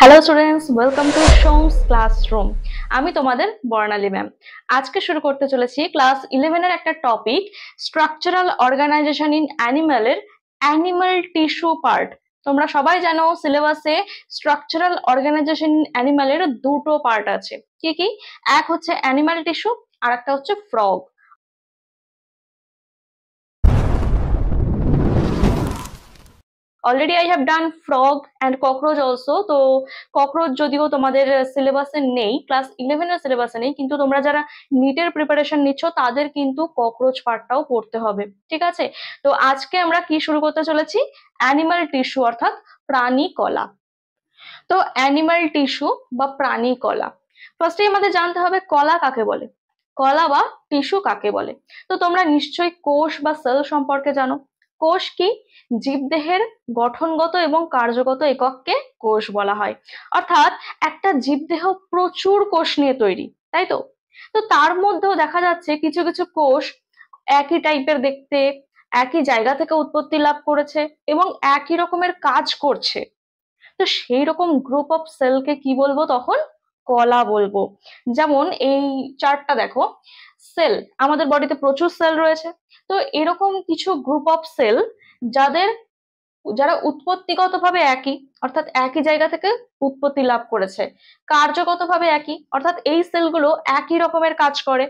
hello students welcome to সোমস classroom আমি তোমাদের বর্ণালী ম্যাম আজকে শুরু করতে চলেছি ক্লাস ইলেভেনের একটা টপিক স্ট্রাকচারাল অর্গানাইজেশন ইন অ্যানিম্যালের অ্যানিমাল টিস্যু পার্ট তোমরা সবাই জানো সিলেবাসে স্ট্রাকচারাল অর্গানাইজেশন ইন অ্যানিমালের দুটো পার্ট আছে কি কি এক হচ্ছে অ্যানিম্যাল টিস্যু আর একটা হচ্ছে frog already I have done frog and cockroach also তো ককরোচ যদিও তোমাদের সিলেবাসে uh, নেই ক্লাস ইলেভেনের সিলেবাসে নেই কিন্তু তোমরা যারা নিটের প্রিপারেশন নিচ্ছ তাদের কিন্তু ককরোচ পার্টটাও পড়তে হবে ঠিক আছে তো আজকে আমরা কি শুরু করতে চলেছি অ্যানিমাল টিস্যু অর্থাৎ প্রাণী কলা তো অ্যানিমাল টিস্যু বা প্রাণী কলা ফার্স্টে আমাদের জানতে হবে কলা কাকে বলে কলা বা টিস্যু কাকে বলে তো তোমরা নিশ্চয়ই কোষ বা সেল সম্পর্কে জানো কোষ কি জীবদেহের গঠনগত এবং কার্যগত একককে কোষ বলা হয় অর্থাৎ একটা জীবদেহ প্রচুর কোষ নিয়ে তৈরি তাই তো তো তার মধ্যেও দেখা যাচ্ছে কিছু কিছু কোষ একই টাইপের দেখতে একই জায়গা থেকে উৎপত্তি লাভ করেছে এবং একই রকমের কাজ করছে তো সেই রকম গ্রুপ অফ সেলকে কি বলবো তখন কলা বলবো যেমন এই চার্টটা দেখো সেল আমাদের বডিতে প্রচুর সেল রয়েছে তো এরকম কিছু গ্রুপ অফ সেল যাদের যারা উৎপত্তিগতভাবে একই অর্থাৎ একই জায়গা থেকে উৎপত্তি লাভ করেছে কার্যগতভাবে একই অর্থাৎ এই সেলগুলো একই রকমের কাজ করে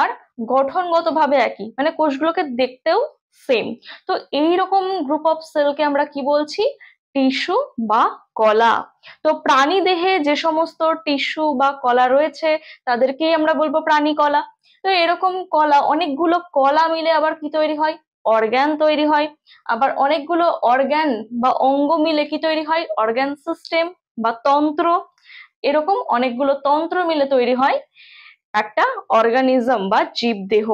আর গঠনগতভাবে একই মানে কোষগুলোকে দেখতেও সেম তো এই রকম গ্রুপ অফ সেলকে আমরা কি বলছি টিস্যু বা কলা তো প্রাণী দেহে যে সমস্ত টিস্যু বা কলা রয়েছে তাদেরকেই আমরা বলবো প্রাণী কলা তো এরকম কলা অনেকগুলো কলা মিলে আবার কি তৈরি হয় অর্গ্যান তৈরি হয় আবার অনেকগুলো অর্গ্যান বা অঙ্গ মিলে কি তৈরি হয় অর্গ্যান সিস্টেম বা তন্ত্র এরকম অনেকগুলো তন্ত্র মিলে তৈরি হয় একটা অর্গানিজম বা জীবদেহ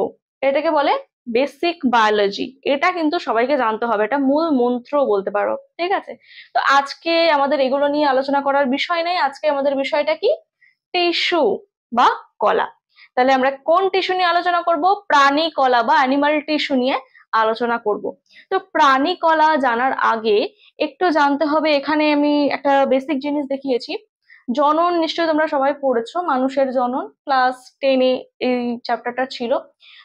এটাকে বলে বেসিক বায়োলজি এটা কিন্তু সবাইকে জানতে হবে এটা মূল মন্ত্র বলতে পারো ঠিক আছে তো আজকে আমাদের এগুলো নিয়ে আলোচনা করার বিষয় নেই আজকে আমাদের বিষয়টা কি টিস্যু বা কলা তাহলে আমরা কোন টিস্যু নিয়ে আলোচনা করব প্রাণী কলা বা অ্যানিমাল টিস্যু নিয়ে আলোচনা করব তো প্রাণী কলা জানার আগে একটু জানতে হবে এখানে আমি একটা বেসিক জিনিস দেখিয়েছি জনন নিশ্চয়ই তোমরা সবাই পড়েছো মানুষের জনন ক্লাস টেনে এই চ্যাপ্টারটা ছিল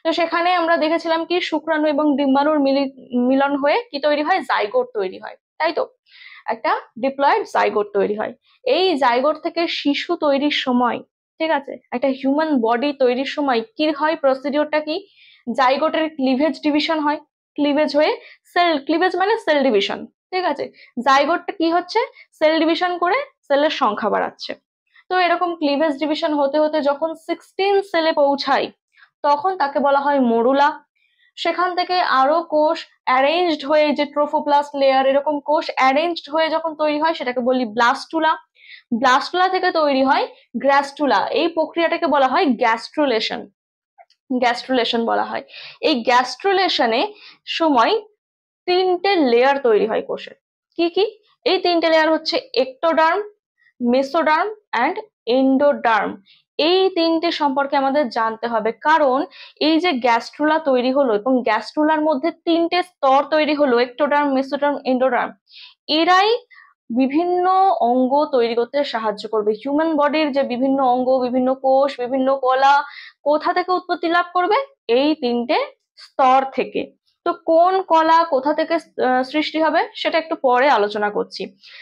তো সেখানে আমরা দেখেছিলাম কি শুক্রাণু এবং ডিম্বাণুর মিলন হয়ে কি তৈরি হয় জাইগোট তৈরি হয় তাই তো একটা ডিপ্লয়েড জাইগোট তৈরি হয় এই জাইগোট থেকে শিশু তৈরির সময় ঠিক আছে একটা হিউম্যান বডি তৈরির সময় কি হয় প্রসিডিওরটা কি জাইগোটের ক্লিভেজ ডিভিশন হয় ক্লিভেজ হয়ে সেল ক্লিভেজ মানে সেল ডিভিশন ঠিক আছে জাইগোটটা কি হচ্ছে সেল ডিভিশন করে সেলের সংখ্যা বাড়াচ্ছে তো এরকম ক্লিভেজ ডিভিশন হতে হতে যখন সিক্সটিন সেলে পৌঁছায় তখন তাকে বলা হয় মরুলা সেখান থেকে আরো কোষ অ্যারেঞ্জড হয়ে যে ট্রোফোপ্লাস্ট লেয়ার এরকম কোষ অ্যারেঞ্জড হয়ে যখন তৈরি হয় সেটাকে বলি ব্লাস্টুলা ব্লাস্টুলা থেকে তৈরি হয় গ্যাস্টুলা এই প্রক্রিয়াটাকে বলা হয় গ্যাস্ট্রুলেশন গ্যাস্ট্রুলেশন বলা হয় এই গ্যাস্ট্রুলেশনে সময় তিনটে লেয়ার তৈরি হয় কোষের কি কি এই তিনটে লেয়ার হচ্ছে একটোডার্ম মেসোডার্ম অ্যান্ড এন্ডোডার্ম এই তিনটে সম্পর্কে আমাদের জানতে হবে কারণ এই যে গ্যাস্ট্রুলা তৈরি হলো এবং গ্যাস্ট্রুলার মধ্যে তিনটে স্তর তৈরি হলো একটোডার্ম মেসোডার্ম এন্ডোডার্ম এরাই বিভিন্ন অঙ্গ তৈরি করতে সাহায্য করবে হিউম্যান বডির যে বিভিন্ন অঙ্গ বিভিন্ন কোষ বিভিন্ন কলা কোথা থেকে উৎপত্তি লাভ করবে এই তিনটে স্তর থেকে তো কোন কলা কোথা থেকে সৃষ্টি হবে সেটা একটু পরে আলোচনা করছি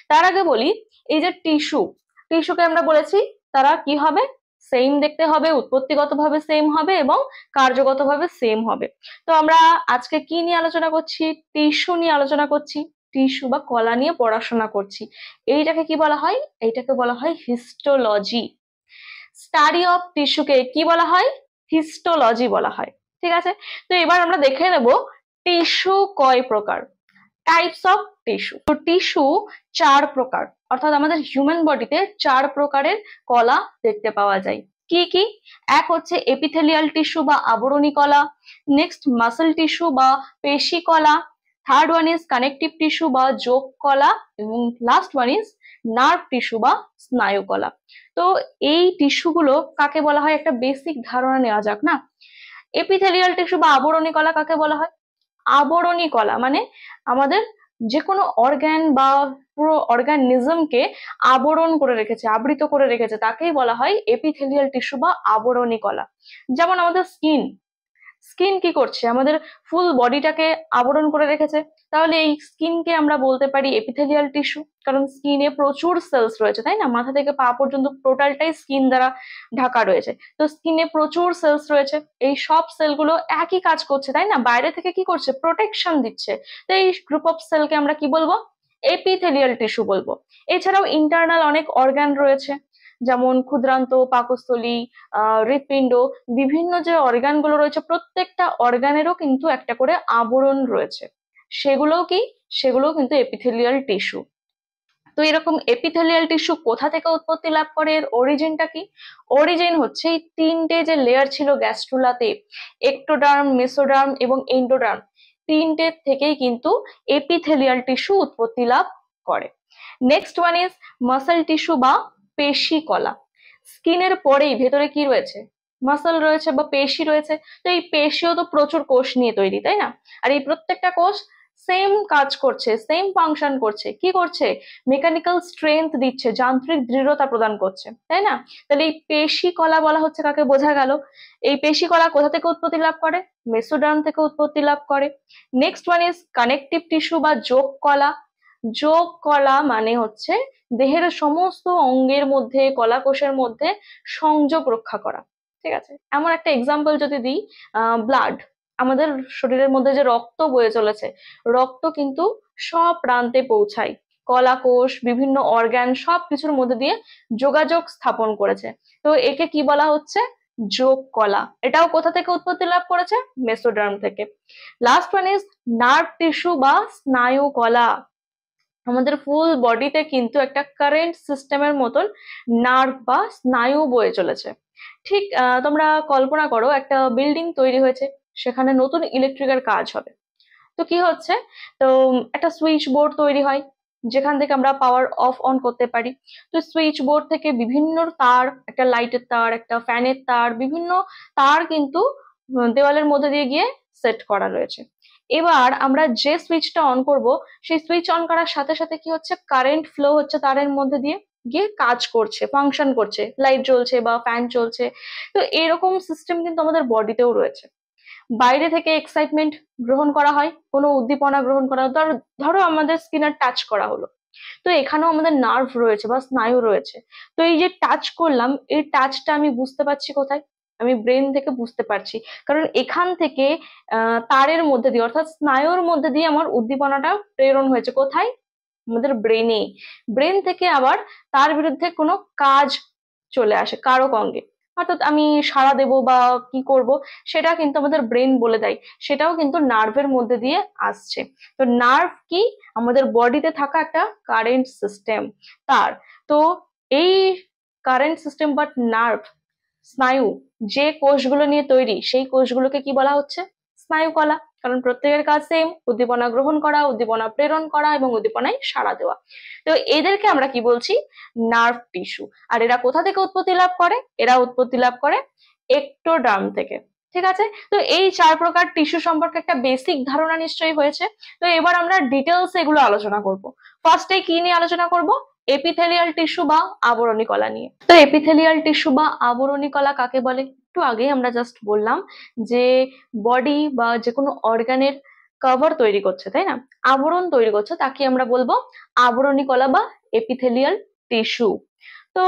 তার আগে বলি এই যে টিস্যু টিস্যুকে আমরা বলেছি তারা কি হবে সেম দেখতে হবে উৎপত্তিগতভাবে সেম হবে এবং কার্যগতভাবে সেম হবে তো আমরা আজকে কি নিয়ে আলোচনা করছি টিস্যু নিয়ে আলোচনা করছি টিস্যু বা কলা নিয়ে পড়াশোনা করছি এইটাকে কি বলা হয় এইটাকে বলা হয় হিস্টোলজি স্টাডি অফ টিস্যুকে কি বলা হয় হিস্টোলজি বলা হয় ঠিক আছে তো এবার আমরা দেখে নেব টিস্যু কয় প্রকার টাইপস অফ টিস্যু তো টিস্যু চার প্রকার অর্থাৎ আমাদের হিউম্যান বডিতে চার প্রকারের কলা দেখতে পাওয়া যায় কি কি এক হচ্ছে এপিথেলিয়াল টিস্যু বা আবরণী কলা নেক্সট মাসল টিস্যু বা পেশি কলা third one is connective tissue বা যোগ কলা এবং last one is nerve tissue বা স্নায়ু কলা তো এই টিস্যুগুলো কাকে বলা হয় একটা বেসিক ধারণা নেওয়া যাক না এপিথেলিয়াল টিস্যু বা আবরণী কলা কাকে বলা হয় আবরণী কলা মানে আমাদের যে কোনো অর্গ্যান বা পুরো অর্গ্যানিজমকে আবরণ করে রেখেছে আবৃত করে রেখেছে তাকেই বলা হয় এপিথেলিয়াল টিস্যু বা আবরণী কলা যেমন আমাদের স্কিন স্কিন কি করছে আমাদের ফুল বডিটাকে আবরণ করে রেখেছে তাহলে এই স্কিনকে আমরা বলতে পারি এপিথেলিয়াল টিস্যু কারণ স্কিনে প্রচুর সেলস রয়েছে তাই না মাথা থেকে পা পর্যন্ত টোটালটাই স্কিন দ্বারা ঢাকা রয়েছে তো স্কিনে প্রচুর সেলস রয়েছে এই সব সেলগুলো একই কাজ করছে তাই না বাইরে থেকে কি করছে প্রোটেকশন দিচ্ছে তো এই গ্রুপ অফ সেলকে আমরা কি বলবো এপিথেলিয়াল টিস্যু বলবো এছাড়াও ইন্টারনাল অনেক অর্গান রয়েছে যেমন ক্ষুদ্রান্ত পাকস্থলী হৃৎপিণ্ড বিভিন্ন যে অর্গানগুলো রয়েছে প্রত্যেকটা অর্গানেরও কিন্তু একটা করে আবরণ রয়েছে সেগুলোও কি সেগুলোও কিন্তু এপিথেলিয়াল টিস্যু তো এরকম এপিথেলিয়াল টিস্যু কোথা থেকে উৎপত্তি লাভ করে এর অরিজিনটা কি অরিজিন হচ্ছে এই তিনটে যে লেয়ার ছিল গ্যাস্ট্রুলাতে একটোডার্ম মেসোডার্ম এবং এন্ডোডার্ম তিনটে থেকেই কিন্তু এপিথেলিয়াল টিস্যু উৎপত্তি লাভ করে next one is muscle tissue বা পেশি কলা স্কিনের পরেই ভেতরে কি রয়েছে মাসল রয়েছে বা পেশি রয়েছে তো এই পেশিও তো প্রচুর কোষ নিয়ে তৈরি তাই না আর এই প্রত্যেকটা কোষ সেম কাজ করছে সেম ফাংশন করছে কি করছে মেকানিক্যাল স্ট্রেংথ দিচ্ছে যান্ত্রিক দৃঢ়তা প্রদান করছে তাই না তাহলে এই পেশি কলা বলা হচ্ছে কাকে বোঝা গেল এই পেশি কলা কোথা থেকে উৎপত্তি লাভ করে মেসোডার্ম থেকে উৎপত্তি লাভ করে next one is connective tissue বা যোগ কলা যোগ কলা মানে হচ্ছে দেহের সমস্ত অঙ্গের মধ্যে কলা কোষের মধ্যে সংযোগ রক্ষা করা ঠিক আছে এমন একটা এক্সাম্পল যদি দিই ব্লাড আমাদের শরীরের মধ্যে যে রক্ত বয়ে চলেছে রক্ত কিন্তু সব প্রান্তে পৌঁছায় কোষ বিভিন্ন অর্গান সব কিছুর মধ্যে দিয়ে যোগাযোগ স্থাপন করেছে তো একে কি বলা হচ্ছে যোগ কলা এটাও কোথা থেকে উৎপত্তি লাভ করেছে মেসোড্রাম থেকে last one is nerve tissue বা স্নায়ু কলা আমাদের ফুল বডিতে কিন্তু একটা কারেন্ট সিস্টেমের মতন নার্ভ বা স্নায়ু বয়ে চলেছে ঠিক তোমরা কল্পনা করো একটা বিল্ডিং তৈরি হয়েছে সেখানে নতুন ইলেকট্রিকের কাজ হবে তো কি হচ্ছে তো একটা সুইচ বোর্ড তৈরি হয় যেখান থেকে আমরা পাওয়ার অফ অন করতে পারি তো সুইচ বোর্ড থেকে বিভিন্ন তার একটা লাইটের তার একটা ফ্যানের তার বিভিন্ন তার কিন্তু দেওয়ালের মধ্যে দিয়ে গিয়ে সেট করা রয়েছে এবার আমরা যে সুইচটা অন করব সেই সুইচ অন করার সাথে সাথে কি হচ্ছে কারেন্ট ফ্লো হচ্ছে তারের মধ্যে দিয়ে গিয়ে কাজ করছে ফাংশন করছে লাইট জ্বলছে বা ফ্যান চলছে তো এরকম সিস্টেম কিন্তু আমাদের বডিতেও রয়েছে বাইরে থেকে এক্সাইটমেন্ট গ্রহণ করা হয় কোনো উদ্দীপনা গ্রহণ করা ধরো ধরো আমাদের স্কিন আর টাচ করা হলো তো এখানেও আমাদের নার্ভ রয়েছে বা স্নায়ু রয়েছে তো এই যে টাচ করলাম এই টাচটা আমি বুঝতে পারছি কোথায় আমি ব্রেন থেকে বুঝতে পারছি কারণ এখান থেকে তারের মধ্যে দিয়ে অর্থাৎ স্নায়ুর মধ্যে দিয়ে আমার উদ্দীপনাটা প্রেরণ হয়েছে কোথায় আমাদের ব্রেনে ব্রেন থেকে আবার তার বিরুদ্ধে কোনো কাজ চলে আসে কারক অঙ্গে অর্থাৎ আমি সাড়া দেব বা কি করব সেটা কিন্তু আমাদের ব্রেন বলে দেয় সেটাও কিন্তু নার্ভের মধ্যে দিয়ে আসছে তো নার্ভ কি আমাদের বডিতে থাকা একটা কারেন্ট সিস্টেম তার তো এই কারেন্ট সিস্টেম বাট নার্ভ স্নায়ু যে কোষগুলো নিয়ে তৈরি সেই কোষগুলোকে কি বলা হচ্ছে স্নায়ুকলা কারণ প্রত্যেকের কাজ সেম উদ্দীপনা গ্রহণ করা উদ্দীপনা প্রেরণ করা এবং উদ্দীপনায় সাড়া দেওয়া তো এদেরকে আমরা কি বলছি নার্ভ টিস্যু আর এরা কোথা থেকে উৎপত্তি লাভ করে এরা উৎপত্তি লাভ করে একটোডার্ম থেকে ঠিক আছে তো এই চার প্রকার টিস্যু সম্পর্কে একটা বেসিক ধারণা নিশ্চয়ই হয়েছে তো এবার আমরা ডিটেলস এগুলো আলোচনা করব ফার্স্টে কি নিয়ে আলোচনা করব এপিথেলিয়াল টিস্যু বা আবরণী কলা নিয়ে তো এপিথেলিয়াল টিস্যু বা আবরণী কলা কাকে বলে একটু আগে আমরা জাস্ট বললাম যে বডি বা যে কোনো অর্গানের কভার তৈরি করছে তাই না আবরণ তৈরি করছে তাকে আমরা বলবো আবরণী কলা বা এপিথেলিয়াল টিস্যু তো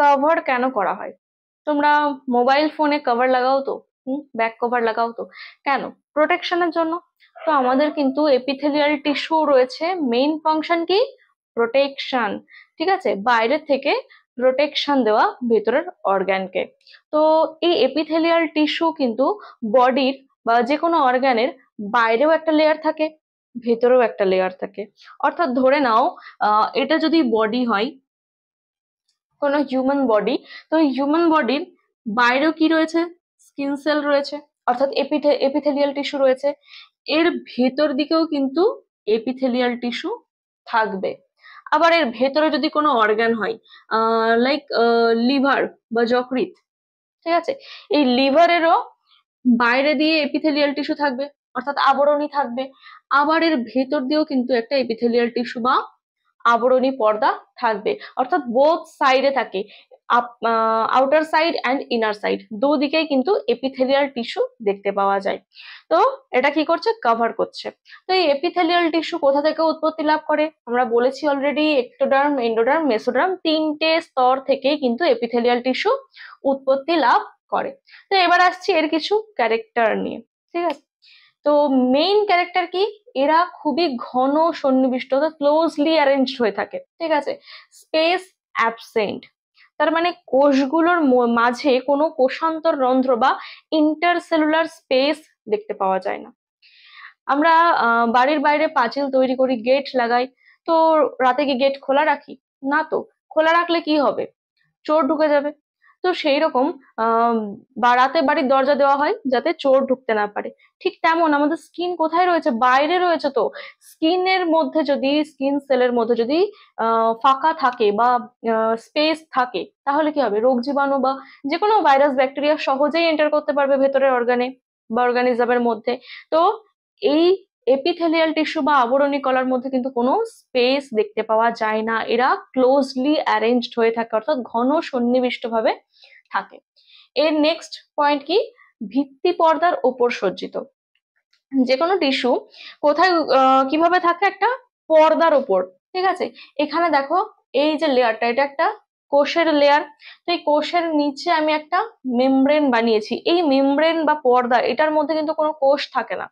কভার কেন করা হয় তোমরা মোবাইল ফোনে কভার লাগাও তো ব্যাক কভার লাগাও তো কেন প্রোটেকশনের জন্য তো আমাদের কিন্তু এপিথেলিয়াল টিস্যু রয়েছে মেইন ফাংশন কি প্রোটেকশন ঠিক আছে বাইরে থেকে প্রোটেকশন দেওয়া ভেতরের অর্গ্যানকে তো এই এপিথেলিয়াল টিস্যু কিন্তু বডির বা যে কোনো অর্গ্যানের বাইরেও একটা লেয়ার থাকে ভেতরেও একটা লেয়ার থাকে অর্থাৎ ধরে নাও এটা যদি বডি হয় কোনো হিউম্যান বডি তো হিউম্যান বডির বাইরেও কি রয়েছে স্কিন সেল রয়েছে অর্থাৎ এপিথে এপিথেলিয়াল টিস্যু রয়েছে এর ভেতর দিকেও কিন্তু এপিথেলিয়াল টিস্যু থাকবে আবার এর ভেতরে যদি কোনো অর্গান হয় লাইক লিভার বা যকৃত ঠিক আছে এই লিভারেরও বাইরে দিয়ে এপিথেলিয়াল টিস্যু থাকবে অর্থাৎ আবরণী থাকবে আবার এর ভেতর দিয়েও কিন্তু একটা এপিথেলিয়াল টিস্যু বা আবরণী পর্দা থাকবে অর্থাৎ বোথ সাইডে থাকে up outer side and inner side দুদিকেই কিন্তু এপিথেলিয়াল টিস্যু দেখতে পাওয়া যায় তো এটা কি করছে কভার করছে তো এই এপিথেলিয়াল টিস্যু কোথা থেকে উৎপত্তি লাভ করে আমরা বলেছি অলরেডি একটোডার্ম এন্ডোডার্ম মেসোডার্ম তিনটে স্তর থেকেই কিন্তু এপিথেলিয়াল টিস্যু উৎপত্তি লাভ করে তো এবার আসছি এর কিছু ক্যারেক্টার নিয়ে ঠিক আছে তো মেইন ক্যারেক্টার কি এরা খুবই ঘন সন্নিবিষ্ট ক্লোজলি অ্যারেঞ্জড হয়ে থাকে ঠিক আছে স্পেস অ্যাবসেন্ট তার মানে কোষগুলোর মাঝে কোনো কোষান্তর রন্ধ্র বা ইন্টারসেলুলার স্পেস দেখতে পাওয়া যায় না আমরা বাড়ির বাইরে পাঁচিল তৈরি করি গেট লাগাই তো রাতে কি গেট খোলা রাখি না তো খোলা রাখলে কি হবে চোর ঢুকে যাবে তো সেই রকম রাতে বাড়ির দরজা দেওয়া হয় যাতে চোর ঢুকতে না পারে ঠিক তেমন আমাদের স্কিন কোথায় রয়েছে বাইরে রয়েছে তো স্কিনের মধ্যে যদি স্কিন সেলের মধ্যে যদি ফাঁকা থাকে বা স্পেস থাকে তাহলে কি হবে রোগ জীবাণু বা যে কোনো ভাইরাস ব্যাকটেরিয়া সহজেই এন্টার করতে পারবে ভেতরের অর্গানে বা অর্গানিজমের মধ্যে তো এই এপিথেলিয়াল টিস্যু বা আবরণী কলার মধ্যে কিন্তু কোনো স্পেস দেখতে পাওয়া যায় না এরা ক্লোজলি অ্যারেঞ্জড হয়ে থাকে অর্থাৎ ঘন সন্নিবিষ্টভাবে থাকে এর নেক্সট পয়েন্ট কি ভিত্তি পর্দার ওপর সজ্জিত যে কোনো টিস্যু কোথায় কিভাবে থাকে একটা পর্দার ওপর ঠিক আছে এখানে দেখো এই যে লেয়ারটা এটা একটা কোষের লেয়ার তো এই কোষের নিচে আমি একটা মেমব্রেন বানিয়েছি এই মেমব্রেন বা পর্দা এটার মধ্যে কিন্তু কোনো কোষ থাকে না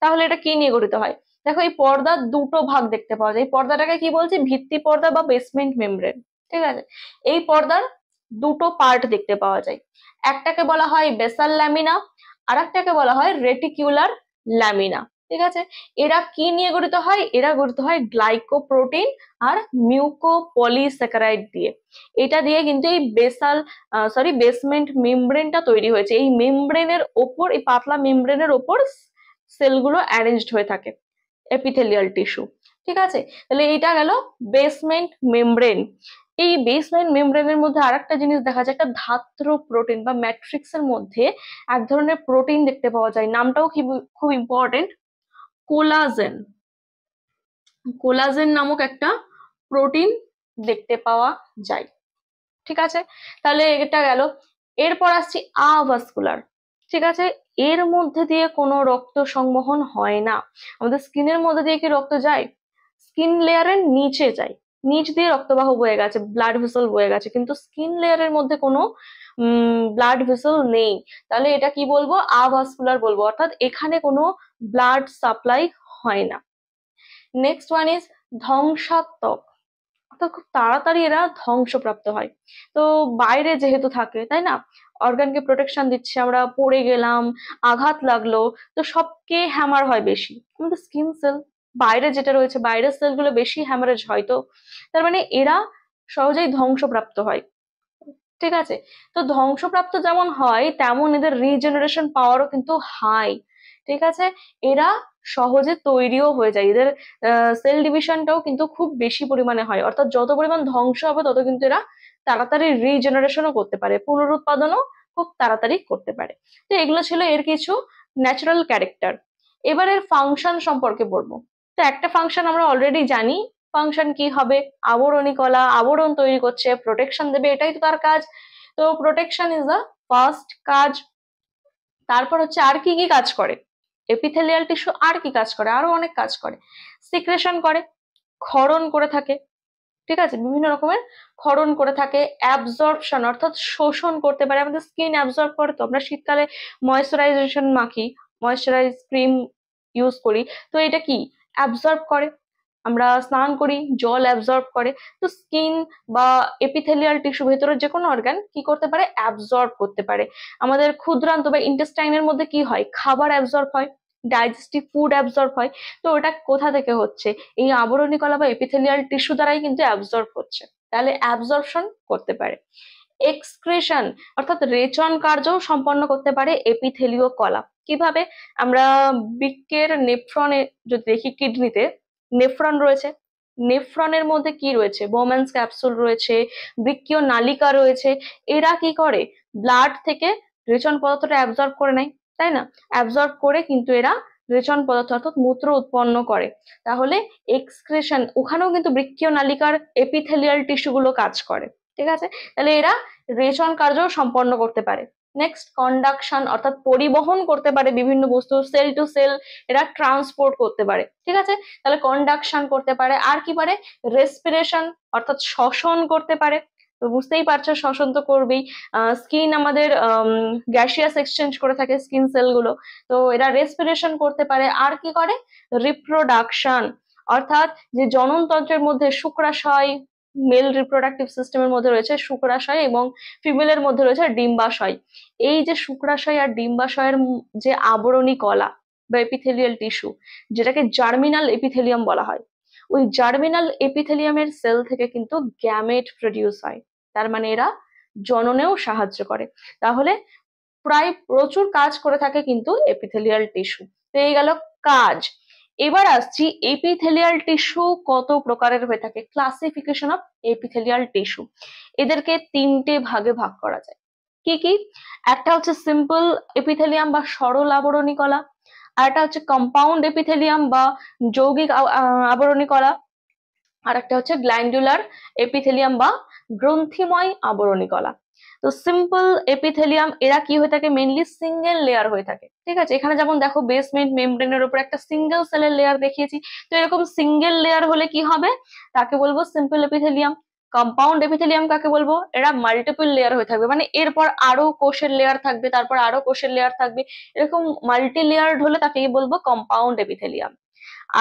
তাহলে এটা কি নিয়ে গঠিত হয় দেখো এই পর্দার দুটো ভাগ দেখতে পাওয়া যায় এই পর্দাটাকে কি বলছে ভিত্তি পর্দা বা বেসমেন্ট মেমব্রেন ঠিক আছে এই পর্দার দুটো পার্ট দেখতে পাওয়া যায় একটাকে বলা হয় বেসাল ল্যামিনা আর একটাকে বলা হয় রেটিকিউলার ল্যামিনা ঠিক আছে এরা কি নিয়ে গঠিত হয় এরা গঠিত হয় গ্লাইকোপ্রোটিন আর মিউকোপলিস্যাকারাইড দিয়ে এটা দিয়ে কিন্তু এই বেসাল সরি বেসমেন্ট মেমব্রেনটা তৈরি হয়েছে এই মেমব্রেনের ওপর এই পাতলা মেমব্রেনের ওপর সেলগুলো অ্যারেঞ্জড হয়ে থাকে এপিথেলিয়াল টিস্যু ঠিক আছে তাহলে এটা গেল বেসমেন্ট মেমব্রেন এই বেসমেন্ট মেমব্রেনের মধ্যে আর একটা জিনিস দেখা যায় একটা ধাত্র প্রোটিন বা ম্যাট্রিক্সের মধ্যে এক ধরনের প্রোটিন দেখতে পাওয়া যায় নামটাও খুব ইম্পর্টেন্ট কোলাজেন কোলাজেন নামক একটা প্রোটিন দেখতে পাওয়া যায় ঠিক আছে তাহলে এটা গেল এরপর আসছি আভাস্কুলার ঠিক আছে এর মধ্যে দিয়ে কোনো রক্ত সংবহন হয় না আমাদের স্কিনের মধ্যে দিয়ে কি রক্ত যায় স্কিন লেয়ারের নিচে যায় নিচ দিয়ে রক্তবাহ বয়ে গেছে ব্লাড ভেসেল বয়ে গেছে কিন্তু স্কিন লেয়ারের মধ্যে কোনো ব্লাড ভেসেল নেই তাহলে এটা কি বলবো আভাসকুলার বলবো অর্থাৎ এখানে কোনো ব্লাড সাপ্লাই হয় না নেক্সট ওয়ান ইজ ধ্বংসাত্মক খুব তাড়াতাড়ি এরা ধ্বংসপ্রাপ্ত হয় তো বাইরে যেহেতু থাকে তাই না অর্গানকে প্রোটেকশন দিচ্ছে আমরা পড়ে গেলাম আঘাত লাগলো তো সবকে হ্যামার হয় বেশি কিন্তু স্কিন সেল বাইরে যেটা রয়েছে বাইরের সেলগুলো বেশি হ্যামারেজ হয় তো তার মানে এরা সহজেই ধ্বংসপ্রাপ্ত হয় ঠিক আছে তো ধ্বংসপ্রাপ্ত যেমন হয় তেমন এদের রিজেনারেশন পাওয়ারও কিন্তু হাই ঠিক আছে এরা সহজে তৈরিও হয়ে যায় এদের সেল ডিভিশনটাও কিন্তু খুব বেশি পরিমাণে হয় অর্থাৎ যত পরিমাণ ধ্বংস হবে তত কিন্তু এরা তাড়াতাড়ি রিজেনারেশনও করতে পারে পুনরুৎপাদনও খুব তাড়াতাড়ি করতে পারে তো এগুলো ছিল এর কিছু ন্যাচারাল ক্যারেক্টার এবার এর ফাংশন সম্পর্কে বলবো তো একটা ফাংশন আমরা অলরেডি জানি ফাংশন কি হবে আবরণী কলা আবরণ তৈরি করছে প্রোটেকশন দেবে এটাই তো তার কাজ তো প্রোটেকশন ইজ দ্য ফার্স্ট কাজ তারপর হচ্ছে আর কি কি কাজ করে এপিথেলিয়াল টিস্যু আর কি কাজ করে আরো অনেক কাজ করে সিক্রেশন করে ক্ষরণ করে থাকে ঠিক আছে বিভিন্ন রকমের ক্ষরণ করে থাকে অ্যাবজর্বশন অর্থাৎ শোষণ করতে পারে আমাদের স্কিন অ্যাবজর্ব করে তো আমরা শীতকালে ময়েশ্চারাইজেশন মাখি ময়েশ্চারাইজ ক্রিম ইউজ করি তো এটা কি অ্যাবজর্ব করে আমরা স্নান করি জল অ্যাবজর্ব করে তো স্কিন বা এপিথেলিয়াল টিস্যু ভেতরের যে কোনো অর্গান কি করতে পারে অ্যাবজর্ব করতে পারে আমাদের ক্ষুদ্রান্ত বা ইন্টেস্টাইনের মধ্যে কি হয় খাবার অ্যাবজর্ব হয় ডাইজেস্টিভ ফুড অ্যাবজর্ব হয় তো ওটা কোথা থেকে হচ্ছে এই আবরণী কলা বা এপিথেলিয়াল টিস্যু দ্বারাই কিন্তু অ্যাবজর্ব হচ্ছে তাহলে অ্যাবজর্বশন করতে পারে এক্সক্রেশন অর্থাৎ রেচন কার্যও সম্পন্ন করতে পারে এপিথেলিও কলা কিভাবে আমরা বিকের নেফ্রনে যদি দেখি কিডনিতে নেফ্রন রয়েছে নেফ্রনের মধ্যে কি রয়েছে বোম্যান্স ক্যাপসুল রয়েছে বিকীয় নালিকা রয়েছে এরা কি করে ব্লাড থেকে রেচন পদার্থটা অ্যাবজর্ব করে নেয় তাই না অ্যাবজর্ব করে কিন্তু এরা রেচন পদার্থ অর্থাৎ মূত্র উৎপন্ন করে তাহলে এক্সক্রেশন ওখানেও কিন্তু বৃক্ষীয় নালিকার এপিথেলিয়াল টিস্যুগুলো কাজ করে ঠিক আছে তাহলে এরা রেচন কার্য সম্পন্ন করতে পারে নেক্সট কন্ডাকশন অর্থাৎ পরিবহন করতে পারে বিভিন্ন বস্তু সেল টু সেল এরা ট্রান্সপোর্ট করতে পারে ঠিক আছে তাহলে কন্ডাকশন করতে পারে আর কি পারে রেসপিরেশন অর্থাৎ শ্বসন করতে পারে তো বুঝতেই পারছো শ্বসন তো করবেই স্কিন আমাদের গ্যাসিয়াস এক্সচেঞ্জ করে থাকে স্কিন সেলগুলো তো এরা রেসপিরেশন করতে পারে আর কি করে রিপ্রোডাকশন অর্থাৎ যে জননতন্ত্রের মধ্যে শুক্রাশয় মেল রিপ্রোডাকটিভ সিস্টেমের মধ্যে রয়েছে শুক্রাশয় এবং ফিমেলের মধ্যে রয়েছে ডিম্বাশয় এই যে শুক্রাশয় আর ডিম্বাশয়ের যে আবরণী কলা বা এপিথেলিয়াল টিস্যু যেটাকে জার্মিনাল এপিথেলিয়াম বলা হয় ওই জার্মিনাল এপিথেলিয়ামের সেল থেকে কিন্তু গ্যামেট প্রডিউস হয় তার মানে এরা জননেও সাহায্য করে তাহলে প্রায় প্রচুর কাজ করে থাকে কিন্তু এপিথেলিয়াল টিস্যু তো এই গেল কাজ এবার আসছি এপিথেলিয়াল টিস্যু কত প্রকারের হয়ে থাকে ক্লাসিফিকেশন অফ এপিথেলিয়াল টিস্যু এদেরকে তিনটে ভাগে ভাগ করা যায় কি কি একটা হচ্ছে সিম্পল এপিথেলিয়াম বা সরল আবরণী কলা আর একটা হচ্ছে কম্পাউন্ড এপিথেলিয়াম বা যৌগিক আবরণী কলা আর একটা হচ্ছে গ্ল্যান্ডুলার এপিথেলিয়াম বা গ্রন্থিময় আবরণী কলা তো সিম্পল এপিথেলিয়াম এরা কি হয়ে থাকে মেনলি সিঙ্গেল লেয়ার হয়ে থাকে ঠিক আছে এখানে যেমন দেখো বেসমেন্ট মেমব্রেনের উপর একটা সিঙ্গেল সেলের লেয়ার দেখিয়েছি তো এরকম সিঙ্গেল লেয়ার হলে কি হবে তাকে বলবো সিম্পল এপিথেলিয়াম কম্পাউন্ড এপিথেলিয়াম কাকে বলবো এরা মাল্টিপল লেয়ার হয়ে থাকবে মানে এরপর আরো কোষের লেয়ার থাকবে তারপর আরো কোষের লেয়ার থাকবে এরকম মাল্টি লেয়ার হলে তাকে বলবো কম্পাউন্ড এপিথেলিয়াম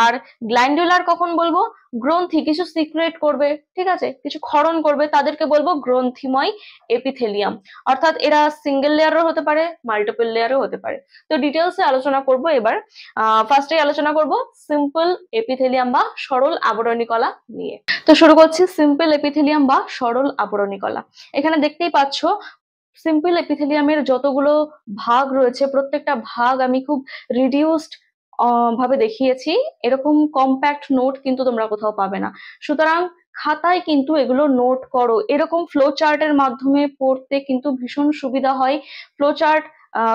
আর গ্ল্যান্ডুলার কখন বলবো গ্রন্থি কিছু সিক্রেট করবে ঠিক আছে কিছু ক্ষরণ করবে তাদেরকে বলবো গ্রন্থিময় এপিথেলিয়াম অর্থাৎ এরা সিঙ্গেল লেয়ারও হতে পারে মাল্টিপল লেয়ারও হতে পারে তো ডিটেলসে আলোচনা করব এবার ফার্স্টে আলোচনা করব সিম্পল এপিথেলিয়াম বা সরল আবরণী কলা নিয়ে তো শুরু করছি সিম্পল এপিথেলিয়াম বা সরল আবরণী কলা এখানে দেখতেই পাচ্ছ সিম্পল এপিথেলিয়ামের যতগুলো ভাগ রয়েছে প্রত্যেকটা ভাগ আমি খুব রিডিউসড ভাবে দেখিয়েছি এরকম কম্প্যাক্ট নোট কিন্তু তোমরা কোথাও পাবে না সুতরাং খাতায় কিন্তু এগুলো নোট করো এরকম ফ্লো চার্টের মাধ্যমে পড়তে কিন্তু ভীষণ সুবিধা হয় ফ্লো চার্ট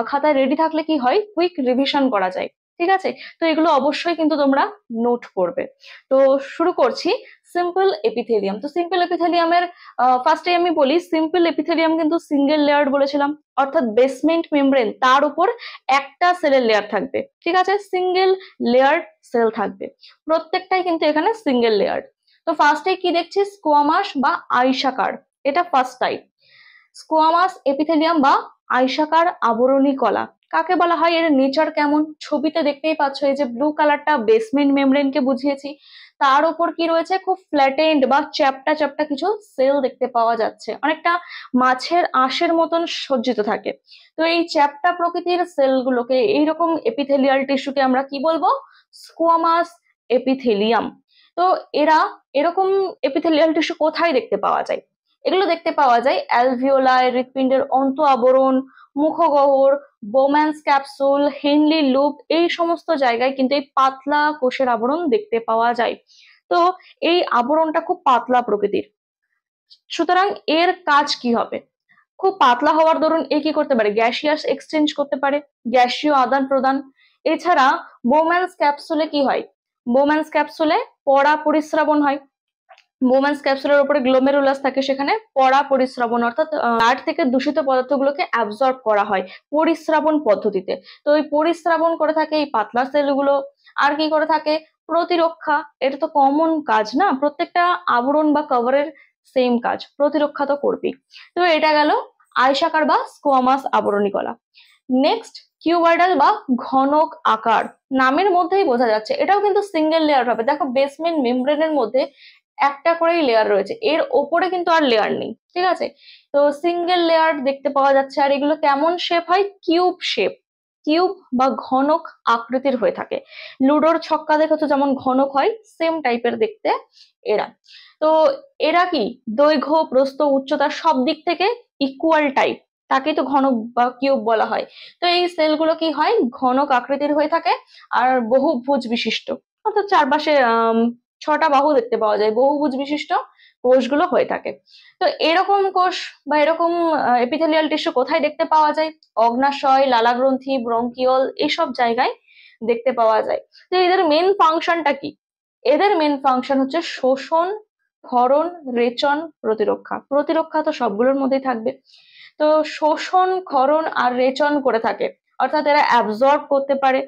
খাতায় রেডি থাকলে কি হয় কুইক রিভিশন করা যায় ঠিক আছে তো এগুলো অবশ্যই কিন্তু তোমরা নোট করবে তো শুরু করছি সিম্পল এপিথেলিয়াম তো সিম্পল এপিথেলিয়ামের ফার্স্টে আমি বলি সিম্পল এপিথেলিয়াম কিন্তু সিঙ্গেল লেয়ার বলেছিলাম অর্থাৎ বেসমেন্ট মেমব্রেন তার উপর একটা সেলের লেয়ার থাকবে ঠিক আছে সিঙ্গেল লেয়ার সেল থাকবে প্রত্যেকটাই কিন্তু এখানে সিঙ্গেল লেয়ার তো ফার্স্টে কি দেখছি স্কোয়ামাস বা আইসাকার এটা ফার্স্ট টাইপ স্কোয়ামাস এপিথেলিয়াম বা আইসাকার আবরণী কলা কাকে বলা হয় এর নেচার কেমন ছবিতে দেখতেই পাচ্ছ এই যে ব্লু কালারটা বেসমেন্ট মেমব্রেনকে বুঝিয়েছি তার উপর কি রয়েছে খুব ফ্ল্যাটেন্ড বা চ্যাপটা চ্যাপটা কিছু সেল দেখতে পাওয়া যাচ্ছে অনেকটা মাছের আঁশের মতন সজ্জিত থাকে তো এই চ্যাপটা প্রকৃতির সেলগুলোকে এইরকম এপিথেলিয়াল টিস্যুকে আমরা কি বলবো স্কোয়ামাস এপিথেলিয়াম তো এরা এরকম এপিথেলিয়াল টিস্যু কোথায় দেখতে পাওয়া যায় এগুলো দেখতে পাওয়া যায় অ্যালভিওলায় হৃৎপিণ্ডের অন্ত আবরণ মুখগহর বোম্যান্স ক্যাপসুল হেনলি লুপ এই সমস্ত জায়গায় কিন্তু এই পাতলা কোষের আবরণ দেখতে পাওয়া যায় তো এই আবরণটা খুব পাতলা প্রকৃতির সুতরাং এর কাজ কি হবে খুব পাতলা হওয়ার দরুন এ কি করতে পারে গ্যাসিয়াস এক্সচেঞ্জ করতে পারে গ্যাসীয় আদান প্রদান এছাড়া বোম্যান্স ক্যাপসুলে কি হয় বোম্যান্স ক্যাপসুলে পড়া পরিশ্রাবণ হয় মোমেন্স ক্যাপসুলের উপরে গ্লোমেরুলাস থাকে সেখানে পড়া পরিশ্রাবণ অর্থাৎ আর্ট থেকে দূষিত পদার্থগুলোকে অ্যাবজর্ব করা হয় পরিশ্রাবণ পদ্ধতিতে তো ওই পরিশ্রাবণ করে থাকে এই পাতলা সেলগুলো আর কি করে থাকে প্রতিরক্ষা এটা তো কমন কাজ না প্রত্যেকটা আবরণ বা কভারের সেম কাজ প্রতিরক্ষা তো করবি তো এটা গেল আয়সাকার বা স্কোয়ামাস আবরণী কলা নেক্সট কিউবার্ডাল বা ঘনক আকার নামের মধ্যেই বোঝা যাচ্ছে এটাও কিন্তু সিঙ্গেল লেয়ার হবে দেখো বেসমেন্ট মেমব্রেনের মধ্যে একটা করেই লেয়ার রয়েছে এর ওপরে কিন্তু আর লেয়ার নেই ঠিক আছে তো সিঙ্গেল লেয়ার দেখতে পাওয়া যাচ্ছে আর এগুলো কেমন শেপ হয় কিউব শেপ কিউব বা ঘনক আকৃতির হয়ে থাকে লুডোর ছক্কা তো যেমন ঘনক হয় সেম টাইপের দেখতে এরা তো এরা কি দৈর্ঘ্য প্রস্থ উচ্চতা সব দিক থেকে ইকুয়াল টাইপ তাকেই তো ঘনক বা কিউব বলা হয় তো এই সেলগুলো কি হয় ঘনক আকৃতির হয়ে থাকে আর বহু ভুজ বিশিষ্ট অর্থাৎ চারপাশে ছটা বাহু দেখতে পাওয়া যায় বহুভুজ বিশিষ্ট কোষগুলো হয়ে থাকে তো এরকম কোষ বা এরকম এপিথেলিয়াল টিস্যু কোথায় দেখতে পাওয়া যায় অগ্নাশয় লালাগ্রন্থি ব্রঙ্কিয়ল এইসব জায়গায় দেখতে পাওয়া যায় তো এদের মেন ফাংশনটা কি এদের মেন ফাংশন হচ্ছে শোষণ ক্ষরণ রেচন প্রতিরক্ষা প্রতিরক্ষা তো সবগুলোর মধ্যেই থাকবে তো শোষণ ক্ষরণ আর রেচন করে থাকে অর্থাৎ এরা অ্যাবজর্ব করতে পারে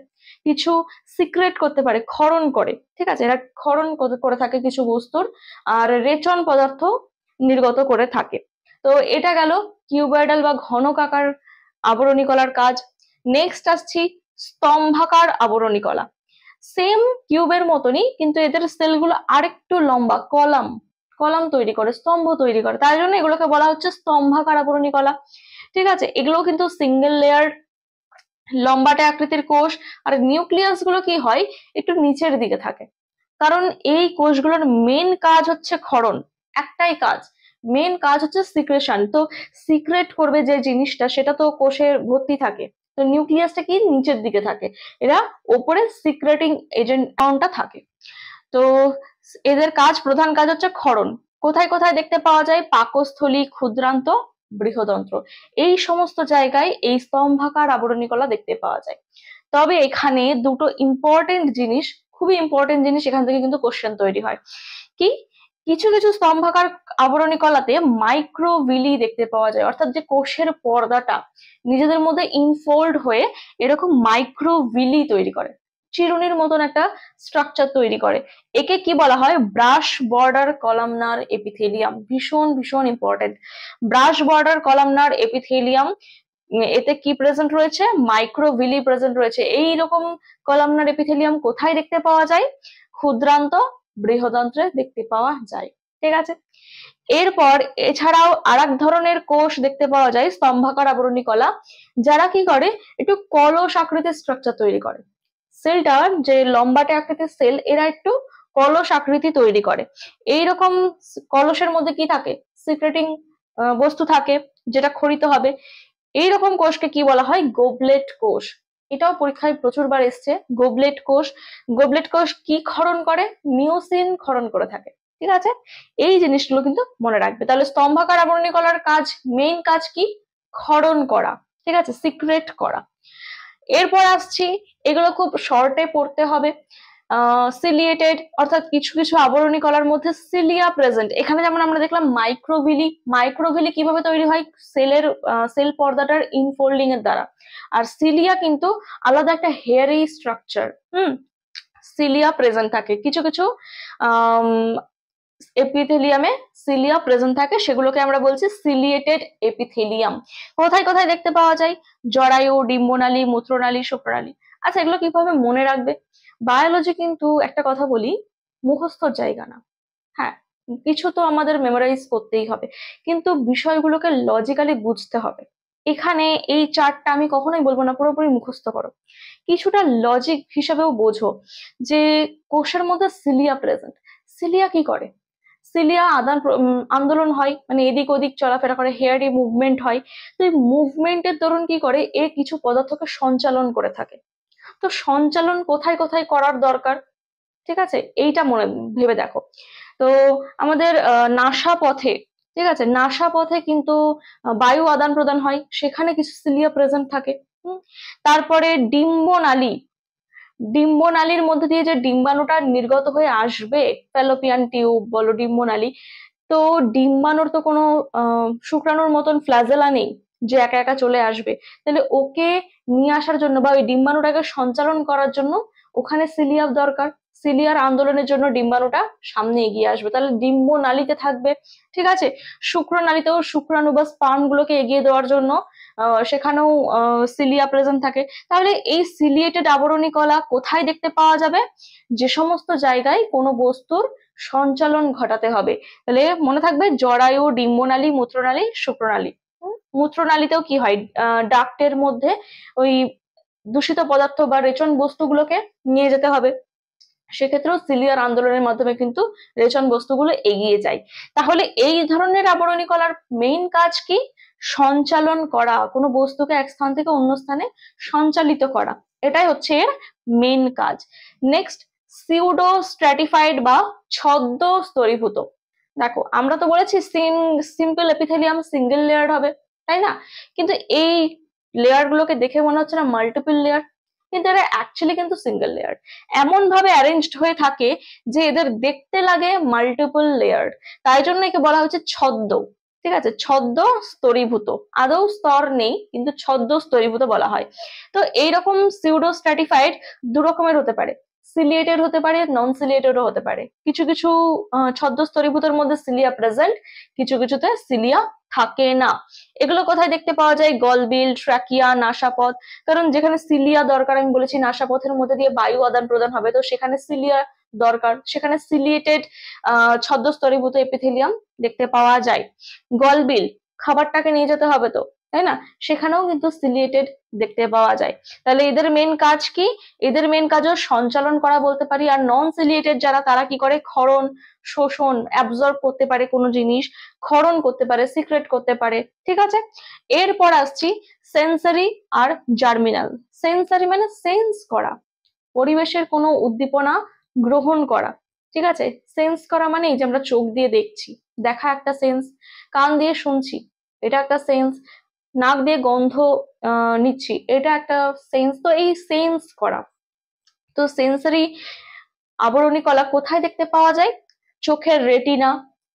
কিছু সিক্রেট করতে পারে ক্ষরণ করে ঠিক আছে এরা ক্ষরণ করে থাকে কিছু বস্তুর আর রেচন পদার্থ নির্গত করে থাকে তো এটা গেল কিউবয়েডাল বা ঘনকাকার আবরণী কলার কাজ নেক্সট আসছি স্তম্ভাকার আবরণী কলা সেম কিউবের মতনই কিন্তু এদের সেলগুলো আরেকটু লম্বা কলাম কলাম তৈরি করে স্তম্ভ তৈরি করে তার জন্য এগুলোকে বলা হচ্ছে স্তম্ভাকার আবরণী কলা ঠিক আছে এগুলো কিন্তু সিঙ্গেল লেয়ার লম্বাটে আকৃতির কোষ আর নিউক্লিয়াস গুলো কি হয় একটু নিচের দিকে থাকে কারণ এই কোষগুলোর মেন কাজ হচ্ছে ক্ষরণ একটাই কাজ মেন কাজ হচ্ছে সিক্রেশন তো সিক্রেট করবে যে জিনিসটা সেটা তো কোষে ভর্তি থাকে তো নিউক্লিয়াসটা কি নিচের দিকে থাকে এরা ওপরে সিক্রেটিং এজেন্ট থাকে তো এদের কাজ প্রধান কাজ হচ্ছে ক্ষরণ কোথায় কোথায় দেখতে পাওয়া যায় পাকস্থলী ক্ষুদ্রান্ত বৃহদন্ত্র এই সমস্ত জায়গায় এই স্তম্ভাকার আবরণী কলা দেখতে পাওয়া যায় তবে এখানে দুটো ইম্পর্টেন্ট জিনিস খুবই ইম্পর্টেন্ট জিনিস এখান থেকে কিন্তু কোশ্চেন তৈরি হয় কি কিছু কিছু স্তম্ভাকার আবরণী কলাতে মাইক্রোভিলি দেখতে পাওয়া যায় অর্থাৎ যে কোষের পর্দাটা নিজেদের মধ্যে ইনফোল্ড হয়ে এরকম মাইক্রোভিলি তৈরি করে চিরুনির মতন একটা স্ট্রাকচার তৈরি করে একে কি বলা হয় ব্রাশ বর্ডার কলামনার এপিথেলিয়াম ভীষণ ভীষণ important brush border columnar epithelium এতে কি প্রেজেন্ট রয়েছে মাইক্রোভিলি প্রেজেন্ট রয়েছে এই রকম কলামনার এপিথেলিয়াম কোথায় দেখতে পাওয়া যায় ক্ষুদ্রান্ত বৃহদন্ত্রে দেখতে পাওয়া যায় ঠিক আছে এরপর এছাড়াও আর ধরনের কোষ দেখতে পাওয়া যায় স্তম্ভাকার আবরণী কলা যারা কি করে একটু কলস আকৃতির স্ট্রাকচার তৈরি করে সেলটা যে লম্বাটে আকৃতির সেল এরা একটু কলস আকৃতি তৈরি করে এই রকম কলসের মধ্যে কি থাকে সিক্রেটিং বস্তু থাকে যেটা খরিত হবে এই রকম কোষকে কি বলা হয় গোবলেট কোষ এটাও পরীক্ষায় প্রচুরবার এসছে গোবলেট কোষ গোবলেট কোষ কি ক্ষরণ করে মিউসিন খরণ করে থাকে ঠিক আছে এই জিনিসগুলো কিন্তু মনে রাখবে তাহলে স্তম্ভাকার আবরণী কলার কাজ মেইন কাজ কি ক্ষরণ করা ঠিক আছে সিক্রেট করা এরপর আসছি এগুলো খুব শর্টে পড়তে হবে সিলিয়েটেড অর্থাৎ কিছু কিছু আবরণী কলার মধ্যে সিলিয়া প্রেজেন্ট এখানে যেমন আমরা দেখলাম মাইক্রোভিলি মাইক্রোভিলি কিভাবে তৈরি হয় সেলের সেল পর্দাটার ইনফোল্ডিং এর দ্বারা আর সিলিয়া কিন্তু আলাদা একটা হেয়ারি স্ট্রাকচার হুম সিলিয়া প্রেজেন্ট থাকে কিছু কিছু এপিথেলিয়ামে সিলিয়া প্রেজেন্ট থাকে সেগুলোকে আমরা বলছি সিলিয়েটেড এপিথেলিয়াম কোথায় কোথায় দেখতে পাওয়া যায় জরায়ু ডিম্বনালী মূত্রনালী শুক্রনালী আচ্ছা এগুলো কিভাবে মনে রাখবে বায়োলজি কিন্তু একটা কথা বলি মুখস্থর জায়গা না হ্যাঁ কিছু তো আমাদের মেমোরাইজ করতেই হবে কিন্তু বিষয়গুলোকে লজিক্যালি বুঝতে হবে এখানে এই চার্টটা আমি কখনোই বলবো না পুরোপুরি মুখস্থ করো কিছুটা লজিক হিসাবেও বোঝো যে কোষের মধ্যে সিলিয়া প্রেজেন্ট সিলিয়া কি করে সিলিয়া আদান আন্দোলন হয় মানে এদিক ওদিক চলাফেরা করে হেয়ারি মুভমেন্ট হয় তো এই মুভমেন্টের দরুন কি করে এ কিছু পদার্থকে সঞ্চালন করে থাকে তো সঞ্চালন কোথায় কোথায় করার দরকার ঠিক আছে এইটা মনে ভেবে দেখো তো আমাদের নাসা পথে ঠিক আছে নাসা পথে কিন্তু বায়ু আদান প্রদান হয় সেখানে কিছু সিলিয়া প্রেজেন্ট থাকে তারপরে ডিম্ব নালী ডিম্বনালীর মধ্যে দিয়ে যে ডিম্বাণুটা নির্গত হয়ে আসবে ফেলোপিয়ান টিউব বলো ডিম্বনালী তো ডিম্বাণুর তো কোনো শুক্রাণুর মতন ফ্ল্যাজেলা নেই যে একা একা চলে আসবে তাহলে ওকে নিয়ে আসার জন্য বা ওই ডিম্বাণুটাকে সঞ্চালন করার জন্য ওখানে সিলিয়ার দরকার সিলিয়ার আন্দোলনের জন্য ডিম্বাণুটা সামনে এগিয়ে আসবে তাহলে ডিম্ব নালীতে থাকবে ঠিক আছে শুক্র নালীতেও শুক্রাণু বা স্পার্ম গুলোকে এগিয়ে দেওয়ার জন্য সেখানেও সিলিয়া প্রেজেন্ট থাকে তাহলে এই সিলিয়েটেড আবরণী কলা কোথায় দেখতে পাওয়া যাবে যে সমস্ত জায়গায় কোনো বস্তুর সঞ্চালন ঘটাতে হবে তাহলে মনে থাকবে জরায়ু ডিম্বনালী মূত্রনালী শুক্রনালী মূত্রনালীতেও কি হয় ডাক্টের মধ্যে ওই দূষিত পদার্থ বা রেচন বস্তুগুলোকে নিয়ে যেতে হবে সেক্ষেত্রেও সিলিয়ার আন্দোলনের মাধ্যমে কিন্তু রেচন বস্তুগুলো এগিয়ে যায় তাহলে এই ধরনের আবরণী কলার মেইন কাজ কি সঞ্চালন করা কোনো বস্তুকে এক স্থান থেকে অন্য স্থানে সঞ্চালিত করা এটাই হচ্ছে এর মেন কাজ নেক্সট সিউডো স্ট্র্যাটিফাইড বা ছদ্ম স্তরীভূত দেখো আমরা তো বলেছি সিম্পল এপিথেলিয়াম সিঙ্গেল লেয়ার হবে তাই না কিন্তু এই লেয়ার গুলোকে দেখে মনে হচ্ছে না মাল্টিপল লেয়ার কিন্তু এরা অ্যাকচুয়ালি কিন্তু সিঙ্গেল লেয়ার এমন ভাবে অ্যারেঞ্জড হয়ে থাকে যে এদের দেখতে লাগে মাল্টিপল লেয়ার তাই জন্য একে বলা হচ্ছে ছদ্ম ঠিক আছে ছদ্ম স্তরীভূত আদৌ স্তর নেই কিন্তু ছদ্ম স্তরীভূত বলা হয় তো এইরকম সিউডো স্ট্র্যাটিফাইড দু রকমের হতে পারে সিলিয়েটেড হতে পারে নন সিলিয়েটেডও হতে পারে কিছু কিছু ছদ্ম স্তরীভূতের মধ্যে সিলিয়া প্রেজেন্ট কিছু কিছুতে সিলিয়া থাকে না এগুলো কোথায় দেখতে পাওয়া যায় গলবিল ট্র্যাকিয়া নাসাপথ কারণ যেখানে সিলিয়া দরকার আমি বলেছি নাসাপথের মধ্যে দিয়ে বায়ু আদান প্রদান হবে তো সেখানে সিলিয়া দরকার সেখানে সিলিয়েটেড ছদ্মস্তরীভূত এপিথেলিয়াম দেখতে পাওয়া যায় গলবিল খাবারটাকে নিয়ে যেতে হবে তো তাই না সেখানেও কিন্তু সিলিয়েটেড দেখতে পাওয়া যায় তাহলে এদের মেন কাজ কি এদের মেন কাজও সঞ্চালন করা বলতে পারি আর নন সিলিয়েটেড যারা তারা কি করে ক্ষরণ শোষণ অ্যাবজর্ব করতে পারে কোনো জিনিস ক্ষরণ করতে পারে সিক্রেট করতে পারে ঠিক আছে এরপর আসছি সেন্সারি আর জার্মিনাল সেন্সারি মানে সেন্স করা পরিবেশের কোনো উদ্দীপনা গ্রহণ করা ঠিক আছে সেন্স করা মানে এই যে আমরা চোখ দিয়ে দেখছি দেখা একটা সেন্স কান দিয়ে শুনছি এটা একটা সেন্স নাক দিয়ে গন্ধ নিচ্ছি এটা একটা সেন্স তো এই সেন্স করা তো সেন্সারি আবরণী কলা কোথায় দেখতে পাওয়া যায় চোখের রেটিনা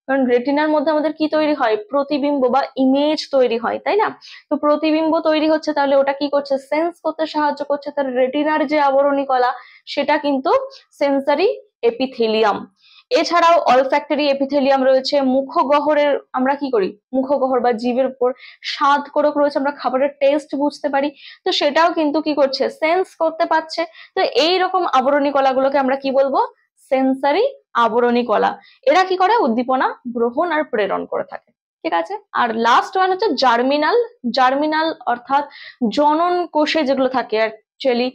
কারণ রেটিনার মধ্যে আমাদের কি তৈরি হয় প্রতিবিম্ব বা ইমেজ তৈরি হয় তাই না তো প্রতিবিম্ব তৈরি হচ্ছে তাহলে ওটা কি করছে সেন্স করতে সাহায্য করছে তার রেটিনার যে আবরণী কলা সেটা কিন্তু সেন্সারি এপিথেলিয়াম এছাড়াও অলফ্যাক্টরি এপিথেলিয়াম রয়েছে মুখগহরের আমরা কি করি মুখগহর বা জীবের উপর স্বাদ করে রয়েছে আমরা খাবারের টেস্ট বুঝতে পারি তো সেটাও কিন্তু কি করছে সেন্স করতে পারছে তো এই রকম আবরণী কলাগুলোকে আমরা কি বলবো সেন্সারি আবরণী কলা এরা কি করে উদ্দীপনা গ্রহণ আর প্রেরণ করে থাকে ঠিক আছে আর লাস্ট ওয়ান হচ্ছে জার্মিনাল জার্মিনাল অর্থাৎ জনন কোষে যেগুলো থাকে অ্যাকচুয়ালি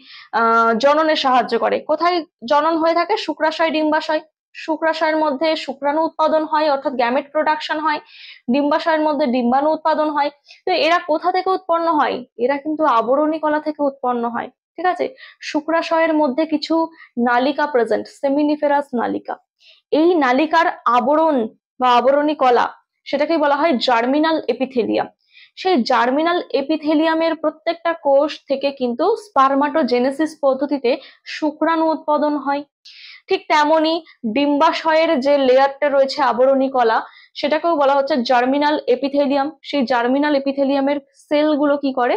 জননে সাহায্য করে কোথায় জনন হয়ে থাকে শুক্রাশয় ডিম্বাশয় শুক্রাশয়ের মধ্যে শুক্রাণু উৎপাদন হয় অর্থাৎ গ্যামেট প্রোডাকশন হয় ডিম্বাশয়ের মধ্যে ডিম্বাণু উৎপাদন হয় তো এরা কোথা থেকে উৎপন্ন হয় এরা কিন্তু আবরণী কলা থেকে উৎপন্ন হয় ঠিক আছে শুক্রাশয়ের মধ্যে কিছু নালিকা প্রেজেন্ট সেমিনিফেরাস নালিকা এই নালিকার আবরণ বা আবরণী কলা সেটাকে বলা হয় জার্মিনাল এপিথেলিয়াম সেই জার্মিনাল এপিথেলিয়ামের প্রত্যেকটা কোষ থেকে কিন্তু স্পার্মাটোজেনেসিস পদ্ধতিতে শুক্রাণু উৎপাদন হয় ঠিক তেমনি ডিম্বাশয়ের যে লেয়ারটা রয়েছে আবরণী কলা সেটাকেও বলা হচ্ছে জার্মিনাল এপিথেলিয়াম সেই জার্মিনাল এপিথেলিয়ামের সেলগুলো কি করে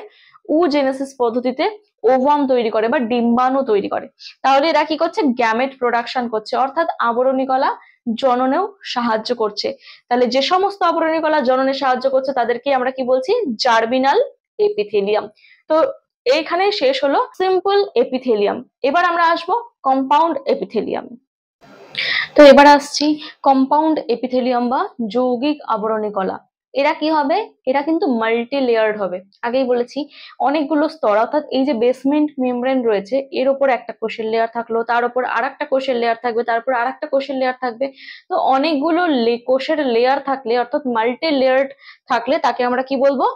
উজেনেসিস পদ্ধতিতে ওভাম তৈরি করে বা ডিম্বাণু তৈরি করে তাহলে এরা কি করছে গ্যামেট প্রোডাকশন করছে অর্থাৎ আবরণী কলা জননেও সাহায্য করছে তাহলে যে সমস্ত আবরণী কলা জননে সাহায্য করছে তাদেরকে আমরা কি বলছি জার্মিনাল এপিথেলিয়াম তো এইখানে শেষ হলো সিম্পল এপিথেলিয়াম এবার আমরা আসব কম্পাউন্ড এপিথেলিয়াম তো এবার আসছি কম্পাউন্ড এপিথেলিয়াম বা যৌগিক আবরণী কলা এরা কি হবে এরা কিন্তু মাল্টি লেয়ার্ড হবে আগেই বলেছি অনেকগুলো স্তর অর্থাৎ এই যে বেসমেন্ট মেমব্রেন রয়েছে এর ওপর একটা কোষের লেয়ার থাকলো তার ওপর আর একটা কোষের লেয়ার থাকবে তারপর আর একটা কোষের লেয়ার থাকবে তো অনেকগুলো কোষের লেয়ার থাকলে অর্থাৎ মাল্টি লেয়ার্ড থাকলে তাকে আমরা কি বলবো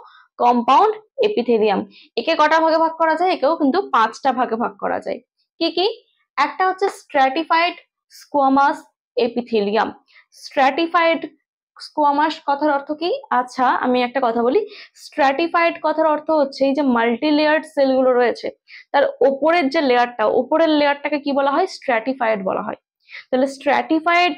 কম্পাউন্ড এপিথেলিয়াম একে কটা ভাগে ভাগ করা যায় একেও কিন্তু পাঁচটা ভাগে ভাগ করা যায় কি কি একটা হচ্ছে stratified squamous epithelium stratified squamous কথার অর্থ কি আচ্ছা আমি একটা কথা বলি স্ট্র্যাটিফাইড কথার অর্থ হচ্ছে এই যে মাল্টি লেয়ার্ড সেলগুলো রয়েছে তার ওপরের যে লেয়ারটা ওপরের লেয়ারটাকে কি বলা হয় স্ট্র্যাটিফাইড বলা হয় তাহলে স্ট্র্যাটিফাইড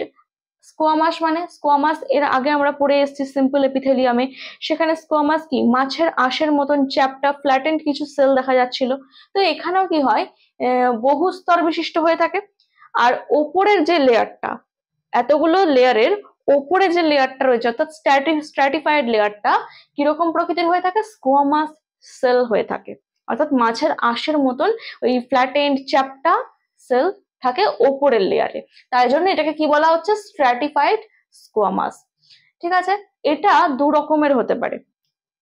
স্কোয়ামাস মানে স্কোয়ামাস এর আগে আমরা পড়ে এসেছি সিম্পল এপিথেলিয়ামে সেখানে স্কোয়ামাস কি মাছের আঁশের মতন চ্যাপটা ফ্ল্যাটেন্ড কিছু সেল দেখা যাচ্ছিল তো এখানেও কি হয় বহু স্তর বিশিষ্ট হয়ে থাকে আর ওপরের যে লেয়ারটা এতগুলো লেয়ারের ওপরে যে লেয়ারটা রয়েছে অর্থাৎ স্ট্র্যাটিফাইড লেয়ারটা কিরকম প্রকৃতির হয়ে থাকে স্কোয়ামাস সেল হয়ে থাকে অর্থাৎ মাছের আঁশের মতন ওই এন্ড চ্যাপটা সেল থাকে ওপরের লেয়ারে তাই জন্য এটাকে কি বলা হচ্ছে স্ট্র্যাটিফাইড স্কোয়ামাস ঠিক আছে এটা দু রকমের হতে পারে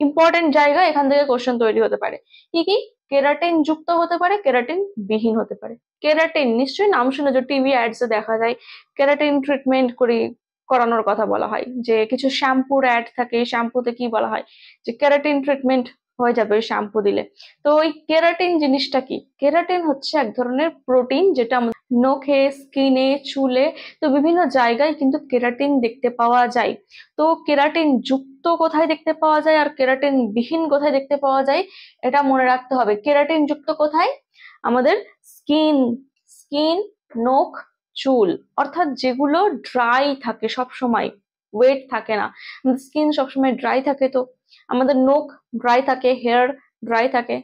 ইম্পর্টেন্ট জায়গা এখান থেকে কোশ্চেন তৈরি হতে পারে কি কি কেরাটিন যুক্ত হতে পারে কেরাটিন বিহীন হতে পারে কেরাটিন নিশ্চয়ই নাম যে টিভি অ্যাডসে দেখা যায় কেরাটিন ট্রিটমেন্ট করি করানোর কথা বলা হয় যে কিছু শ্যাম্পুর অ্যাড থাকে শ্যাম্পুতে কি বলা হয় যে ক্যারাটিন ট্রিটমেন্ট হয়ে যাবে শ্যাম্পু দিলে তো ওই কেরাটিন জিনিসটা কি কেরাটিন হচ্ছে এক ধরনের প্রোটিন যেটা নখে স্কিনে চুলে তো বিভিন্ন জায়গায় কিন্তু কেরাটিন দেখতে পাওয়া যায় তো কেরাটিন যুক্ত কোথায় দেখতে পাওয়া যায় আর কেরাটিন বিহীন কোথায় দেখতে পাওয়া যায় এটা মনে রাখতে হবে কেরাটিন যুক্ত কোথায় আমাদের স্কিন স্কিন নখ চুল অর্থাৎ যেগুলো ড্রাই থাকে সব সময় ওয়েট থাকে না স্কিন সবসময় ড্রাই থাকে তো আমাদের নোখ ড্রাই থাকে হেয়ার ড্রাই থাকে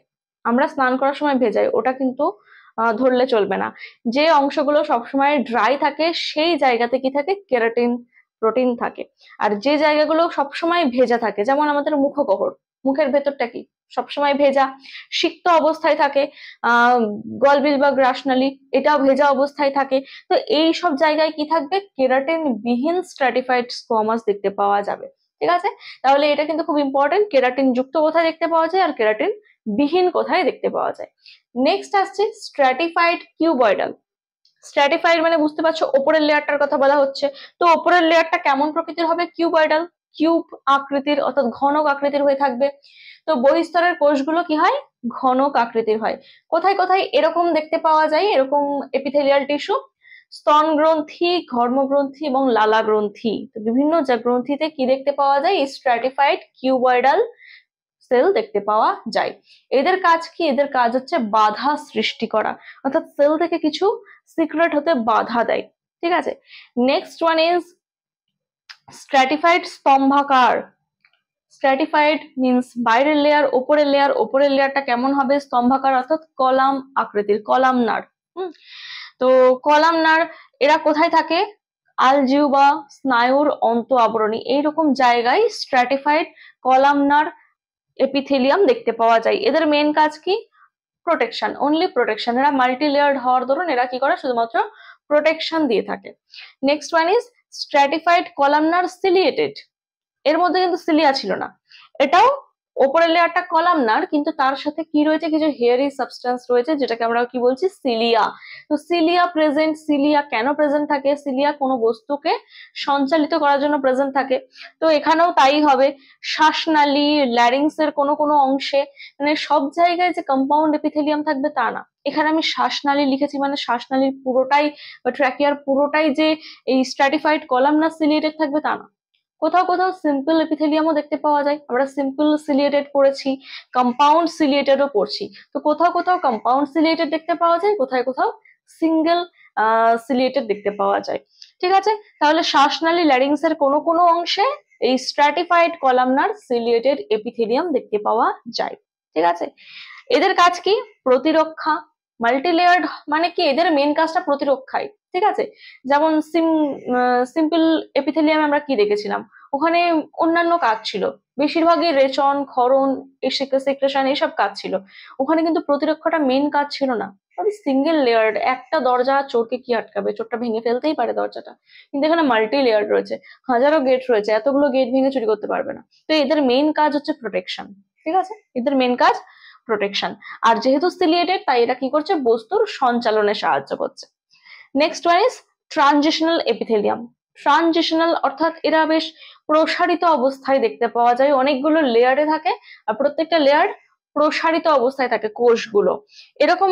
আমরা স্নান করার সময় ভেজাই ওটা কিন্তু ধরলে চলবে না যে অংশগুলো সবসময় ড্রাই থাকে সেই জায়গাতে কি থাকে কেরাটিন প্রোটিন থাকে আর যে জায়গাগুলো সবসময় ভেজা থাকে যেমন আমাদের মুখকহর মুখের ভেতরটা কি সবসময় ভেজা সিক্ত অবস্থায় থাকে আহ গলবিল বা গ্রাসনালি এটাও ভেজা অবস্থায় থাকে তো এই সব জায়গায় কি থাকবে কেরাটেন বিহীন স্ট্র্যাটিফাইড স্কোয়ামাস দেখতে পাওয়া যাবে ঠিক আছে তাহলে এটা কিন্তু খুব ইম্পর্টেন্ট কেরাটিন যুক্ত কোথায় দেখতে পাওয়া যায় আর কেরাটিন বিহীন কোথায় দেখতে পাওয়া যায় নেক্সট আসছে স্ট্র্যাটিফাইড কিউবয়ডাল স্ট্র্যাটিফাইড মানে বুঝতে পারছো ওপরের লেয়ারটার কথা বলা হচ্ছে তো ওপরের লেয়ারটা কেমন প্রকৃতির হবে কিউবয়েডাল কিউব আকৃতির অর্থাৎ ঘনক আকৃতির হয়ে থাকবে তো বহিস্তরের কোষগুলো কি হয় ঘনক আকৃতির হয় কোথায় কোথায় এরকম দেখতে পাওয়া যায় এরকম এপিথেলিয়াল টিস্যু স্তন গ্রন্থি ঘর্মগ্রন্থি এবং লালা গ্রন্থি বিভিন্ন গ্রন্থিতে কি দেখতে পাওয়া যায় স্ট্র্যাটিফাইড কিউবয়েডাল সেল দেখতে পাওয়া যায় এদের কাজ কি এদের কাজ হচ্ছে বাধা সৃষ্টি করা অর্থাৎ সেল থেকে কিছু সিক্রেট হতে বাধা দেয় ঠিক আছে নেক্সট ওয়ান ইজ স্ট্র্যাটিফাইড স্তম্ভাকার স্ট্র্যাটিফাইড মিনস বাইরের লেয়ার ওপরের লেয়ার ওপরের লেয়ারটা কেমন হবে স্তম্ভাকার অর্থাৎ কলাম আকৃতির কলামনার তো কলামনার এরা কোথায় থাকে আলজিউ বা স্নায়ুর অন্ত আবরণী এইরকম জায়গায় স্ট্র্যাটিফাইড কলামনার এপিথেলিয়াম দেখতে পাওয়া যায় এদের মেন কাজ কি প্রোটেকশন অনলি প্রোটেকশন এরা মাল্টি লেয়ার্ড হওয়ার দরুন এরা কি করে শুধুমাত্র প্রোটেকশন দিয়ে থাকে next one is stratified columnar ciliated এর মধ্যে কিন্তু সিলিয়া ছিল না এটাও ওপরের লেয়ারটা কলামনার কিন্তু তার সাথে কি রয়েছে কিছু হেয়ারি সাবস্টেন্স রয়েছে যেটাকে আমরা কি বলছি সিলিয়া তো সিলিয়া প্রেজেন্ট সিলিয়া কেন প্রেজেন্ট থাকে সিলিয়া কোনো বস্তুকে সঞ্চালিত করার জন্য প্রেজেন্ট থাকে তো এখানেও তাই হবে শ্বাসনালী ল্যারিংস এর কোনো কোনো অংশে মানে সব জায়গায় যে কম্পাউন্ড এপিথেলিয়াম থাকবে তা না এখানে আমি শ্বাসনালী লিখেছি মানে শ্বাসনালীর পুরোটাই বা ট্র্যাকিয়ার পুরোটাই যে এই স্ট্র্যাটিফাইড কলামনার সিলিয়েটেড থাকবে তা না কোথাও কোথাও সিম্পল এপিথেলিয়ামও দেখতে পাওয়া যায় আমরা সিম্পল সিলিয়েটেড পড়েছি কম্পাউন্ড সিলিয়েটেডও পড়ছি তো কোথাও কোথাও কম্পাউন্ড সিলিয়েটেড দেখতে পাওয়া যায় কোথায় কোথাও সিঙ্গেল সিলিয়েটেড দেখতে পাওয়া যায় ঠিক আছে তাহলে শ্বাসনালী ল্যারিংস এর কোনো কোনো অংশে এই স্ট্র্যাটিফাইড কলামনার সিলিয়েটেড এপিথেলিয়াম দেখতে পাওয়া যায় ঠিক আছে এদের কাজ কি প্রতিরক্ষা মাল্টিলেয়ার্ড মানে কি এদের মেন কাজটা প্রতিরক্ষায় ঠিক আছে যেমন সিম সিম্পল এপিথেলিয়াম আমরা কি দেখেছিলাম ওখানে অন্যান্য কাজ ছিল বেশিরভাগই রেচন খরণ সেক্রেশন এসব কাজ ছিল ওখানে কিন্তু প্রতিরক্ষাটা মেন কাজ ছিল না সিঙ্গেল লেয়ার্ড একটা দরজা চোরকে কি আটকাবে চোরটা ভেঙে ফেলতেই পারে দরজাটা কিন্তু এখানে মাল্টি লেয়ার রয়েছে হাজারো গেট রয়েছে এতগুলো গেট ভেঙে চুরি করতে পারবে না তো এদের মেন কাজ হচ্ছে প্রোটেকশন ঠিক আছে এদের মেন কাজ প্রোটেকশন আর যেহেতু সিলিয়েটেড তাই এরা কি করছে বস্তুর সঞ্চালনে সাহায্য করছে next one is transitional epithelium transitional অর্থাৎ এরা বেশ প্রসারিত অবস্থায় দেখতে পাওয়া যায় অনেকগুলো লেয়ারে থাকে আর প্রত্যেকটা লেয়ার প্রসারিত অবস্থায় থাকে কোষগুলো এরকম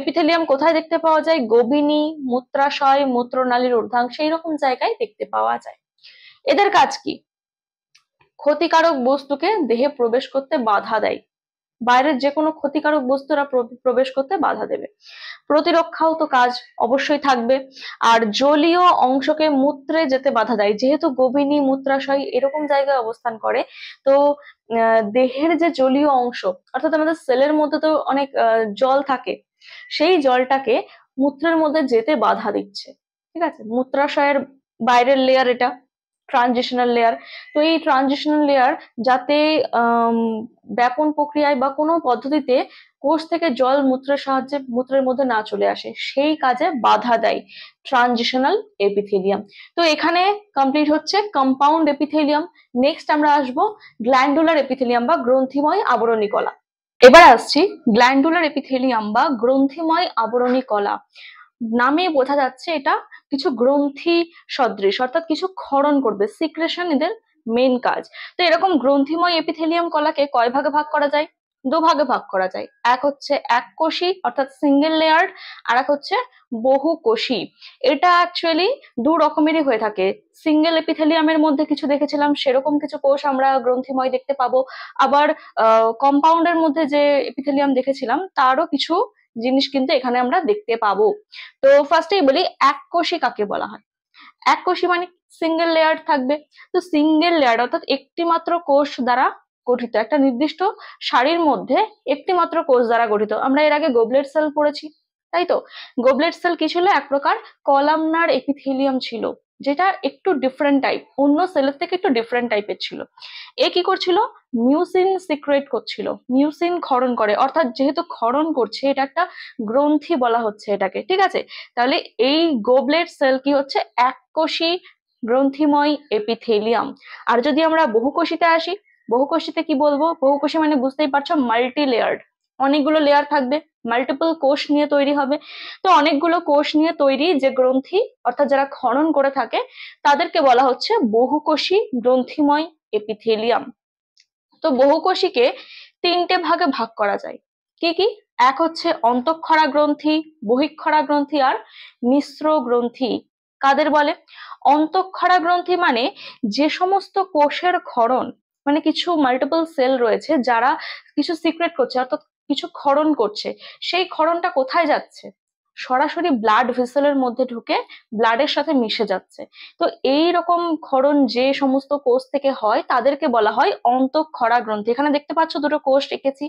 এপিথেলিয়াম কোথায় দেখতে পাওয়া যায় গোবিনী মূত্রাশয় মূত্রনালীর ঊর্ধ্বাংশে এইরকম জায়গায় দেখতে পাওয়া যায় এদের কাজ কি ক্ষতিকারক বস্তুকে দেহে প্রবেশ করতে বাধা দেয় বাইরের যে কোনো ক্ষতিকারক বস্তুরা প্রবেশ করতে বাধা দেবে প্রতিরক্ষাও তো কাজ অবশ্যই থাকবে আর জলীয় অংশকে মূত্রে যেতে বাধা দেয় যেহেতু গভীনী মূত্রাশয় এরকম জায়গায় অবস্থান করে তো দেহের যে জলীয় অংশ অর্থাৎ আমাদের সেলের মধ্যে তো অনেক জল থাকে সেই জলটাকে মূত্রের মধ্যে যেতে বাধা দিচ্ছে ঠিক আছে মূত্রাশয়ের বাইরের লেয়ার এটা ট্রানজিশনাল লেয়ার তো এই ট্রানজিশনাল লেয়ার যাতে ব্যাপন প্রক্রিয়ায় বা কোনো পদ্ধতিতে কোষ থেকে জল মূত্রের সাহায্যে মূত্রের মধ্যে না চলে আসে সেই কাজে বাধা দেয় ট্রানজিশনাল এপিথেলিয়াম তো এখানে কমপ্লিট হচ্ছে কম্পাউন্ড এপিথেলিয়াম নেক্সট আমরা আসব গ্ল্যান্ডুলার এপিথেলিয়াম বা গ্রন্থিময় আবরণী কলা এবার আসছি গ্ল্যান্ডুলার এপিথেলিয়াম বা গ্রন্থিময় আবরণী কলা নামে বোঝা যাচ্ছে এটা কিছু গ্রন্থি সদৃশ অর্থাৎ কিছু ক্ষরণ করবে সিক্রেশন এদের মেন কাজ তো এরকম গ্রন্থিময় এপিথেলিয়াম কলাকে কয় ভাগে ভাগ করা যায় দু ভাগে ভাগ করা যায় এক হচ্ছে এক কোষী অর্থাৎ সিঙ্গেল লেয়ার আর এক হচ্ছে বহু কোষী এটা অ্যাকচুয়ালি দু রকমেরই হয়ে থাকে সিঙ্গেল এপিথেলিয়ামের মধ্যে কিছু দেখেছিলাম সেরকম কিছু কোষ আমরা গ্রন্থিময় দেখতে পাবো আবার কম্পাউন্ডের মধ্যে যে এপিথেলিয়াম দেখেছিলাম তারও কিছু জিনিস কিন্তু এখানে আমরা দেখতে পাবো তো ফার্স্টেই বলি এক কোষি কাকে বলা হয় এক কোষি মানে সিঙ্গেল লেয়ার থাকবে তো সিঙ্গেল লেয়ার অর্থাৎ একটি মাত্র কোষ দ্বারা গঠিত একটা নির্দিষ্ট শাড়ির মধ্যে একটি মাত্র কোষ দ্বারা গঠিত আমরা এর আগে গোবলেট সেল পড়েছি তাই তো গোবলেট সেল কি ছিল এক প্রকার কলামনার এপিথেলিয়াম ছিল যেটা একটু ডিফারেন্ট টাইপ অন্য সেলের থেকে একটু ডিফারেন্ট টাইপের ছিল এ কি করছিল মিউসিন সিক্রেট করছিল মিউসিন খরণ করে অর্থাৎ যেহেতু ক্ষরণ করছে এটা একটা গ্রন্থি বলা হচ্ছে এটাকে ঠিক আছে তাহলে এই গোবলেট সেল কি হচ্ছে এককোষী গ্রন্থিময় এপিথেলিয়াম আর যদি আমরা বহুকোষিতে আসি বহুকোষিতে কি বলবো বহুকোষী মানে বুঝতেই পারছো মাল্টি লেয়ার্ড অনেকগুলো লেয়ার থাকবে মাল্টিপল কোষ নিয়ে তৈরি হবে তো অনেকগুলো কোষ নিয়ে তৈরি যে গ্রন্থি অর্থাৎ যারা খনন করে থাকে তাদেরকে বলা হচ্ছে বহুকোষী গ্রন্থিময় এপিথেলিয়াম তো বহুকোষীকে তিনটে ভাগে ভাগ করা যায় কি কি এক হচ্ছে অন্তঃক্ষরা গ্রন্থি বহিক্ষরা গ্রন্থি আর মিশ্র গ্রন্থি কাদের বলে অন্তঃক্ষরা গ্রন্থি মানে যে সমস্ত কোষের খরণ মানে কিছু মাল্টিপল সেল রয়েছে যারা কিছু সিক্রেট করছে অর্থাৎ কিছু খরণ করছে সেই খরণটা কোথায় যাচ্ছে সরাসরি ব্লাড ভেসেলের মধ্যে ঢুকে ব্লাডের সাথে মিশে যাচ্ছে তো এই রকম ক্ষরণ যে সমস্ত কোষ থেকে হয় তাদেরকে বলা হয় অন্তঃক্ষরা গ্রন্থি এখানে দেখতে পাচ্ছ দুটো কোষ এঁকেছি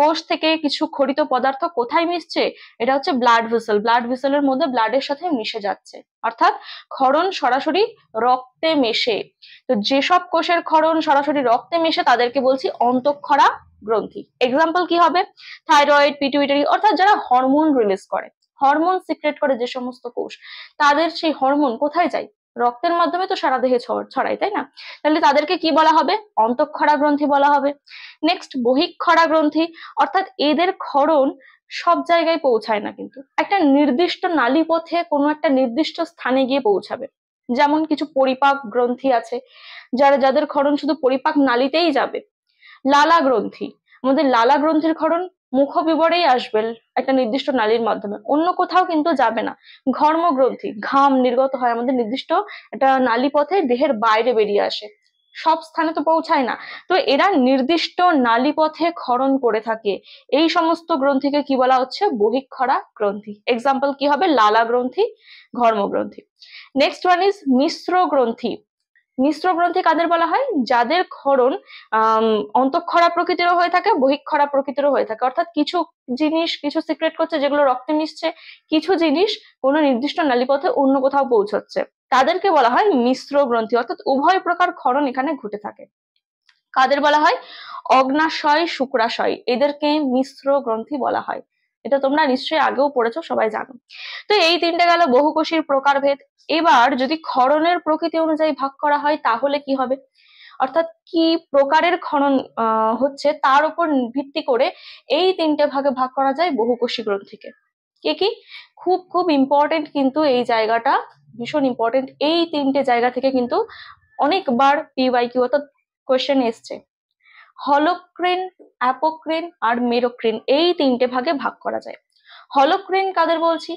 কোষ থেকে কিছু খরিত পদার্থ কোথায় মিশছে এটা হচ্ছে ব্লাড ভেসেল ব্লাড ভেসেলের মধ্যে ব্লাডের সাথে মিশে যাচ্ছে অর্থাৎ ক্ষরণ সরাসরি রক্তে মেশে তো যেসব কোষের ক্ষরণ সরাসরি রক্তে মেশে তাদেরকে বলছি অন্তঃক্ষরা গ্রন্থি এক্সাম্পল কি হবে থাইরয়েড পিটুইটারি অর্থাৎ যারা হরমোন রিলিজ করে হরমোন সিক্রেট করে যে সমস্ত কোষ তাদের সেই হরমোন কোথায় যায় রক্তের মাধ্যমে তো সারা দেহে ছড়ায় তাই না তাহলে তাদেরকে কি বলা হবে অন্তঃক্ষরা গ্রন্থি বলা হবে নেক্সট বহিক্ষরা গ্রন্থি অর্থাৎ এদের ক্ষরণ সব জায়গায় পৌঁছায় না কিন্তু একটা নির্দিষ্ট নালী পথে কোনো একটা নির্দিষ্ট স্থানে গিয়ে পৌঁছাবে যেমন কিছু পরিপাক গ্রন্থি আছে যারা যাদের ক্ষরণ শুধু পরিপাক নালীতেই যাবে লালা গ্রন্থি আমাদের লালা গ্রন্থির ক্ষরণ মুখবিবরেই আসবেন একটা নির্দিষ্ট নালীর মাধ্যমে অন্য কোথাও কিন্তু যাবে না ঘর্মগ্রন্থি ঘাম নির্গত হয় আমাদের নির্দিষ্ট একটা নালী পথে দেহের বাইরে বেরিয়ে আসে সব স্থানে তো পৌঁছায় না তো এরা নির্দিষ্ট নালী পথে ক্ষরণ করে থাকে এই সমস্ত গ্রন্থিকে কি বলা হচ্ছে বহিক্ষরা গ্রন্থি এক্সাম্পল কি হবে লালা গ্রন্থি ঘর্মগ্রন্থি নেক্সট ওয়ান ইজ মিশ্র গ্রন্থি মিশ্র গ্রন্থি কাদের বলা হয় যাদের ক্ষরণ অন্তঃক্ষরা প্রকৃতিরও হয়ে থাকে বহিক্ষরা প্রকৃতিরও হয়ে থাকে অর্থাৎ কিছু জিনিস কিছু সিক্রেট করছে যেগুলো রক্তে মিশছে কিছু জিনিস কোনো নির্দিষ্ট নালীপথে অন্য কোথাও পৌঁছচ্ছে তাদেরকে বলা হয় মিশ্র গ্রন্থি অর্থাৎ উভয় প্রকার ক্ষরণ এখানে ঘটে থাকে কাদের বলা হয় অগ্নাশয় শুক্রাশয় এদেরকে মিশ্র গ্রন্থি বলা হয় এটা তোমরা নিশ্চয়ই আগেও পড়েছো সবাই জানো তো এই তিনটা গেল বহুকোষীর প্রকারভেদ এবার যদি ক্ষরণের প্রকৃতি অনুযায়ী ভাগ করা হয় তাহলে কি হবে অর্থাৎ কি প্রকারের খনন হচ্ছে তার উপর ভিত্তি করে এই তিনটে ভাগে ভাগ করা যায় বহুকোষী গ্রন্থিকে কে কি খুব খুব ইম্পর্টেন্ট কিন্তু এই জায়গাটা ভীষণ ইম্পর্টেন্ট এই তিনটে জায়গা থেকে কিন্তু অনেকবার পিওয়াই কিউ অর্থাৎ কোয়েশ্চেন এসছে হলোক্রেন অ্যাপোক্রেন আর মেরোক্রেন এই তিনটে ভাগে ভাগ করা যায় হলোক্রেন কাদের বলছি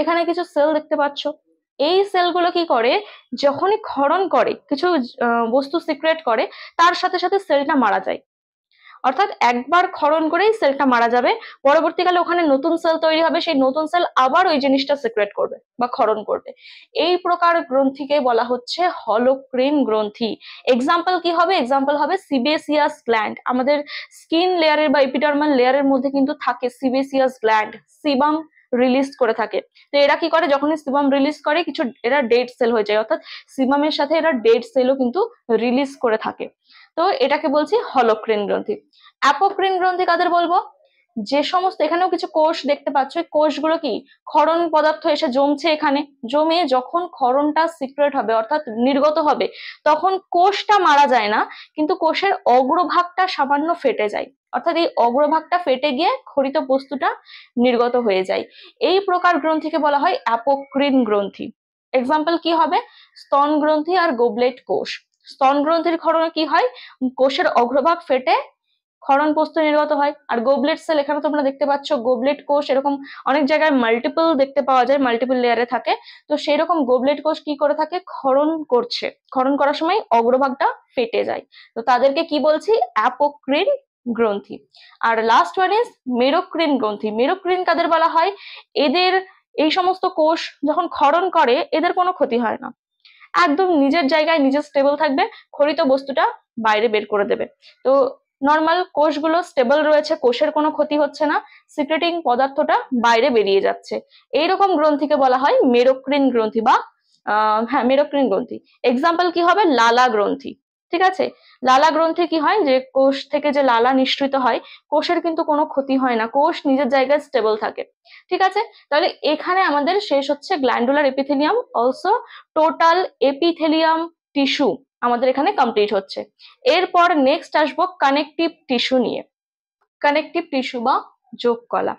এখানে কিছু সেল দেখতে পাচ্ছ এই সেলগুলো কি করে যখনই ক্ষরণ করে কিছু বস্তু সিক্রেট করে তার সাথে সাথে সেলটা মারা যায় অর্থাৎ একবার খরণ করেই সেলটা মারা যাবে পরবর্তীকালে ওখানে নতুন সেল তৈরি হবে সেই নতুন সেল আবার ওই জিনিসটা সিক্রেট করবে বা খরণ করবে এই প্রকার গ্রন্থিকে বলা হচ্ছে হলোক্রিন গ্রন্থি এক্সাম্পল কি হবে এক্সাম্পল হবে সিবেসিয়াস গ্ল্যান্ড আমাদের স্কিন লেয়ারের বা এপিডার্মাল লেয়ারের মধ্যে কিন্তু থাকে সিবেসিয়াস গ্ল্যান্ড সিবাম রিলিজ করে থাকে তো এরা কি করে যখনই সিবাম রিলিজ করে কিছু এরা ডেড সেল হয়ে যায় অর্থাৎ সিবামের সাথে এরা ডেড সেলও কিন্তু রিলিজ করে থাকে তো এটাকে বলছি হলোক্রিন গ্রন্থি অ্যাপোক্রিন গ্রন্থি কাদের বলবো যে সমস্ত এখানেও কিছু কোষ দেখতে পাচ্ছ কোষগুলো কি ক্ষরণ পদার্থ এসে জমছে এখানে জমে যখন ক্ষরণটা সিক্রেট হবে অর্থাৎ নির্গত হবে তখন কোষটা মারা যায় না কিন্তু কোষের অগ্রভাগটা সামান্য ফেটে যায় অর্থাৎ এই অগ্রভাগটা ফেটে গিয়ে খরিত বস্তুটা নির্গত হয়ে যায় এই প্রকার গ্রন্থিকে বলা হয় অ্যাপোক্রিন গ্রন্থি এক্সাম্পল কি হবে স্তন গ্রন্থি আর গোবলেট কোষ স্তন গ্রন্থির ক্ষরণে কি হয় কোষের অগ্রভাগ ফেটে খরণ বস্তু নির্গত হয় আর গোবলেট সেল এখানে তোমরা দেখতে পাচ্ছ গোবলেট কোষ এরকম অনেক জায়গায় মাল্টিপল দেখতে পাওয়া যায় মাল্টিপল লেয়ারে থাকে তো সেই রকম গোবলেট কোষ কি করে থাকে খরণ করছে খরণ করার সময় অগ্রভাগটা ফেটে যায় তো তাদেরকে কি বলছি অ্যাপোক্রিন গ্রন্থি আর লাস্ট ওয়ান ইজ মেরোক্রিন গ্রন্থি মেরোক্রিন কাদের বলা হয় এদের এই সমস্ত কোষ যখন ক্ষরণ করে এদের কোনো ক্ষতি হয় না একদম নিজের জায়গায় নিজে স্টেবল থাকবে খরিত বস্তুটা বাইরে বের করে দেবে তো নর্মাল কোষগুলো স্টেবল রয়েছে কোষের কোনো ক্ষতি হচ্ছে না সিক্রেটিং পদার্থটা বাইরে বেরিয়ে যাচ্ছে এই রকম গ্রন্থিকে বলা হয় মেরোক্রিন গ্রন্থি বা হ্যাঁ মেরোক্রিন গ্রন্থি এক্সাম্পল কি হবে লালা গ্রন্থি ঠিক আছে লালা গ্রন্থে কি হয় যে কোষ থেকে যে লালা নিঃসৃত হয় কোষের কিন্তু কোনো ক্ষতি হয় না কোষ নিজের জায়গায় স্টেবল থাকে ঠিক আছে তাহলে এখানে আমাদের শেষ হচ্ছে glandular epithelium also total epithelium tissue আমাদের এখানে কমপ্লিট হচ্ছে এরপর নেক্সট আসবো কানেকটিভ টিস্যু নিয়ে কানেকটিভ টিস্যু বা যোগ কলা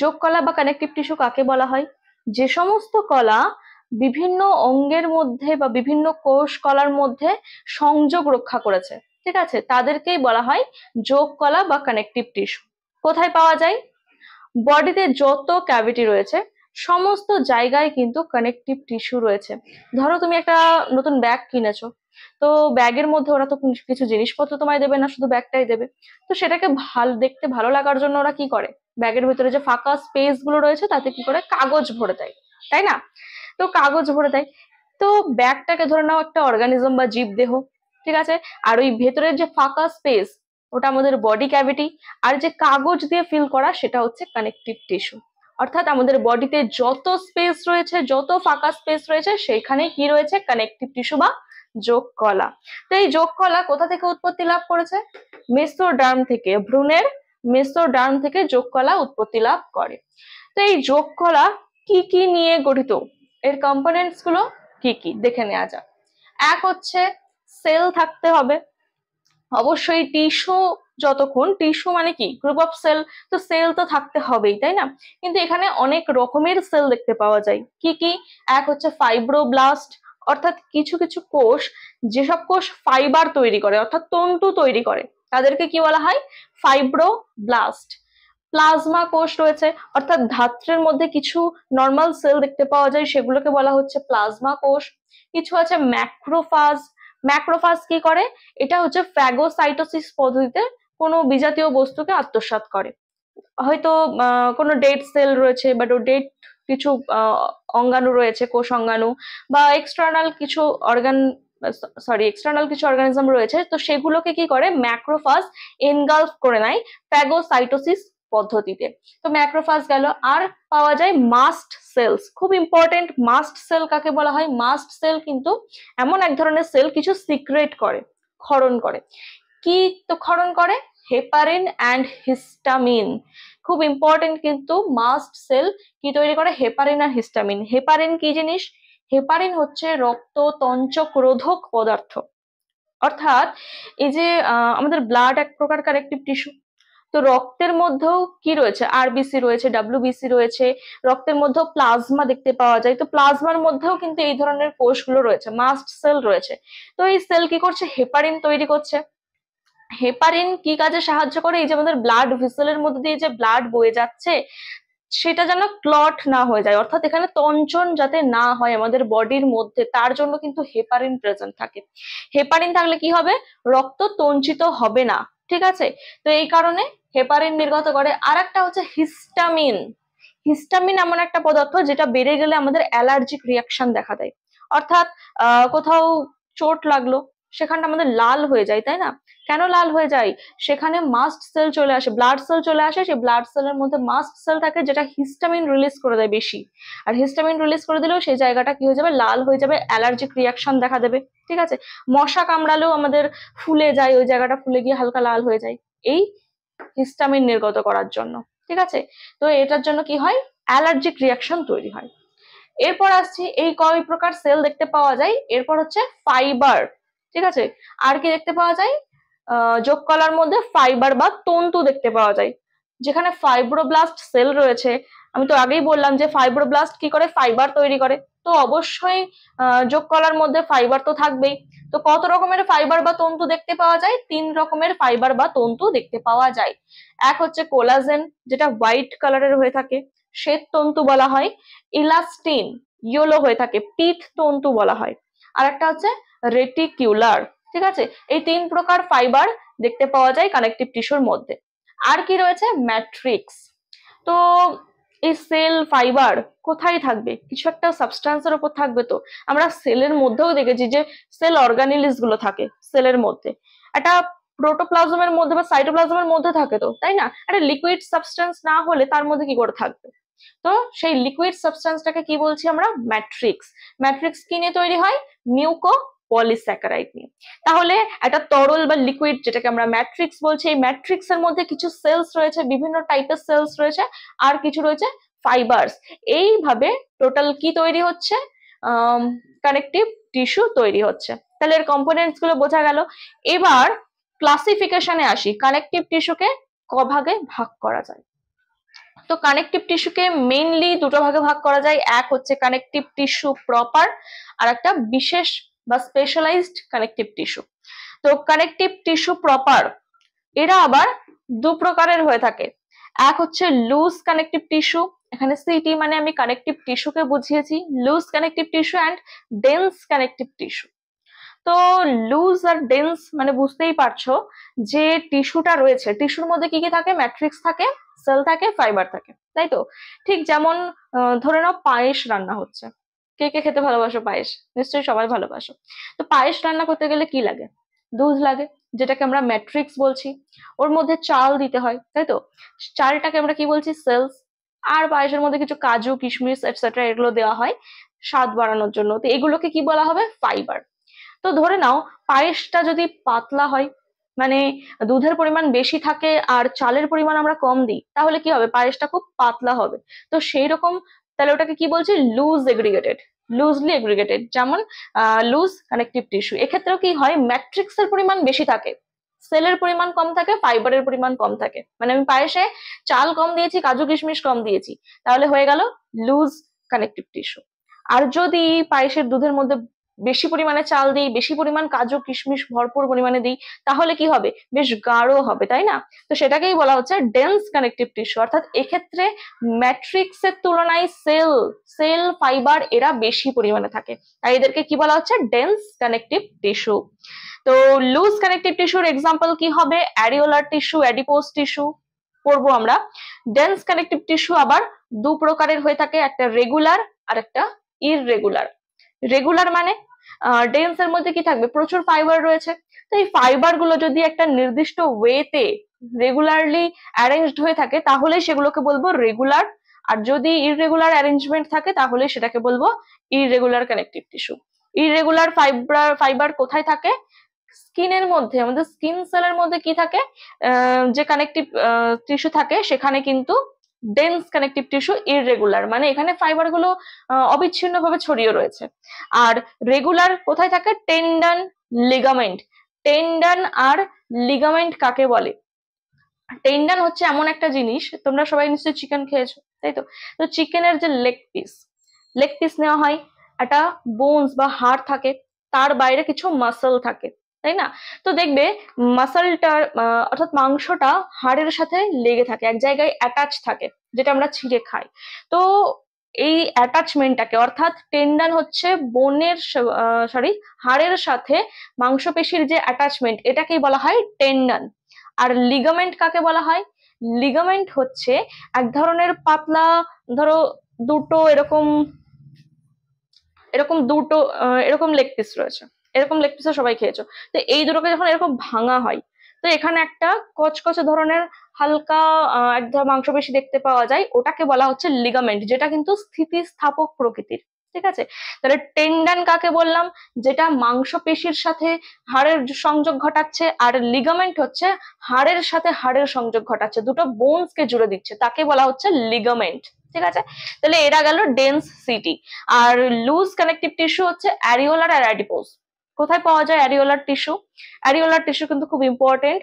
যোগ কলা বা কানেকটিভ টিস্যু কাকে বলা হয় যে সমস্ত কলা বিভিন্ন অঙ্গের মধ্যে বা বিভিন্ন কোষ কলার মধ্যে সংযোগ রক্ষা করেছে ঠিক আছে তাদেরকেই বলা হয় যোগ কলা বা কানেকটিভ টিস্যু কোথায় পাওয়া যায় বডিতে যত ক্যাভিটি রয়েছে সমস্ত জায়গায় কিন্তু কানেকটিভ টিস্যু রয়েছে ধরো তুমি একটা নতুন ব্যাগ কিনেছো তো ব্যাগের মধ্যে ওরা তো কিছু জিনিসপত্র তোমায় দেবে না শুধু ব্যাগটাই দেবে তো সেটাকে ভাল দেখতে ভালো লাগার জন্য ওরা কি করে ব্যাগের ভিতরে যে ফাঁকা স্পেস গুলো রয়েছে তাতে কি করে কাগজ ভরে দেয় তাই না তো কাগজ ভরে দেয় তো ব্যাগটাকে ধরে নাও একটা অর্গানিজম বা জীব দেহ ঠিক আছে আর ওই ভেতরের যে ফাঁকা স্পেস ওটা আমাদের বডি ক্যাভিটি আর যে কাগজ দিয়ে ফিল করা সেটা হচ্ছে কানেকটিভ টিস্যু অর্থাৎ আমাদের বডিতে যত স্পেস রয়েছে যত ফাঁকা স্পেস রয়েছে সেইখানে কি রয়েছে কানেকটিভ টিস্যু বা যোগ কলা তো এই যোগ কলা কোথা থেকে উৎপত্তি লাভ করেছে মেসোর ডার্ম থেকে ভ্রূণের ডার্ম থেকে যোগ কলা উৎপত্তি লাভ করে তো এই যোগ কলা কি কি নিয়ে গঠিত এর কম্পোনেন্টস গুলো কি কি দেখে নেওয়া যাক এক হচ্ছে সেল থাকতে হবে অবশ্যই টিস্যু যতক্ষণ টিস্যু মানে কি গ্রুপ অফ সেল তো সেল তো থাকতে হবেই তাই না কিন্তু এখানে অনেক রকমের সেল দেখতে পাওয়া যায় কি কি এক হচ্ছে ফাইব্রোব্লাস্ট অর্থাৎ কিছু কিছু কোষ যেসব কোষ ফাইবার তৈরি করে অর্থাৎ তন্তু তৈরি করে তাদেরকে কি বলা হয় ফাইব্রোব্লাস্ট প্লাজমা কোষ রয়েছে অর্থাৎ ধাত্রের মধ্যে কিছু নর্মাল সেল দেখতে পাওয়া যায় সেগুলোকে বলা হচ্ছে প্লাজমা কোষ কিছু আছে ম্যাক্রোফাজ ম্যাক্রোফাজ কি করে এটা হচ্ছে ফ্যাগোসাইটোসিস পদ্ধতিতে কোনো বিজাতীয় বস্তুকে আত্মসাত করে হয়তো কোনো ডেড সেল রয়েছে বাট ও ডেড কিছু অঙ্গাণু রয়েছে কোষ অঙ্গাণু বা এক্সটার্নাল কিছু অর্গান সরি এক্সটার্নাল কিছু অর্গানিজম রয়েছে তো সেগুলোকে কি করে ম্যাক্রোফাস এনগালফ করে নেয় ফ্যাগোসাইটোসিস পদ্ধতিতে তো ম্যাক্রোফাজ গেল আর পাওয়া যায় মাস্ট সেলস খুব ইম্পর্টেন্ট মাস্ট সেল কাকে বলা হয় মাস্ট সেল কিন্তু এমন এক ধরনের সেল কিছু সিক্রেট করে খরণ করে কি তো ক্ষরণ করে হেপারিন অ্যান্ড হিস্টামিন খুব ইম্পর্টেন্ট কিন্তু মাস্ট সেল কি তৈরি করে হেপারিন আর হিস্টামিন হেপারিন কি জিনিস হেপারিন হচ্ছে রক্ত তঞ্চক রোধক পদার্থ অর্থাৎ এই যে আমাদের ব্লাড এক প্রকার কারেক্টিভ টিস্যু তো রক্তের মধ্যেও কি রয়েছে আরবিসি রয়েছে ডাব্লিউবিসি রয়েছে রক্তের মধ্যেও প্লাজমা দেখতে পাওয়া যায় তো প্লাজমার মধ্যেও কিন্তু এই ধরনের কোষগুলো রয়েছে মাস্ট সেল রয়েছে তো এই সেল কি করছে হেপারিন তৈরি করছে হেপারিন কি কাজে সাহায্য করে এই যে আমাদের ব্লাড ভিসেলের মধ্যে দিয়ে যে ব্লাড বয়ে যাচ্ছে সেটা যেন ক্লট না হয়ে যায় অর্থাৎ এখানে তঞ্চন যাতে না হয় আমাদের বডির মধ্যে তার জন্য কিন্তু হেপারিন প্রেজেন্ট থাকে হেপারিন থাকলে কি হবে রক্ত তঞ্চিত হবে না ঠিক আছে তো এই কারণে হেপারিন নির্গত করে আর একটা হচ্ছে হিস্টামিন হিস্টামিন এমন একটা পদার্থ যেটা বেড়ে গেলে আমাদের অ্যালার্জিক রিয়াকশন দেখা দেয় অর্থাৎ কোথাও চোট লাগলো সেখানটা আমাদের লাল হয়ে যায় তাই না কেন লাল হয়ে যায় সেখানে মাস্ট সেল চলে আসে ব্লাড সেল চলে আসে সেই ব্লাড সেলের মধ্যে মাস্ট সেল থাকে যেটা হিস্টামিন রিলিজ করে দেয় বেশি আর হিস্টামিন রিলিজ করে দিলেও সেই জায়গাটা কি হয়ে যাবে লাল হয়ে যাবে অ্যালার্জিক রিয়াকশন দেখা দেবে ঠিক আছে মশা কামড়ালেও আমাদের ফুলে যায় ওই জায়গাটা ফুলে গিয়ে হালকা লাল হয়ে যায় এই হিস্টামিন নির্গত করার জন্য ঠিক আছে তো এটার জন্য কি হয় অ্যালার্জিক রিয়াকশন তৈরি হয় এরপর আসছি এই কয় প্রকার সেল দেখতে পাওয়া যায় এরপর হচ্ছে ফাইবার ঠিক আছে আর কি দেখতে পাওয়া যায় যোগ কলার মধ্যে ফাইবার বা তন্তু দেখতে পাওয়া যায় যেখানে ফাইব্রোব্লাস্ট সেল রয়েছে আমি তো আগেই বললাম যে ফাইব্রোব্লাস্ট কি করে ফাইবার তৈরি করে তো অবশ্যই যোগ কলার মধ্যে ফাইবার তো থাকবেই তো কত রকমের ফাইবার বা তন্তু দেখতে পাওয়া যায় তিন রকমের ফাইবার বা তন্তু দেখতে পাওয়া যায় এক হচ্ছে কোলাজেন যেটা হোয়াইট কালারের হয়ে থাকে শ্বেত তন্তু বলা হয় ইলাস্টিন ইয়েলো হয়ে থাকে পিঠ তন্তু বলা হয় আর একটা হচ্ছে রেটিকিউলার ঠিক আছে এই তিন প্রকার ফাইবার দেখতে পাওয়া যায় কানেকটিভ টিস্যুর মধ্যে আর কি রয়েছে ম্যাট্রিক্স তো এই সেল ফাইবার কোথায় থাকবে কিছু একটা সাবস্টান্সের উপর থাকবে তো আমরা সেলের মধ্যেও দেখেছি যে সেল অর্গানিলিস গুলো থাকে সেলের মধ্যে একটা প্রোটোপ্লাজমের মধ্যে বা সাইটোপ্লাজমের মধ্যে থাকে তো তাই না একটা লিকুইড সাবস্টেন্স না হলে তার মধ্যে কি করে থাকবে তো সেই লিকুইড সাবস্টান্সটাকে কি বলছি আমরা ম্যাট্রিক্স ম্যাট্রিক্স কি নিয়ে তৈরি হয় মিউকো পলিস্যাকারাইড নিয়ে তাহলে একটা তরল বা লিকুইড যেটাকে আমরা ম্যাট্রিক্স বলছি এই ম্যাট্রিক্স এর মধ্যে কিছু সেলস রয়েছে বিভিন্ন টাইপের সেলস রয়েছে আর কিছু রয়েছে ফাইবার্স এইভাবে টোটাল কি তৈরি হচ্ছে কানেকটিভ টিস্যু তৈরি হচ্ছে তাহলে এর কম্পোনেন্টস গুলো বোঝা গেল এবার ক্লাসিফিকেশনে আসি কানেকটিভ টিস্যুকে কভাগে ভাগ করা যায় তো কানেকটিভ টিস্যুকে মেইনলি দুটো ভাগে ভাগ করা যায় এক হচ্ছে কানেকটিভ টিস্যু প্রপার আর একটা বিশেষ বা স্পেশালাইজড কানেকটিভ টিস্যু তো কানেকটিভ টিস্যু প্রপার এরা আবার দু প্রকারের হয়ে থাকে এক হচ্ছে লুজ কানেকটিভ টিস্যু এখানে সিটি মানে আমি কানেকটিভ টিস্যুকে বুঝিয়েছি loose connective tissue and dense connective tissue তো লুজ আর ডেন্স মানে বুঝতেই পারছো যে টিস্যুটা রয়েছে টিস্যুর মধ্যে কি কি থাকে ম্যাট্রিক্স থাকে সেল থাকে ফাইবার থাকে তাই তো ঠিক যেমন ধরে নাও পায়েস রান্না হচ্ছে কে কে খেতে ভালোবাসো পায়েস নিশ্চয়ই সবাই ভালোবাসো তো পায়েস রান্না করতে গেলে কি লাগে দুধ লাগে যেটাকে আমরা ম্যাট্রিক্স বলছি ওর মধ্যে চাল দিতে হয় তাই তো চালটাকে আমরা কি বলছি সেলস আর পায়েসের মধ্যে কিছু কাজু কিশমিশ এটসেট্রা এগুলো দেওয়া হয় স্বাদ বাড়ানোর জন্য তো এগুলোকে কি বলা হবে ফাইবার তো ধরে নাও পায়েসটা যদি পাতলা হয় মানে দুধের পরিমাণ বেশি থাকে আর চালের পরিমাণ আমরা কম দিই তাহলে কি হবে পায়েসটা খুব পাতলা হবে তো সেই রকম তাহলে ওটাকে কি বলছি লুজ এগ্রিগেটেড লুজলি এগ্রিগেটেড যেমন লুজ কানেকটিভ টিস্যু এক্ষেত্রেও কি হয় ম্যাট্রিক্সের পরিমাণ বেশি থাকে সেলের পরিমাণ কম থাকে ফাইবারের পরিমাণ কম থাকে মানে আমি পায়েসে চাল কম দিয়েছি কাজু কিশমিশ কম দিয়েছি তাহলে হয়ে গেল লুজ কানেকটিভ টিস্যু আর যদি পায়েসের দুধের মধ্যে বেশি পরিমাণে চাল দিই বেশি পরিমাণ কাজু কিশমিশ ভরপুর পরিমাণে দিই তাহলে কি হবে বেশ গাঢ় হবে তাই না তো সেটাকেই বলা হচ্ছে ডেন্স কানেকটিভ টিস্যু অর্থাৎ এক্ষেত্রে ম্যাট্রিক্সের তুলনায় সেল সেল ফাইবার এরা বেশি পরিমাণে থাকে তাই এদেরকে কি বলা হচ্ছে ডেন্স কানেকটিভ টিস্যু তো লুজ কানেকটিভ টিস্যুর এক্সাম্পল কি হবে অ্যারিওলার টিস্যু অ্যাডিপোস টিস্যু পড়বো আমরা ডেন্স কানেকটিভ টিস্যু আবার দু প্রকারের হয়ে থাকে একটা রেগুলার আর একটা ইররেগুলার রেগুলার মানে ডেন্স এর মধ্যে কি থাকবে প্রচুর ফাইবার রয়েছে তো এই ফাইবার গুলো যদি একটা নির্দিষ্ট ওয়েতে রেগুলারলি অ্যারেঞ্জড হয়ে থাকে তাহলে সেগুলোকে বলবো রেগুলার আর যদি ইরেগুলার অ্যারেঞ্জমেন্ট থাকে তাহলে সেটাকে বলবো irregular connective tissue irregular fibre fibre কোথায় থাকে স্কিনের মধ্যে আমাদের স্কিন সেলের মধ্যে কি থাকে যে কানেকটিভ টিস্যু থাকে সেখানে কিন্তু ডেন্স কানেকটিভ টিস্যু ইররেগুলার মানে এখানে ফাইবারগুলো অবিচ্ছিন্নভাবে ছড়িয়ে রয়েছে আর রেগুলার কোথায় থাকে টেন্ডান লিগামেন্ট টেন্ডান আর লিগামেন্ট কাকে বলে টেন্ডান হচ্ছে এমন একটা জিনিস তোমরা সবাই নিশ্চয়ই চিকেন খেয়েছো তাই তো তো চিকেনের যে লেগ পিস লেগ পিস নেওয়া হয় একটা বোনস বা হাড় থাকে তার বাইরে কিছু মাসল থাকে তাই না তো দেখবে মাসালটার অর্থাৎ মাংসটা হাড়ের সাথে লেগে থাকে এক জায়গায় অ্যাটাচ থাকে যেটা আমরা ছিঁড়ে খাই তো এই অ্যাটাচমেন্টটাকে অর্থাৎ টেন্ডান হচ্ছে বোনের সরি হাড়ের সাথে মাংসপেশির যে অ্যাটাচমেন্ট এটাকেই বলা হয় টেন্ডান আর লিগামেন্ট কাকে বলা হয় লিগামেন্ট হচ্ছে এক ধরনের পাতলা ধরো দুটো এরকম এরকম দুটো এরকম লেগ পিস রয়েছে এরকম লেগ পিসও সবাই খেয়েছো তো এই দুটোকে যখন এরকম ভাঙা হয় তো এখানে একটা কচকচে ধরনের হালকা এক ধরনের মাংসপেশি দেখতে পাওয়া যায় ওটাকে বলা হচ্ছে লিগামেন্ট যেটা কিন্তু স্থিতিস্থাপক প্রকৃতির ঠিক আছে তাহলে টেন্ডান কাকে বললাম যেটা মাংসপেশির সাথে হাড়ের সংযোগ ঘটাচ্ছে আর লিগামেন্ট হচ্ছে হাড়ের সাথে হাড়ের সংযোগ ঘটাচ্ছে দুটো বোনস কে জুড়ে দিচ্ছে তাকে বলা হচ্ছে লিগামেন্ট ঠিক আছে তাহলে এরা গেল ডেন্স সিটি আর লুজ কানেকটিভ টিস্যু হচ্ছে অ্যারিওলার আর অ্যাডিপোস কোথায় পাওয়া যায় অ্যারিওলার টিস্যু অ্যারিওলার টিস্যু কিন্তু খুব ইম্পর্টেন্ট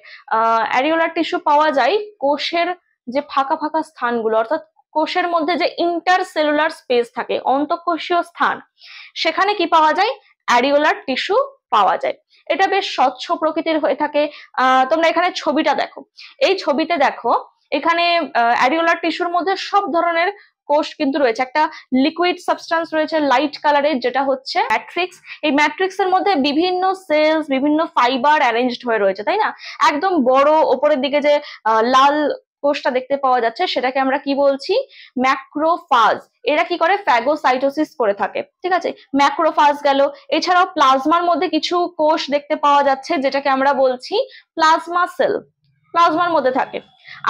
অ্যারিওলার টিস্যু পাওয়া যায় কোষের যে ফাঁকা ফাঁকা স্থানগুলো অর্থাৎ কোষের মধ্যে যে ইন্টারসেলুলার স্পেস থাকে অন্তঃকোষীয় স্থান সেখানে কি পাওয়া যায় অ্যারিওলার টিস্যু পাওয়া যায় এটা বেশ স্বচ্ছ প্রকৃতির হয়ে থাকে তোমরা এখানে ছবিটা দেখো এই ছবিতে দেখো এখানে অ্যারিওলার টিস্যুর মধ্যে সব ধরনের কোষ কিন্তু রয়েছে একটা লিকুইড সাবস্টান্স রয়েছে লাইট কালারের যেটা হচ্ছে ম্যাট্রিক্স এই ম্যাট্রিক্স এর মধ্যে বিভিন্ন সেলস বিভিন্ন ফাইবার অ্যারেঞ্জড হয়ে রয়েছে তাই না একদম বড় ওপরের দিকে যে লাল কোষটা দেখতে পাওয়া যাচ্ছে সেটাকে আমরা কি বলছি ম্যাক্রোফাজ এরা কি করে ফ্যাগোসাইটোসিস করে থাকে ঠিক আছে ম্যাক্রোফাজ গেল এছাড়াও প্লাজমার মধ্যে কিছু কোষ দেখতে পাওয়া যাচ্ছে যেটাকে আমরা বলছি প্লাজমা সেল প্লাজমার মধ্যে থাকে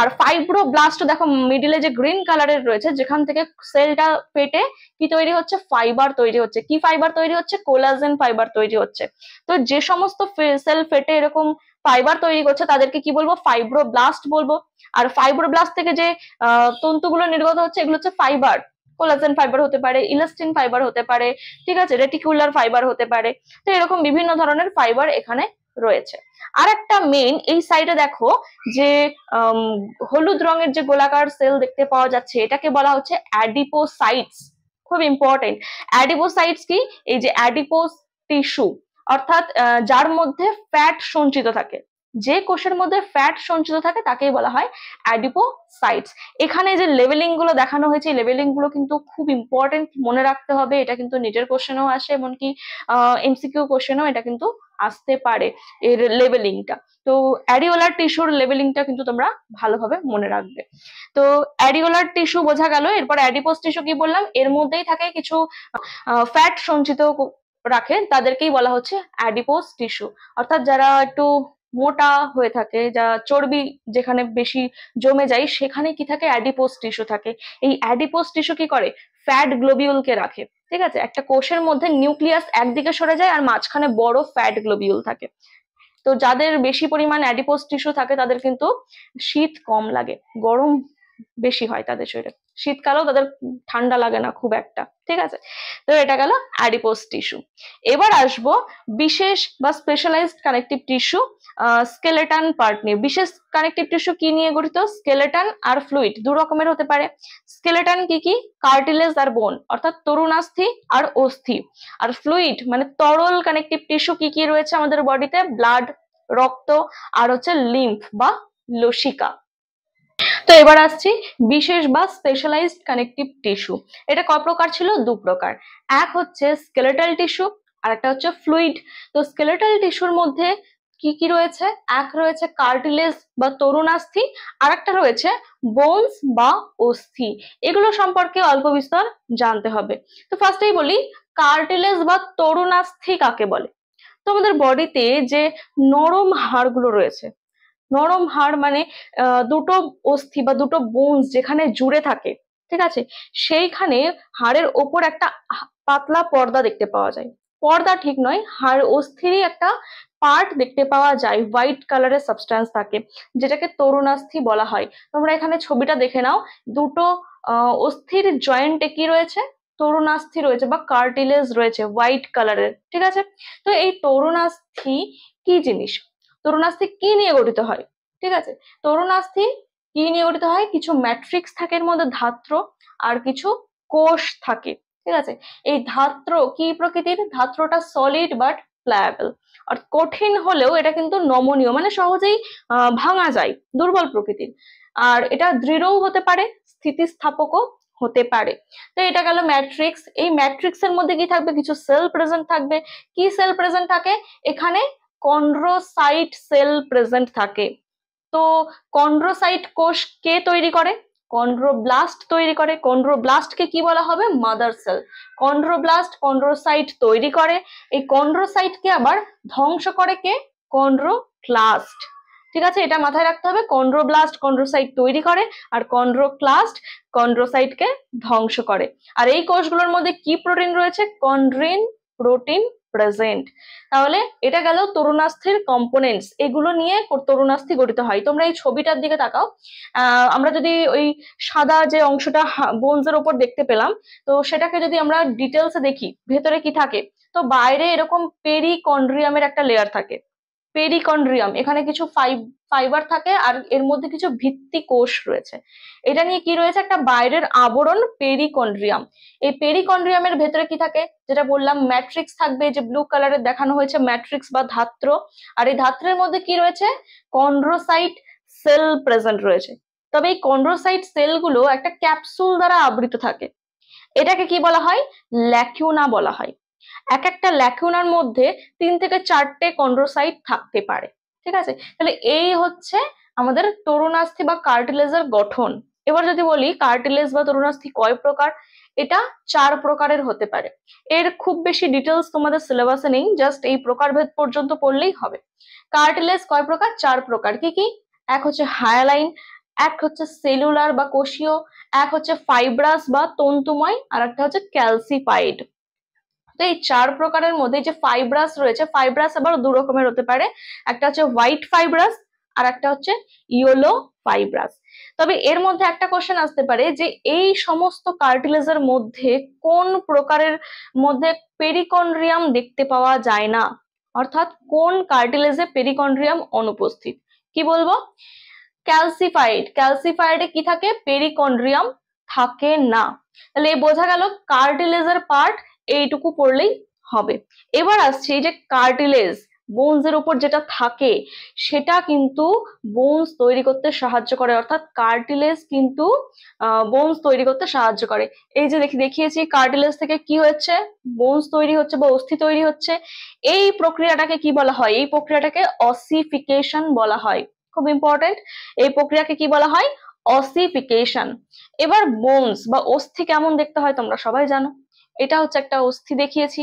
আর ফাইব্রোব্লাস্ট দেখো মিডিলে যে গ্রিন কালারের রয়েছে যেখান থেকে সেলটা পেটে কি তৈরি হচ্ছে ফাইবার তৈরি হচ্ছে কি ফাইবার তৈরি হচ্ছে কোলাজেন ফাইবার তৈরি হচ্ছে তো যে সমস্ত সেল ফেটে এরকম ফাইবার তৈরি করছে তাদেরকে কি বলবো ফাইব্রোব্লাস্ট বলবো আর ফাইব্রোব্লাস্ট থেকে যে তন্তুগুলো নির্গত হচ্ছে এগুলো হচ্ছে ফাইবার কোলাজেন ফাইবার হতে পারে ইলাস্টিন ফাইবার হতে পারে ঠিক আছে রেটিকুলার ফাইবার হতে পারে তো এরকম বিভিন্ন ধরনের ফাইবার এখানে রয়েছে আর একটা মেন এই সাইডে দেখো যে হলুদ রঙের যে গোলাকার সেল দেখতে পাওয়া যাচ্ছে এটাকে বলা হচ্ছে অ্যাডিপোসাইটস খুব ইম্পর্টেন্ট অ্যাডিপোসাইটস কি এই যে অ্যাডিপোস টিস্যু অর্থাৎ যার মধ্যে ফ্যাট সঞ্চিত থাকে যে কোষের মধ্যে ফ্যাট সঞ্চিত থাকে তাকেই বলা হয় অ্যাডিপোসাইটস এখানে যে লেভেলিং গুলো দেখানো হয়েছে লেভেলিং গুলো কিন্তু খুব ইম্পর্টেন্ট মনে রাখতে হবে এটা কিন্তু নিজের কোশ্চেনও আসে এমনকি এমসিকিউ কোশ্চেনও এটা কিন্তু আসতে পারে এর লেভেলিংটা তো অ্যারিওলার টিস্যুর লেভেলিংটা কিন্তু তোমরা ভালোভাবে মনে রাখবে তো অ্যারিওলার টিস্যু বোঝা গেল এরপর অ্যাডিপোস টিস্যু কি বললাম এর মধ্যেই থাকে কিছু ফ্যাট সঞ্চিত রাখে তাদেরকেই বলা হচ্ছে অ্যাডিপোস টিস্যু অর্থাৎ যারা একটু মোটা হয়ে থাকে যা চর্বি যেখানে বেশি জমে যায় সেখানে কি থাকে অ্যাডিপোস টিস্যু থাকে এই অ্যাডিপোস টিস্যু কি করে ফ্যাট গ্লোবিউলকে রাখে ঠিক আছে একটা কোষের মধ্যে নিউক্লিয়াস একদিকে সরে যায় আর মাঝখানে বড় ফ্যাট গ্লোবিউল থাকে তো যাদের বেশি পরিমাণ অ্যাডিপোজ টিস্যু থাকে তাদের কিন্তু শীত কম লাগে গরম বেশি হয় তাদের শরীরে শীতকালেও তাদের ঠান্ডা লাগে না খুব একটা ঠিক আছে তো এটা গেল অ্যাডিপোস টিস্যু এবার আসবো বিশেষ বা specialized connective tissue skeletal part নিয়ে বিশেষ কানেকটিভ টিস্যু কি নিয়ে গঠিত স্কেলেটান আর ফ্লুইড দু রকমের হতে পারে স্কেলেটান কি কি কার্টিলেজ আর বোন অর্থাৎ তরুণাস্থি আর অস্থি আর ফ্লুইড মানে তরল কানেকটিভ টিস্যু কি কি রয়েছে আমাদের বডিতে ব্লাড রক্ত আর হচ্ছে লিম্ফ বা লসিকা তো এবার আসছি বিশেষ বা স্পেশালাইজড কানেকটিভ টিস্যু এটা ক প্রকার ছিল দু প্রকার এক হচ্ছে স্কেলেটাল টিস্যু আর একটা হচ্ছে ফ্লুইড তো স্কেলেটাল টিস্যুর মধ্যে কি কি রয়েছে এক রয়েছে কার্টিলেজ বা তরুণাস্থি আর একটা রয়েছে বোনস বা অস্থি এগুলো সম্পর্কে অল্প বিস্তর জানতে হবে তো ফার্স্টেই বলি কার্টিলেজ বা তরুণাস্থি কাকে বলে তো আমাদের বডিতে যে নরম হাড়গুলো রয়েছে নরম হাড় মানে দুটো অস্থি বা দুটো বোনস যেখানে জুড়ে থাকে ঠিক আছে সেইখানে হাড়ের ওপর একটা পাতলা পর্দা দেখতে পাওয়া যায় পর্দা ঠিক নয় হাড় অস্থিরই একটা পার্ট দেখতে পাওয়া যায় হোয়াইট কালারের সাবস্টান্স থাকে যেটাকে তরুণাস্থি বলা হয় তোমরা এখানে ছবিটা দেখে নাও দুটো অস্থির জয়েন্টে কি রয়েছে তরুণাস্থি রয়েছে বা কার্টিলেজ রয়েছে হোয়াইট কালারের ঠিক আছে তো এই তরুণাস্থি কি জিনিস তরুণাস্থি কি নিয়ে গঠিত হয় ঠিক আছে তরুণাস্থি কি নিয়ে গঠিত হয় কিছু ম্যাট্রিক্স থাকে এর মধ্যে ধাত্র আর কিছু কোষ থাকে ঠিক আছে এই ধাত্র কি প্রকৃতির ধাত্রটা সলিড বাট প্লায়াবল আর কঠিন হলেও এটা কিন্তু নমনীয় মানে সহজেই ভাঙা যায় দুর্বল প্রকৃতির আর এটা দৃঢ়ও হতে পারে স্থিতিস্থাপকও হতে পারে তো এটা গেল ম্যাট্রিক্স এই ম্যাট্রিক্সের মধ্যে কি থাকবে কিছু সেল প্রেজেন্ট থাকবে কি সেল প্রেজেন্ট থাকে এখানে কন্ড্রোসাইট সেল প্রেজেন্ট থাকে তো কন্ড্রোসাইট কোষ কে তৈরি করে কন্ড্রোব্লাস্ট তৈরি করে কন্ড্রোব্লাস্টকে কি বলা হবে মাদার সেল কন্ড্রোব্লাস্ট কন্ড্রোসাইট তৈরি করে এই কন্ড্রোসাইটকে আবার ধ্বংস করে কে কন্ড্রোক্লাস্ট ঠিক আছে এটা মাথায় রাখতে হবে কন্ড্রোব্লাস্ট কন্ড্রোসাইট তৈরি করে আর কন্ড্রোক্লাস্ট কন্ড্রোসাইটকে ধ্বংস করে আর এই কোষগুলোর মধ্যে কি প্রোটিন রয়েছে কন্ড্রিন প্রোটিন প্রেজেন্ট তাহলে এটা গেল তরুণাস্থির কম্পোনেন্টস এগুলো নিয়ে তরুণাস্থি গঠিত হয় তোমরা এই ছবিটার দিকে তাকাও আমরা যদি ওই সাদা যে অংশটা বোনসের ওপর দেখতে পেলাম তো সেটাকে যদি আমরা ডিটেলসে দেখি ভেতরে কি থাকে তো বাইরে এরকম পেরিকন্ড্রিয়ামের একটা লেয়ার থাকে পেরিকন্ড্রিয়াম এখানে কিছু ফাইভ ফাইবার থাকে আর এর মধ্যে কিছু ভিত্তি কোষ রয়েছে এটা নিয়ে কি রয়েছে একটা বাইরের আবরণ পেরিকন্ড্রিয়াম এই পেরিকন্ড্রিয়ামের ভেতরে কি থাকে যেটা বললাম ম্যাট্রিক্স থাকবে যে ব্লু কালারের দেখানো হয়েছে ম্যাট্রিক্স বা ধাত্র আর এই ধাত্রের মধ্যে কি রয়েছে কন্ড্রোসাইট সেল প্রেজেন্ট রয়েছে তবে এই কন্ড্রোসাইট সেলগুলো একটা ক্যাপসুল দ্বারা আবৃত থাকে এটাকে কি বলা হয় ল্যাকিউনা বলা হয় এক একটা ল্যাকিউনার মধ্যে তিন থেকে চারটে কন্ড্রোসাইট থাকতে পারে ঠিক আছে তাহলে এই হচ্ছে আমাদের তরুণাস্থি বা কার্টিলেজের গঠন এবার যদি বলি কার্টিলেজ বা তরুণাস্থি কয় প্রকার এটা চার প্রকারের হতে পারে এর খুব বেশি ডিটেলস তোমাদের সিলেবাসে নেই জাস্ট এই প্রকারভেদ পর্যন্ত পড়লেই হবে কার্টিলেজ কয় প্রকার চার প্রকার কি কি এক হচ্ছে হায়ালাইন এক হচ্ছে সেলুলার বা কোষীয় এক হচ্ছে ফাইব্রাস বা তন্তুময় আর একটা হচ্ছে ক্যালসিফাইড তো এই চার প্রকারের মধ্যে যে ফাইব্রাস রয়েছে ফাইব্রাস আবার দু রকমের হতে পারে একটা হচ্ছে হোয়াইট ফাইব্রাস আর একটা হচ্ছে ইয়েলো ফাইব্রাস তবে এর মধ্যে একটা কোশ্চেন আসতে পারে যে এই সমস্ত কার্টিলেজের মধ্যে কোন প্রকারের মধ্যে পেরিকন্ড্রিয়াম দেখতে পাওয়া যায় না অর্থাৎ কোন কার্টিলেজে পেরিকন্ড্রিয়াম অনুপস্থিত কি বলবো ক্যালসিফাইড ক্যালসিফাইডে কি থাকে পেরিকন্ড্রিয়াম থাকে না তাহলে বোঝা গেল কার্টিলেজের পার্ট এইটুকু পড়লেই হবে এবার আসছে এই যে কার্টিলেজ বোনসের উপর যেটা থাকে সেটা কিন্তু বোনস তৈরি করতে সাহায্য করে অর্থাৎ কার্টিলেজ কিন্তু বোনস তৈরি করতে সাহায্য করে এই যে দেখি দেখিয়েছি কার্টিলেজ থেকে কি হচ্ছে বোনস তৈরি হচ্ছে বা অস্থি তৈরি হচ্ছে এই প্রক্রিয়াটাকে কি বলা হয় এই প্রক্রিয়াটাকে অসিফিকেশন বলা হয় খুব ইম্পর্টেন্ট এই প্রক্রিয়াকে কি বলা হয় অসিফিকেশন এবার বোনস বা অস্থি কেমন দেখতে হয় তোমরা সবাই জানো এটা হচ্ছে একটা অস্থি দেখিয়েছি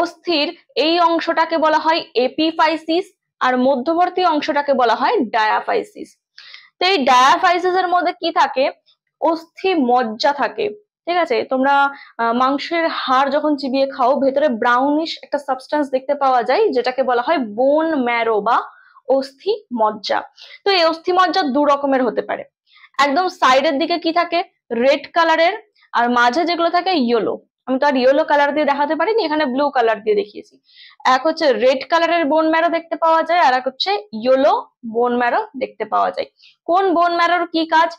অস্থির এই অংশটাকে বলা হয় এপিফাইসিস আর মধ্যবর্তী অংশটাকে বলা হয় ডায়াফাইসিস তো এই ডায়াফাইসিস এর মধ্যে কি থাকে অস্থি মজ্জা থাকে ঠিক আছে তোমরা মাংসের হাড় যখন চিবিয়ে খাও ভেতরে ব্রাউনিশ একটা সাবস্টান্স দেখতে পাওয়া যায় যেটাকে বলা হয় বোন ম্যারো বা অস্থি মজ্জা তো এই অস্থি মজ্জা দু রকমের হতে পারে একদম সাইডের দিকে কি থাকে রেড কালারের আর মাঝে যেগুলো থাকে ইয়েলো আমি তো আর ইয়েলো কালার দিয়ে দেখাতে পারিনি এখানে ব্লু কালার দিয়ে দেখিয়েছি এক হচ্ছে রেড কালারের বোন ম্যারো দেখতে পাওয়া যায় আর এক হচ্ছে ইয়েলো বোন ম্যারো দেখতে পাওয়া যায় কোন বোন ম্যারোর কি কাজ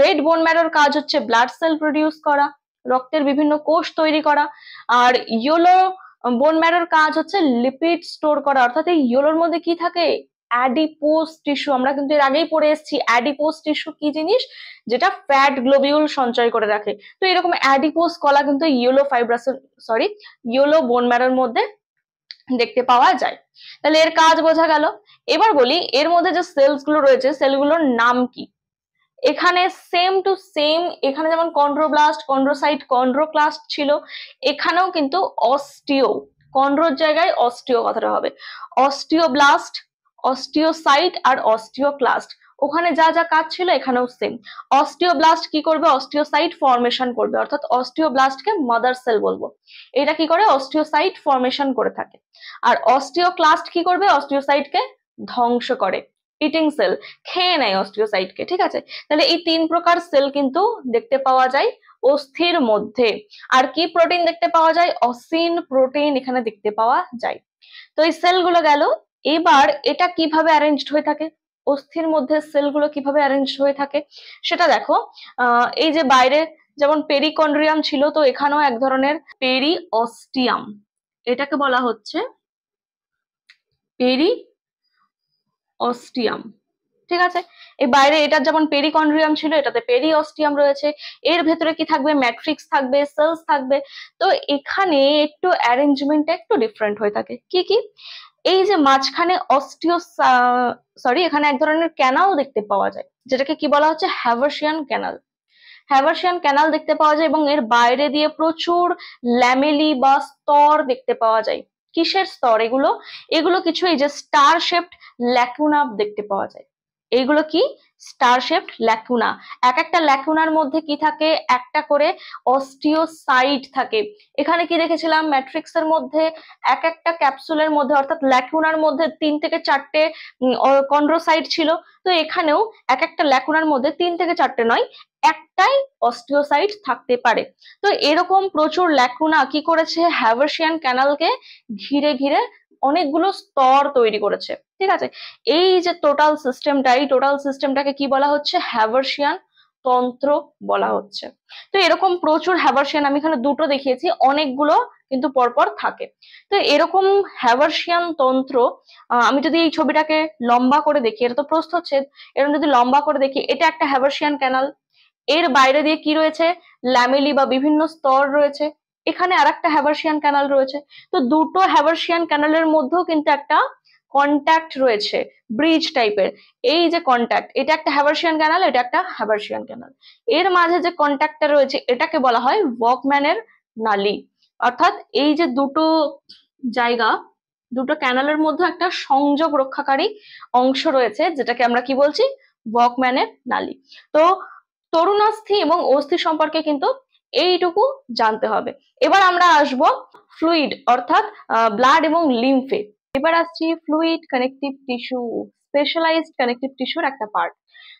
রেড বোন ম্যারোর কাজ হচ্ছে ব্লাড সেল প্রডিউস করা রক্তের বিভিন্ন কোষ তৈরি করা আর ইয়েলো বোন ম্যারোর কাজ হচ্ছে লিপিড স্টোর করা অর্থাৎ এই ইয়েলোর মধ্যে কি থাকে অ্যাডিপোস টিস্যু আমরা কিন্তু এর আগেই পড়ে এসেছি অ্যাডিপোস টিস্যু কি জিনিস যেটা ফ্যাট গ্লোবিউল সঞ্চয় করে রাখে তো এরকম অ্যাডিপোস কলা কিন্তু ইয়েলো ফাইব্রাস সরি ইয়েলো বোন ম্যারোর মধ্যে দেখতে পাওয়া যায় তাহলে এর কাজ বোঝা গেল এবার বলি এর মধ্যে যে সেলস গুলো রয়েছে সেলগুলোর নাম কি এখানে সেম টু সেম এখানে যেমন কন্ড্রোব্লাস্ট কন্ড্রোসাইট কন্ড্রোক্লাস্ট ছিল এখানেও কিন্তু অস্টিও কন্ড্রোর জায়গায় অস্টিও কথাটা হবে অস্টিওব্লাস্ট অস্টিওসাইট আর অস্টিওক্লাস্ট ওখানে যা যা কাজ ছিল এখানেও সেম অস্টিওব্লাস্ট কি করবে অস্টিওসাইট ফর্মেশন করবে অর্থাৎ অস্টিওব্লাস্টকে মাদার সেল বলবো এটা কি করে অস্টিওসাইট ফর্মেশন করে থাকে আর অস্টিওক্লাস্ট কি করবে অস্টিওসাইটকে ধ্বংস করে ইটিং সেল খেয়ে নেয় অস্টিওসাইটকে ঠিক আছে তাহলে এই তিন প্রকার সেল কিন্তু দেখতে পাওয়া যায় অস্থির মধ্যে আর কি প্রোটিন দেখতে পাওয়া যায় অসিন প্রোটিন এখানে দেখতে পাওয়া যায় তো এই সেলগুলো গেল এবার এটা কিভাবে অ্যারেঞ্জড হয়ে থাকে অস্থির মধ্যে সেলগুলো কিভাবে অ্যারেঞ্জড হয়ে থাকে সেটা দেখো এই যে বাইরে যেমন পেরিকন্ড্রিয়াম ছিল তো এখানেও এক ধরনের পেরি অস্টিয়াম এটাকে বলা হচ্ছে পেরি অস্টিয়াম ঠিক আছে এই বাইরে এটার যেমন পেরিকন্ড্রিয়াম ছিল এটাতে পেরি অস্টিয়াম রয়েছে এর ভেতরে কি থাকবে ম্যাট্রিক্স থাকবে সেলস থাকবে তো এখানে একটু অ্যারেঞ্জমেন্টটা একটু ডিফারেন্ট হয়ে থাকে কি কি এই যে মাঝখানে অস্টিও সরি এখানে এক ধরনের ক্যানাল দেখতে পাওয়া যায় যেটাকে কি বলা হচ্ছে হ্যাভার্সিয়ান ক্যানাল হ্যাভার্সিয়ান ক্যানাল দেখতে পাওয়া যায় এবং এর বাইরে দিয়ে প্রচুর ল্যামেলি বা স্তর দেখতে পাওয়া যায় কিসের স্তর এগুলো এগুলো কিছু এই যে স্টার শেপড ল্যাকুনা দেখতে পাওয়া যায় এইগুলো কি স্টার শেপড ল্যাকুনা এক একটা ল্যাকুনার মধ্যে কি থাকে একটা করে অস্টিওসাইট থাকে এখানে কি দেখেছিলাম ম্যাট্রিক্সের মধ্যে এক একটা ক্যাপসুলের মধ্যে অর্থাৎ ল্যাকুনার মধ্যে তিন থেকে চারটে কন্ড্রোসাইট ছিল তো এখানেও এক একটা ল্যাকুনার মধ্যে তিন থেকে চারটে নয় একটাই অস্টিওসাইট থাকতে পারে তো এরকম প্রচুর ল্যাকুনা কি করেছে হ্যাভার্সিয়ান ক্যানালকে ঘিরে ঘিরে অনেকগুলো স্তর তৈরি করেছে ঠিক আছে এই যে টোটাল সিস্টেমটা এই টোটাল সিস্টেমটাকে কি বলা হচ্ছে হ্যাভার্সিয়ান তন্ত্র বলা হচ্ছে তো এরকম প্রচুর হ্যাভার্সিয়ান আমি এখানে দুটো দেখিয়েছি অনেকগুলো কিন্তু পরপর থাকে তো এরকম হ্যাভার্সিয়ান তন্ত্র আমি যদি এই ছবিটাকে লম্বা করে দেখি এটা তো প্রস্থচ্ছেদ এরকম যদি লম্বা করে দেখি এটা একটা হ্যাভার্সিয়ান ক্যানাল এর বাইরে দিয়ে কি রয়েছে ল্যামেলি বা বিভিন্ন স্তর রয়েছে এখানে আর একটা হ্যাভার্সিয়ান ক্যানাল রয়েছে তো দুটো হ্যাভার্সিয়ান ক্যানালের মধ্যেও কিন্তু একটা কন্ট্যাক্ট রয়েছে ব্রিজ টাইপের এই যে কন্ট্যাক্ট এটা একটা হ্যাভার্সিয়ান ক্যানাল এটা একটা হ্যাভার্সিয়ান ক্যানাল এর মাঝে যে কন্ট্যাক্টটা রয়েছে এটাকে বলা হয় ওয়াকম্যানের নালি অর্থাৎ এই যে দুটো জায়গা দুটো ক্যানালের মধ্যে একটা সংযোগ রক্ষাকারী অংশ রয়েছে যেটাকে আমরা কি বলছি ওয়াকম্যানের নালি তো তরুণাস্থি এবং অস্থি সম্পর্কে কিন্তু এইটুকু জানতে হবে এবার আমরা আসব ফ্লুইড অর্থাৎ ব্লাড এবং লিম্ফে এবার আসছি fluid connective tissue specialized connective টিস্যুর একটা পার্ট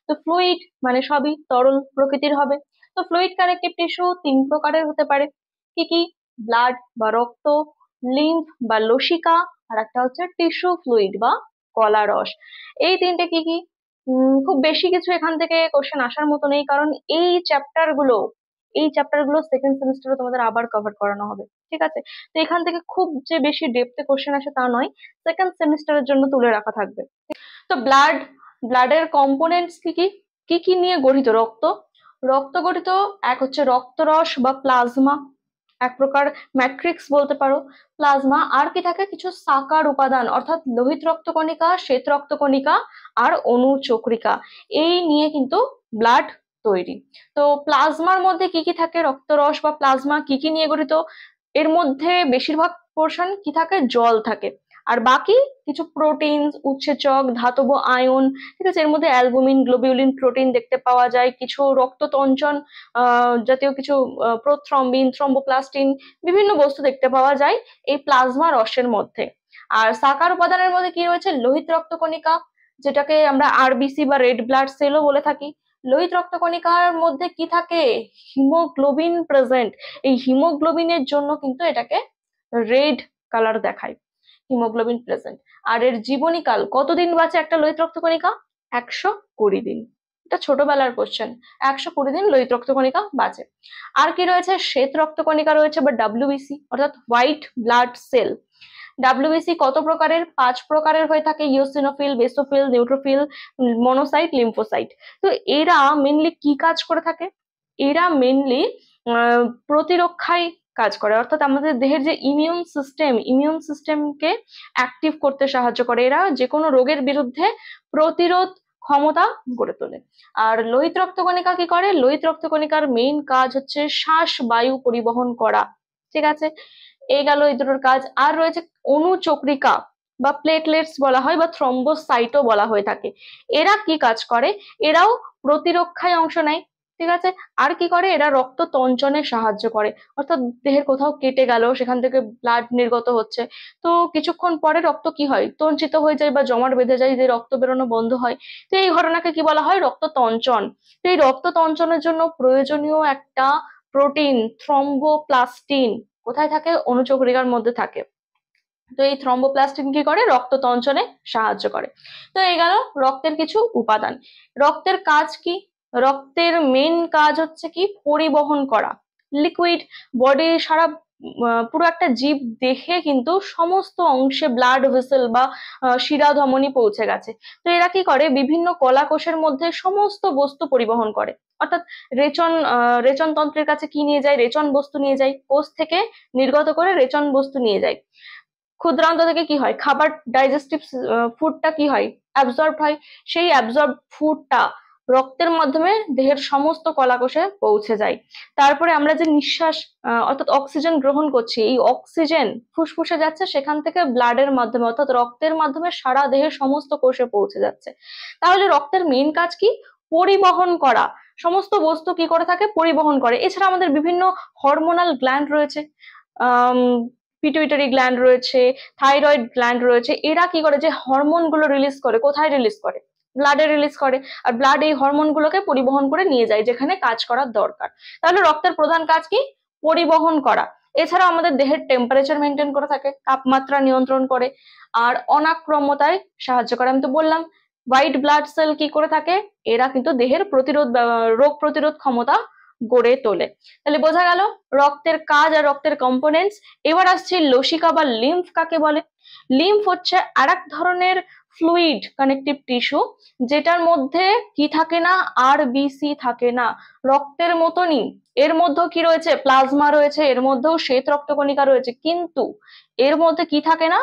তো ফ্লুইড মানে সবই তরল প্রকৃতির হবে তো ফ্লুইড কানেকটিভ টিস্যু তিন প্রকারের হতে পারে কি কি ব্লাড বা রক্ত লিম্ফ বা লসিকা আর একটা হচ্ছে টিস্যু ফ্লুইড বা কলা রস এই তিনটে কি কি খুব বেশি কিছু এখান থেকে কোশ্চেন আসার মতো নেই কারণ এই চ্যাপ্টার গুলো এই চ্যাপ্টারগুলো সেকেন্ড সেমিস্টারে তোমাদের আবার কভার করানো হবে ঠিক আছে তো এখান থেকে খুব যে বেশি ডেপথে কোশ্চেন আসে তা নয় সেকেন্ড সেমিস্টারের জন্য তুলে রাখা থাকবে তো ব্লাড ব্লাডের কম্পোনেন্টস কি কি কি কি নিয়ে গঠিত রক্ত রক্ত গঠিত এক হচ্ছে রক্তরস বা প্লাজমা এক প্রকার ম্যাট্রিক্স বলতে পারো প্লাজমা আর কি থাকে কিছু সাকার উপাদান অর্থাৎ লোহিত রক্তকণিকা শ্বেত রক্তকণিকা আর অনুচক্রিকা এই নিয়ে কিন্তু ব্লাড তৈরি তো প্লাজমার মধ্যে কি কি থাকে রক্তরস বা প্লাজমা কি কি নিয়ে গঠিত এর মধ্যে বেশিরভাগ পোর্শন কি থাকে জল থাকে আর বাকি কিছু প্রোটিন উচ্ছেচক ধাতব আয়ন ঠিক আছে এর মধ্যে অ্যালবুমিন গ্লোবিউলিন প্রোটিন দেখতে পাওয়া যায় কিছু রক্ততঞ্চন জাতীয় কিছু প্রথ্রম্বিন থ্রম্বোপ্লাস্টিন বিভিন্ন বস্তু দেখতে পাওয়া যায় এই প্লাজমা রসের মধ্যে আর সাকার উপাদানের মধ্যে কি রয়েছে লোহিত রক্তকণিকা যেটাকে আমরা আরবিসি বা রেড ব্লাড সেলও বলে থাকি লোহিত রক্তকণিকার মধ্যে কি থাকে হিমোগ্লোবিন প্রেজেন্ট এই হিমোগ্লোবিনের জন্য কিন্তু এটাকে রেড কালার দেখায় হিমোগ্লোবিন প্রেজেন্ট আর এর জীবনীকাল কতদিন বাঁচে একটা লোহিত রক্তকণিকা একশো কুড়ি দিন এটা ছোটবেলার কোশ্চেন একশো কুড়ি দিন লোহিত রক্তকণিকা বাঁচে আর কি রয়েছে শ্বেত রক্তকণিকা রয়েছে বা ডাব্লিউবিসি অর্থাৎ হোয়াইট ব্লাড সেল ডাব্লিউবিসি কত প্রকারের পাঁচ প্রকারের হয়ে থাকে eosinophil basophil neutrophil monocyte lymphocyte তো এরা মেনলি কি কাজ করে থাকে এরা মেনলি প্রতিরক্ষায় কাজ করে অর্থাৎ আমাদের দেহের যে ইমিউন সিস্টেম ইমিউন সিস্টেমকে অ্যাক্টিভ করতে সাহায্য করে এরা যে কোনো রোগের বিরুদ্ধে প্রতিরোধ ক্ষমতা গড়ে তোলে আর লোহিত রক্তকণিকা কি করে লোহিত রক্তকণিকার মেইন কাজ হচ্ছে শ্বাস বায়ু পরিবহন করা ঠিক আছে এই গেল এই দুটোর কাজ আর রয়েছে অনুচক্রিকা বা প্লেটলেটস বলা হয় বা থ্রম্বোসাইটও বলা হয়ে থাকে এরা কি কাজ করে এরাও প্রতিরক্ষায় অংশ নেয় ঠিক আছে আর কি করে এরা রক্ত তঞ্চনে সাহায্য করে অর্থাৎ দেহের কোথাও কেটে গেল সেখান থেকে ব্লাড নির্গত হচ্ছে তো কিছুক্ষণ পরে রক্ত কি হয় তঞ্চিত হয়ে যায় বা জমাট বেঁধে যায় যে রক্ত বেরোনো বন্ধ হয় তো এই ঘটনাকে কি বলা হয় রক্ত তঞ্চন তো এই রক্ত তঞ্চনের জন্য প্রয়োজনীয় একটা প্রোটিন থ্রম্বোপ্লাস্টিন কোথায় থাকে অনুচক্রিকার মধ্যে থাকে তো এই থ্রম্বোপ্লাস্টিন কি করে রক্ত তঞ্চনে সাহায্য করে তো এই গেল রক্তের কিছু উপাদান রক্তের কাজ কি রক্তের মেন কাজ হচ্ছে কি পরিবহন করা লিকুইড বডি সারা পুরো একটা জীব দেখে কিন্তু সমস্ত অংশে ব্লাড ভেসেল বা শিরা ধমনী পৌঁছে গেছে তো এরা কি করে বিভিন্ন কলাকোষের মধ্যে সমস্ত বস্তু পরিবহন করে অর্থাৎ রেচন রেচন তন্ত্রের কাছে কি নিয়ে যায় রেচন বস্তু নিয়ে যায় কোষ থেকে নির্গত করে রেচন বস্তু নিয়ে যায় ক্ষুদ্রান্ত থেকে কি হয় খাবার ডাইজেস্টিভ ফুডটা কি হয় অ্যাবজর্ব হয় সেই অ্যাবজর্ব ফুডটা রক্তের মাধ্যমে দেহের সমস্ত কলাকোষে পৌঁছে যায় তারপরে আমরা যে নিঃশ্বাস অর্থাৎ অক্সিজেন গ্রহণ করছি এই অক্সিজেন ফুসফুসে যাচ্ছে সেখান থেকে ব্লাডের মাধ্যমে অর্থাৎ রক্তের মাধ্যমে সারা দেহের সমস্ত কোষে পৌঁছে যাচ্ছে তাহলে রক্তের মেইন কাজ কি পরিবহন করা সমস্ত বস্তু কি করে থাকে পরিবহন করে এছাড়া আমাদের বিভিন্ন হরমোনাল গ্ল্যান্ড রয়েছে পিটুইটারি গ্ল্যান্ড রয়েছে থাইরয়েড গ্ল্যান্ড রয়েছে এরা কি করে যে হরমোনগুলো রিলিজ করে কোথায় রিলিজ করে ব্লাডে রিলিজ করে আর ব্লাড এই হরমোনগুলোকে পরিবহন করে নিয়ে যায় যেখানে কাজ করার দরকার তাহলে রক্তের প্রধান কাজ কি পরিবহন করা এছাড়া আমাদের দেহের টেম্পারেচার মেনটেন করে থাকে তাপমাত্রা নিয়ন্ত্রণ করে আর অনাক্রমতায় সাহায্য করে আমি তো বললাম হোয়াইট ব্লাড সেল কি করে থাকে এরা কিন্তু দেহের প্রতিরোধ রোগ প্রতিরোধ ক্ষমতা গড়ে তোলে তাহলে বোঝা গেল রক্তের কাজ আর রক্তের কম্পোনেন্টস এবার আসছে লসিকা বা লিম্ফ কাকে বলে লিম্ফ হচ্ছে আর এক ধরনের ফ্লুইড কানেকটিভ টিস্যু যেটার মধ্যে কি থাকে না আর বিসি থাকে না রক্তের মতনই এর মধ্যে কি রয়েছে প্লাজমা রয়েছে এর মধ্যেও শ্বেত রক্তকণিকা রয়েছে কিন্তু এর মধ্যে কি থাকে না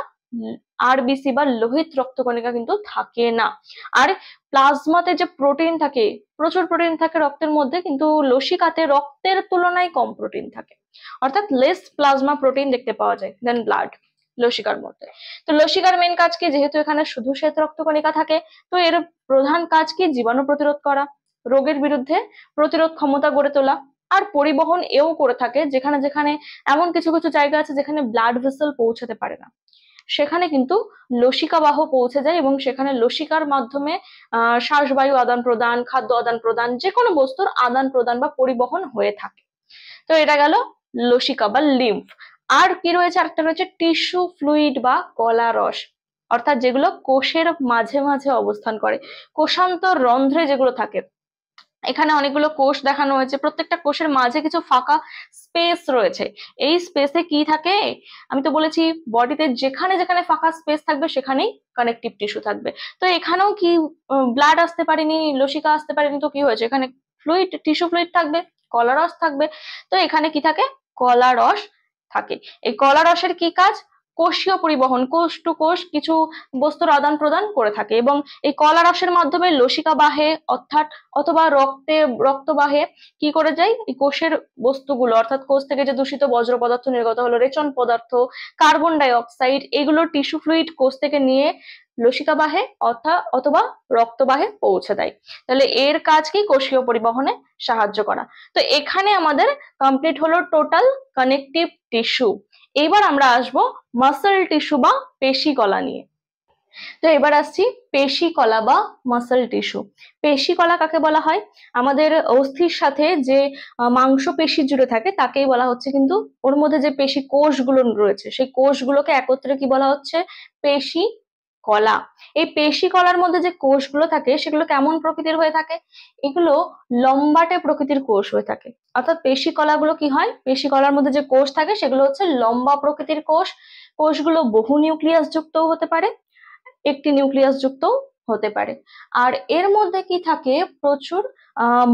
আরবিসি বা লোহিত রক্তকণিকা কিন্তু থাকে না আর প্লাজমাতে যে প্রোটিন থাকে প্রচুর প্রোটিন থাকে রক্তের মধ্যে কিন্তু লসিকাতে রক্তের তুলনায় কম প্রোটিন থাকে অর্থাৎ লেস প্লাজমা প্রোটিন দেখতে পাওয়া যায় দেন ব্লাড লসিকার মধ্যে তো লসিকার মেন কাজ কি যেহেতু এখানে শুধু শ্বেত রক্তকণিকা থাকে তো এর প্রধান কাজ কি জীবাণু প্রতিরোধ করা রোগের বিরুদ্ধে প্রতিরোধ ক্ষমতা গড়ে তোলা আর পরিবহন এও করে থাকে যেখানে যেখানে এমন কিছু কিছু জায়গা আছে যেখানে ব্লাড ভেসেল পৌঁছাতে পারে না সেখানে কিন্তু লসিকাবাহ পৌঁছে যায় এবং সেখানে লসিকার মাধ্যমে আহ শ্বাসবায়ু আদান প্রদান খাদ্য আদান প্রদান যে কোনো বস্তুর আদান প্রদান বা পরিবহন হয়ে থাকে তো এটা গেল লসিকা বা লিম্ফ আর কি রয়েছে আরেকটা রয়েছে টিস্যু ফ্লুইড বা কলা রস অর্থাৎ যেগুলো কোষের মাঝে মাঝে অবস্থান করে কোষান্তর রন্ধ্রে যেগুলো থাকে এখানে অনেকগুলো কোষ দেখানো হয়েছে প্রত্যেকটা কোষের মাঝে কিছু ফাঁকা স্পেস রয়েছে এই স্পেসে কি থাকে আমি তো বলেছি বডিতে যেখানে যেখানে ফাঁকা স্পেস থাকবে সেখানেই কানেকটিভ টিস্যু থাকবে তো এখানেও কি ব্লাড আসতে পারেনি লসিকা আসতে পারেনি তো কি হয়েছে এখানে ফ্লুইড টিস্যু ফ্লুইড থাকবে কলারস থাকবে তো এখানে কি থাকে কলারস রস থাকে এই কলা রসের কি কাজ কোষীয় পরিবহন কোষ টু কোষ কিছু বস্তুর আদান প্রদান করে থাকে এবং এই কলা রসের মাধ্যমে লসিকা বাহে অর্থাৎ অথবা রক্তে রক্তবাহে কি করে যায় এই কোষের বস্তুগুলো অর্থাৎ কোষ থেকে যে দূষিত বজ্র পদার্থ নির্গত হলো রেচন পদার্থ কার্বন ডাই অক্সাইড এগুলো টিস্যু ফ্লুইড কোষ থেকে নিয়ে লসিকাবাহে অর্থাৎ অথবা রক্তবাহে পৌঁছে দেয় তাহলে এর কাজ কি কোষীয় পরিবহনে সাহায্য করা তো এখানে আমাদের কমপ্লিট হলো টোটাল কানেকটিভ টিস্যু এবার আমরা আসব মাসল টিস্যু বা পেশি কলা নিয়ে তো এবার আসছি পেশি কলা বা মাসল টিস্যু পেশি কলা কাকে বলা হয় আমাদের অস্থির সাথে যে মাংস পেশি জুড়ে থাকে তাকেই বলা হচ্ছে কিন্তু ওর মধ্যে যে পেশি কোষগুলো রয়েছে সেই কোষগুলোকে একত্রে কি বলা হচ্ছে পেশি কলা এই পেশি কলার মধ্যে যে কোষগুলো থাকে সেগুলো কেমন প্রকৃতির হয়ে থাকে এগুলো লম্বাটে প্রকৃতির কোষ হয়ে থাকে অর্থাৎ পেশি কলাগুলো কি হয় পেশি কলার মধ্যে যে কোষ থাকে সেগুলো হচ্ছে লম্বা প্রকৃতির কোষ কোষগুলো বহু নিউক্লিয়াস যুক্তও হতে পারে একটি নিউক্লিয়াস যুক্ত হতে পারে আর এর মধ্যে কি থাকে প্রচুর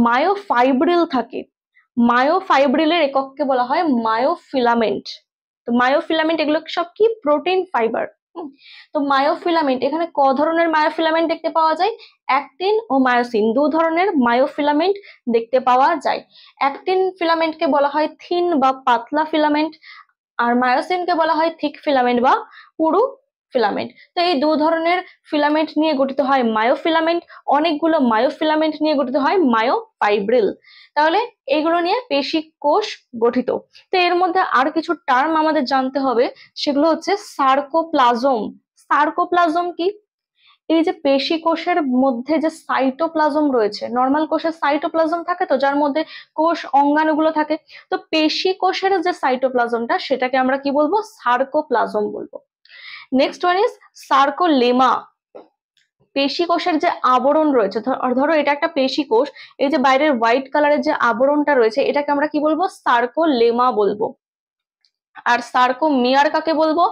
মায়োফাইব্রিল থাকে মায়োফাইব্রিলের একককে বলা হয় মায়োফিলামেন্ট তো মায়োফিলামেন্ট এগুলো সব কি প্রোটিন ফাইবার তো মায়োফিলামেন্ট এখানে ক ধরনের মায়োফিলামেন্ট দেখতে পাওয়া যায় অ্যাক্টিন ও মায়োসিন দু ধরনের মায়োফিলামেন্ট দেখতে পাওয়া যায় অ্যাক্টিন ফিলামেন্টকে বলা হয় থিন বা পাতলা ফিলামেন্ট আর মায়োসিনকে বলা হয় থিক ফিলামেন্ট বা পুরু ফিলামেন্ট তো এই দু ধরনের ফিলামেন্ট নিয়ে গঠিত হয় মায়োফিলামেন্ট অনেকগুলো মায়োফিলামেন্ট নিয়ে গঠিত হয় মায়োফাইব্রিল তাহলে এগুলো নিয়ে পেশি কোষ গঠিত তো এর মধ্যে আর কিছু টার্ম আমাদের জানতে হবে সেগুলো হচ্ছে সার্কোপ্লাজম সার্কোপ্লাজম কি এই যে পেশি কোষের মধ্যে যে সাইটোপ্লাজম রয়েছে নর্মাল কোষের সাইটোপ্লাজম থাকে তো যার মধ্যে কোষ অঙ্গাণুগুলো থাকে তো পেশি কোষের যে সাইটোপ্লাজমটা সেটাকে আমরা কি বলবো সার্কোপ্লাজম বলবো নেক্সট ওয়ান ইজ সার্কোলেমা পেশিকোষের যে আবরণ রয়েছে ধরো এটা একটা পেশিকোষ এই যে বাইরের হোয়াইট কালারের যে আবরণটা রয়েছে এটাকে আমরা কি বলবো সার্কোলেমা বলবো আর সার্কোমিয়ার কাকে বলবো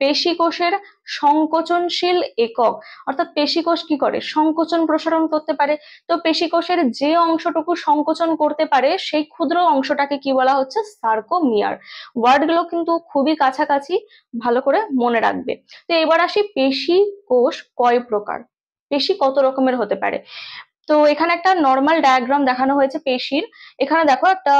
পেশিকোষের সংকোচনশীল একক অর্থাৎ পেশিকোষ কি করে সংকোচন প্রসারণ করতে পারে তো পেশিকোষের যে অংশটুকু সংকোচন করতে পারে সেই ক্ষুদ্র অংশটাকে কি বলা হচ্ছে সার্কোমিয়ার ওয়ার্ডগুলো কিন্তু খুবই কাছাকাছি ভালো করে মনে রাখবে তো এবার আসি পেশি কোষ কয় প্রকার পেশি কত রকমের হতে পারে তো এখানে একটা নর্মাল ডায়াগ্রাম দেখানো হয়েছে পেশির এখানে দেখো একটা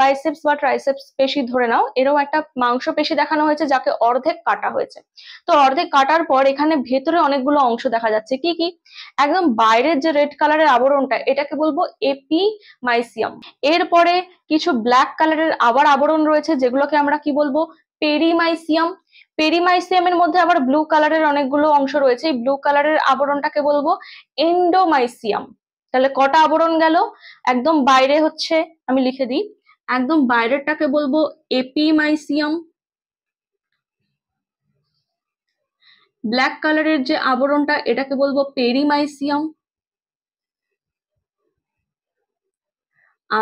বাইসেপস বা ট্রাইসেপস পেশি ধরে নাও এরকম একটা মাংস পেশি দেখানো হয়েছে যাকে অর্ধেক কাটা হয়েছে তো অর্ধেক কাটার পর এখানে ভেতরে অনেকগুলো অংশ দেখা যাচ্ছে কি কি একদম বাইরের যে রেড কালারের আবরণটা এটাকে বলবো এপি মাইসিয়াম এরপরে কিছু ব্ল্যাক কালারের আবার আবরণ রয়েছে যেগুলোকে আমরা কি বলবো পেরিমাইসিয়াম পেরিমাইসিয়ামের মধ্যে আবার ব্লু কালারের অনেকগুলো অংশ রয়েছে এই ব্লু কালারের আবরণটাকে বলবো এন্ডোমাইসিয়াম তাহলে কটা আবরণ গেল একদম বাইরে হচ্ছে আমি লিখে দিই একদম বাইরেরটাকে বলবো এপিমাইসিয়াম ব্ল্যাক কালারের যে আবরণটা এটাকে বলবো পেরিমাইসিয়াম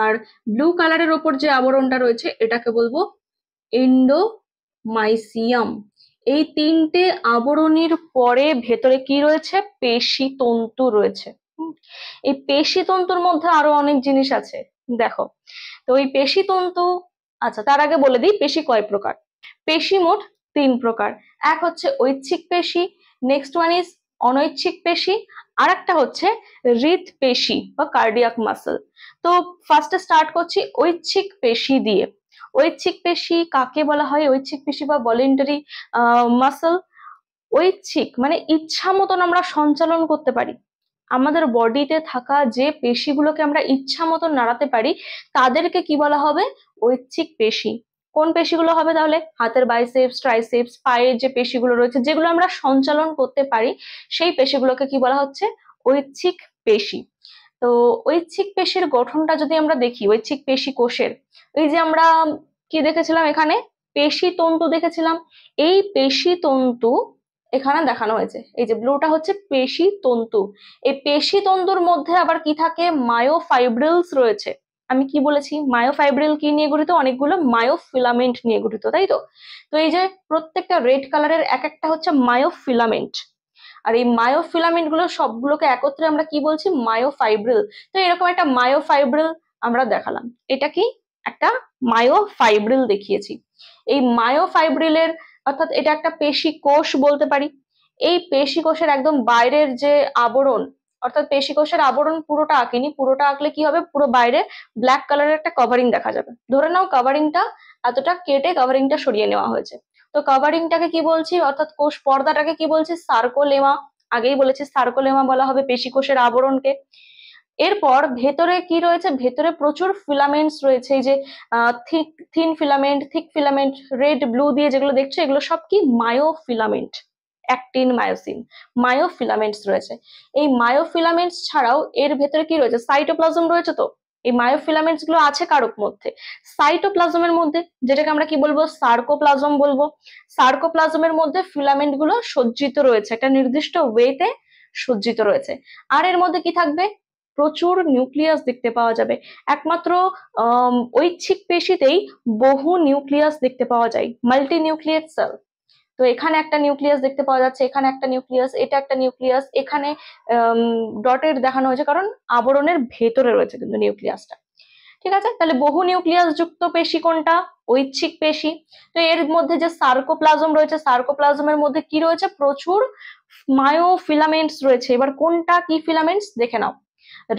আর ব্লু কালারের ওপর যে আবরণটা রয়েছে এটাকে বলবো এন্ডো মাইসিয়াম এই তিনটে আবরণীর পরে ভেতরে কি রয়েছে পেশি তন্তু রয়েছে এই পেশি তন্তুর মধ্যে আরো অনেক জিনিস আছে দেখো তো এই পেশি তন্তু আচ্ছা তার আগে বলে দিই পেশি কয় প্রকার পেশি মোট তিন প্রকার এক হচ্ছে ঐচ্ছিক পেশি নেক্সট ওয়ান ইজ অনৈচ্ছিক পেশি আর একটা হচ্ছে হৃদ পেশি বা কার্ডিয়াক মাসল তো ফার্স্টে স্টার্ট করছি ঐচ্ছিক পেশি দিয়ে ঐচ্ছিক পেশি কাকে বলা হয় ঐচ্ছিক পেশি বা ভলেন্টারি মাসল ঐচ্ছিক মানে ইচ্ছা মতন আমরা সঞ্চালন করতে পারি আমাদের বডিতে থাকা যে পেশিগুলোকে আমরা ইচ্ছা মতন নাড়াতে পারি তাদেরকে কি বলা হবে ঐচ্ছিক পেশি কোন পেশিগুলো হবে তাহলে হাতের বাইসেপস ট্রাইসেপস পায়ের যে পেশিগুলো রয়েছে যেগুলো আমরা সঞ্চালন করতে পারি সেই পেশিগুলোকে কি বলা হচ্ছে ঐচ্ছিক পেশি তো ঐচ্ছিক পেশির গঠনটা যদি আমরা দেখি ঐচ্ছিক পেশি কোষের এই যে আমরা কি দেখেছিলাম এখানে পেশি তন্তু দেখেছিলাম এই পেশি তন্তু এখানে দেখানো হয়েছে এই যে ব্লুটা হচ্ছে পেশি তন্তু এই পেশি তন্তুর মধ্যে আবার কি থাকে মায়োফাইব্রিলস রয়েছে আমি কি বলেছি মায়োফাইব্রিল কি নিয়ে গঠিত অনেকগুলো মায়োফিলামেন্ট নিয়ে গঠিত তাই তো তো এই যে প্রত্যেকটা রেড কালারের এক একটা হচ্ছে মায়োফিলামেন্ট আর এই মায়োফিলামেন্ট গুলো সবগুলোকে একত্রে আমরা কি বলছি মায়োফাইব্রিল তো এরকম একটা মায়োফাইব্রিল আমরা দেখালাম এটা কি একটা মায়োফাইব্রিল দেখিয়েছি এই মায়োফাইব্রিলের অর্থাৎ এটা একটা পেশি কোষ বলতে পারি এই পেশি কোষের একদম বাইরের যে আবরণ অর্থাৎ পেশি কোষের আবরণ পুরোটা আঁকিনি পুরোটা আঁকলে কি হবে পুরো বাইরে ব্ল্যাক কালারের একটা কভারিং দেখা যাবে ধরে নাও কভারিংটা এতটা কেটে কভারিংটা সরিয়ে নেওয়া হয়েছে তো কাভারিংটাকে কি বলছি অর্থাৎ কোষ পর্দাটাকে কি বলছি সার্কোলেমা আগেই বলেছি সার্কোলেমা বলা হবে পেশিকোষের আবরণকে এরপর ভেতরে কি রয়েছে ভেতরে প্রচুর ফিলামেন্টস রয়েছে এই যে thick thin filament thick filament red blue দিয়ে যেগুলো দেখছো এগুলো সব কি মায়োফিলামেন্ট অ্যাক্টিন মায়োসিন মায়োফিলামেন্টস রয়েছে এই মায়োফিলামেন্টস ছাড়াও এর ভেতরে কি রয়েছে সাইটোপ্লাজম রয়েছে তো এই মায়োফিলামেন্টস গুলো আছে কারোর মধ্যে সাইটোপ্লাজমের মধ্যে যেটাকে আমরা কি বলবো সার্কোপ্লাজম বলবো সার্কোপ্লাজমের মধ্যে ফিলামেন্ট গুলো সজ্জিত রয়েছে একটা নির্দিষ্ট ওয়েতে সজ্জিত রয়েছে আর এর মধ্যে কি থাকবে প্রচুর নিউক্লিয়াস দেখতে পাওয়া যাবে একমাত্র ঐচ্ছিক পেশিতেই বহু নিউক্লিয়াস দেখতে পাওয়া যায় মাল্টি নিউক্লিয়াস সেল তো এখানে একটা নিউক্লিয়াস দেখতে পাওয়া যাচ্ছে এখানে একটা নিউক্লিয়াস এটা একটা নিউক্লিয়াস এখানে ডটের দেখানো হয়েছে কারণ আবরণের ভেতরে রয়েছে কিন্তু নিউক্লিয়াসটা ঠিক আছে তাহলে বহু নিউক্লিয়াস যুক্ত পেশি কোনটা ঐচ্ছিক পেশি তো এর মধ্যে যে সার্কোপ্লাজম রয়েছে সার্কোপ্লাজমের মধ্যে কি রয়েছে প্রচুর মায়োফিলামেন্টস রয়েছে এবার কোনটা কি ফিলামেন্টস দেখে নাও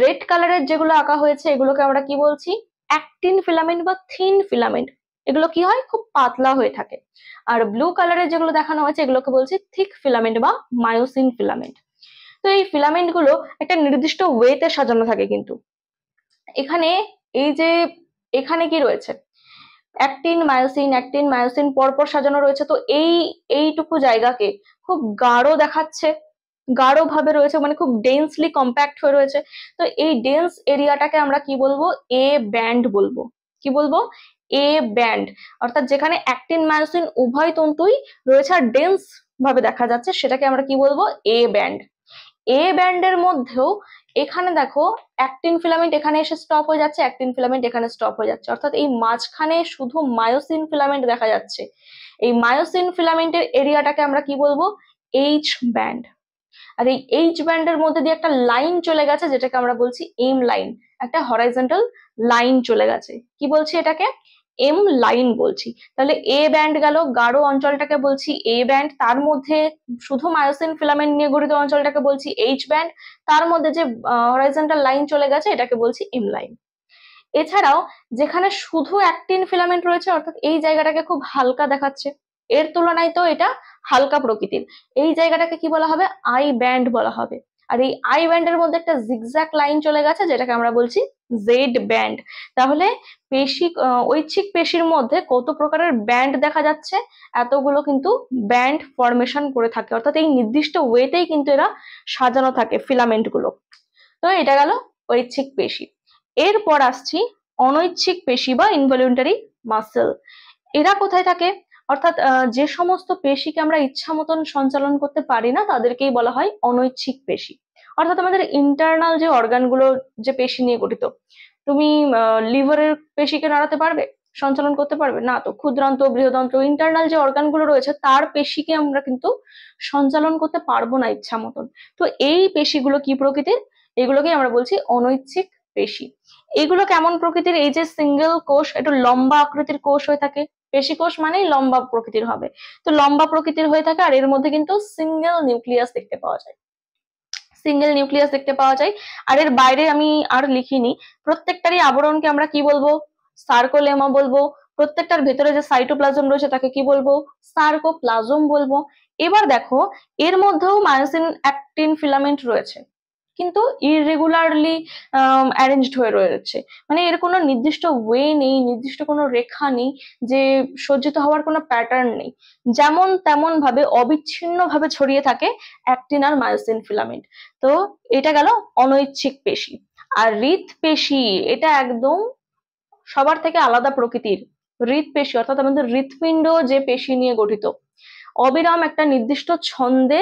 রেড কালারের যেগুলো আঁকা হয়েছে এগুলোকে আমরা কি বলছি অ্যাক্টিন ফিলামেন্ট বা থিন ফিলামেন্ট এগুলো কি হয় খুব পাতলা হয়ে থাকে আর ব্লু কালারের যেগুলো দেখানো হয়েছে এগুলোকে বলছি থিক ফিলামেন্ট বা মায়োসিন ফিলামেন্ট তো এই ফিলামেন্ট গুলো একটা নির্দিষ্ট ওয়েতে সাজানো থাকে কিন্তু এখানে এই যে এখানে কি রয়েছে অ্যাক্টিন মায়োসিন অ্যাক্টিন মায়োসিন পরপর সাজানো রয়েছে তো এই এইটুকু জায়গাকে খুব গাঢ় দেখাচ্ছে গাঢ় ভাবে রয়েছে মানে খুব ডেন্সলি কম্প্যাক্ট হয়ে রয়েছে তো এই ডেন্স এরিয়াটাকে আমরা কি বলবো এ ব্যান্ড বলবো কি বলবো এ ব্যান্ড অর্থাৎ যেখানে অ্যাক্টিন মায়োসিন উভয় তন্তুই রয়েছে আর ডেন্স ভাবে দেখা যাচ্ছে সেটাকে আমরা কি বলবো এ ব্যান্ড এ ব্যান্ডের মধ্যেও এখানে দেখো অ্যাক্টিন ফিলামেন্ট এখানে এসে স্টপ হয়ে যাচ্ছে অ্যাক্টিন ফিলামেন্ট এখানে স্টপ হয়ে যাচ্ছে অর্থাৎ এই মাঝখানে শুধু মায়োসিন ফিলামেন্ট দেখা যাচ্ছে এই মায়োসিন ফিলামেন্টের এরিয়াটাকে আমরা কি বলবো এইচ ব্যান্ড আর এই এইচ ব্যান্ডের মধ্যে দিয়ে একটা লাইন চলে গেছে যেটাকে আমরা বলছি এম লাইন একটা হরাইজেন্টাল লাইন চলে গেছে কি বলছি এটাকে এম লাইন বলছি তাহলে এ ব্যান্ড গেল গাঢ় অঞ্চলটাকে বলছি এ ব্যান্ড তার মধ্যে শুধু মায়োসিন ফিলামেন্ট নিয়ে গঠিত অঞ্চলটাকে বলছি এইচ ব্যান্ড তার মধ্যে যে হরাইজেন্টাল লাইন চলে গেছে এটাকে বলছি এম লাইন এছাড়াও যেখানে শুধু অ্যাক্টিন ফিলামেন্ট রয়েছে অর্থাৎ এই জায়গাটাকে খুব হালকা দেখাচ্ছে এর তুলনায় তো এটা হালকা প্রকৃতির এই জায়গাটাকে কি বলা হবে আই ব্যান্ড বলা হবে আর এই আই ব্যান্ডের মধ্যে একটা জিগজ্যাক লাইন চলে গেছে যেটাকে আমরা বলছি জেড ব্যান্ড তাহলে পেশি ঐচ্ছিক পেশির মধ্যে কত প্রকারের ব্যান্ড দেখা যাচ্ছে এতগুলো কিন্তু ব্যান্ড ফর্মেশন করে থাকে অর্থাৎ এই নির্দিষ্ট ওয়েতেই কিন্তু এরা সাজানো থাকে ফিলামেন্টগুলো তো এটা গেল ঐচ্ছিক পেশি এরপর আসছি অনৈচ্ছিক পেশি বা ইনভলিউন্টারি মাসেল এরা কোথায় থাকে অর্থাৎ যে সমস্ত পেশিকে আমরা ইচ্ছা মতন সঞ্চালন করতে পারি না তাদেরকেই বলা হয় অনৈচ্ছিক পেশি অর্থাৎ আমাদের ইন্টারনাল যে অর্গানগুলো যে পেশি নিয়ে গঠিত তুমি লিভারের পেশিকে নাড়াতে পারবে সঞ্চালন করতে পারবে না তো ক্ষুদ্রান্ত বৃহদন্ত্র ইন্টারনাল যে অর্গানগুলো রয়েছে তার পেশিকে আমরা কিন্তু সঞ্চালন করতে পারবো না ইচ্ছা মতন তো এই পেশিগুলো কি প্রকৃতির এগুলোকে আমরা বলছি অনৈচ্ছিক পেশি এগুলো কেমন প্রকৃতির এই যে সিঙ্গেল কোষ একটু লম্বা আকৃতির কোষ হয়ে থাকে পেশি কোষ মানেই লম্বা প্রকৃতির হবে তো লম্বা প্রকৃতির হয়ে থাকে আর এর মধ্যে কিন্তু সিঙ্গেল নিউক্লিয়াস দেখতে পাওয়া যায় সিঙ্গেল নিউক্লিয়াস দেখতে পাওয়া যায় আর এর বাইরে আমি আর লিখিনি প্রত্যেকটারই আবরণকে আমরা কি বলবো সার্কোলেমা বলবো প্রত্যেকটার ভেতরে যে সাইটোপ্লাজম রয়েছে তাকে কি বলবো সার্কোপ্লাজম বলবো এবার দেখো এর মধ্যেও মায়োসিন অ্যাক্টিন ফিলামেন্ট রয়েছে কিন্তু ইরেগুলারলি অ্যারেঞ্জড um, হয়ে রয়েছে মানে এর কোনো নির্দিষ্ট ওয়ে নেই নির্দিষ্ট কোনো রেখা নেই যে সজ্জিত হওয়ার কোনো প্যাটার্ন নেই যেমন তেমন ভাবে অবিচ্ছিন্ন ভাবে ছড়িয়ে থাকে অ্যাক্টিন আর মায়োসিন ফিলামেন্ট তো এটা গেল অনৈচ্ছিক পেশি আর হৃদ পেশি এটা একদম সবার থেকে আলাদা প্রকৃতির হৃদ পেশি অর্থাৎ আমাদের হৃৎপিণ্ড যে পেশি নিয়ে গঠিত অবিরাম একটা নির্দিষ্ট ছন্দে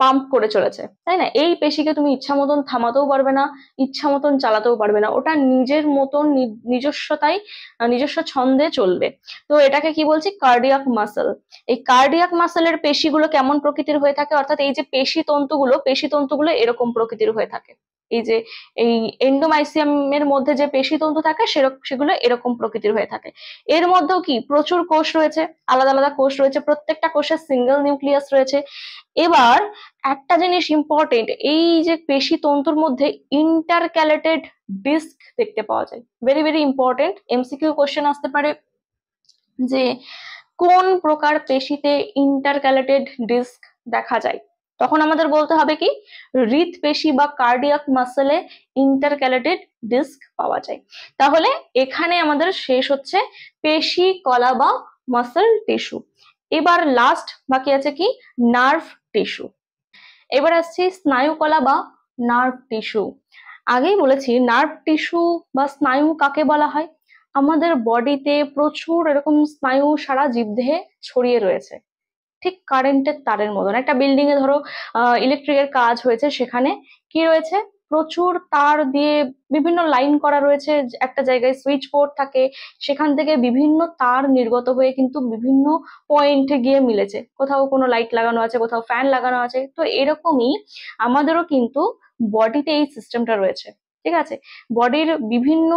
পাম্প করে চলেছে তাই না এই পেশিকে তুমি ইচ্ছা মতন থামাতেও পারবে না ইচ্ছা মতন চালাতেও পারবে না ওটা নিজের মতন নিজস্বতাই নিজস্ব ছন্দে চলবে তো এটাকে কি বলছি কার্ডিয়াক মাসল এই কার্ডিয়াক মাসলের পেশিগুলো কেমন প্রকৃতির হয়ে থাকে অর্থাৎ এই যে পেশি তন্তুগুলো পেশি তন্তুগুলো এরকম প্রকৃতির হয়ে থাকে এই যে এই এন্ডোমাইসিয়ামের মধ্যে যে পেশিতন্তু থাকে সেগুলো এরকম প্রকৃতির হয়ে থাকে এর মধ্যেও কি প্রচুর কোষ রয়েছে আলাদা আলাদা কোষ রয়েছে প্রত্যেকটা কোষের সিঙ্গেল নিউক্লিয়াস রয়েছে এবার একটা জিনিস ইম্পর্টেন্ট এই যে পেশি তন্তুর মধ্যে ইন্টারক্যালেটেড ডিস্ক দেখতে পাওয়া যায় very very important MCQ question আসতে পারে যে কোন প্রকার পেশিতে ইন্টারক্যালেটেড ডিস্ক দেখা যায় তখন আমাদের বলতে হবে কি পেশি বা কার্ডিয়াক মাসেলে ইন্টারক্যালেটেড ডিস্ক পাওয়া যায় তাহলে এখানে আমাদের শেষ হচ্ছে পেশি কলা বা মাসেল টিস্যু এবার লাস্ট বাকি আছে কি নার্ভ টিস্যু এবার আসছি স্নায়ুকলা বা নার্ভ টিস্যু আগেই বলেছি নার্ভ টিস্যু বা স্নায়ু কাকে বলা হয় আমাদের বডিতে প্রচুর এরকম স্নায়ু সারা জীবদেহে ছড়িয়ে রয়েছে ঠিক কারেন্টের তারের মতন একটা বিল্ডিং এ ধরো ইলেকট্রিকের কাজ হয়েছে সেখানে কি রয়েছে প্রচুর তার দিয়ে বিভিন্ন লাইন করা রয়েছে একটা জায়গায় সুইচ বোর্ড থাকে সেখান থেকে বিভিন্ন তার নির্গত হয়ে কিন্তু বিভিন্ন পয়েন্টে গিয়ে মিলেছে কোথাও কোনো লাইট লাগানো আছে কোথাও ফ্যান লাগানো আছে তো এরকমই আমাদেরও কিন্তু বডিতে এই সিস্টেমটা রয়েছে ঠিক আছে বডির বিভিন্ন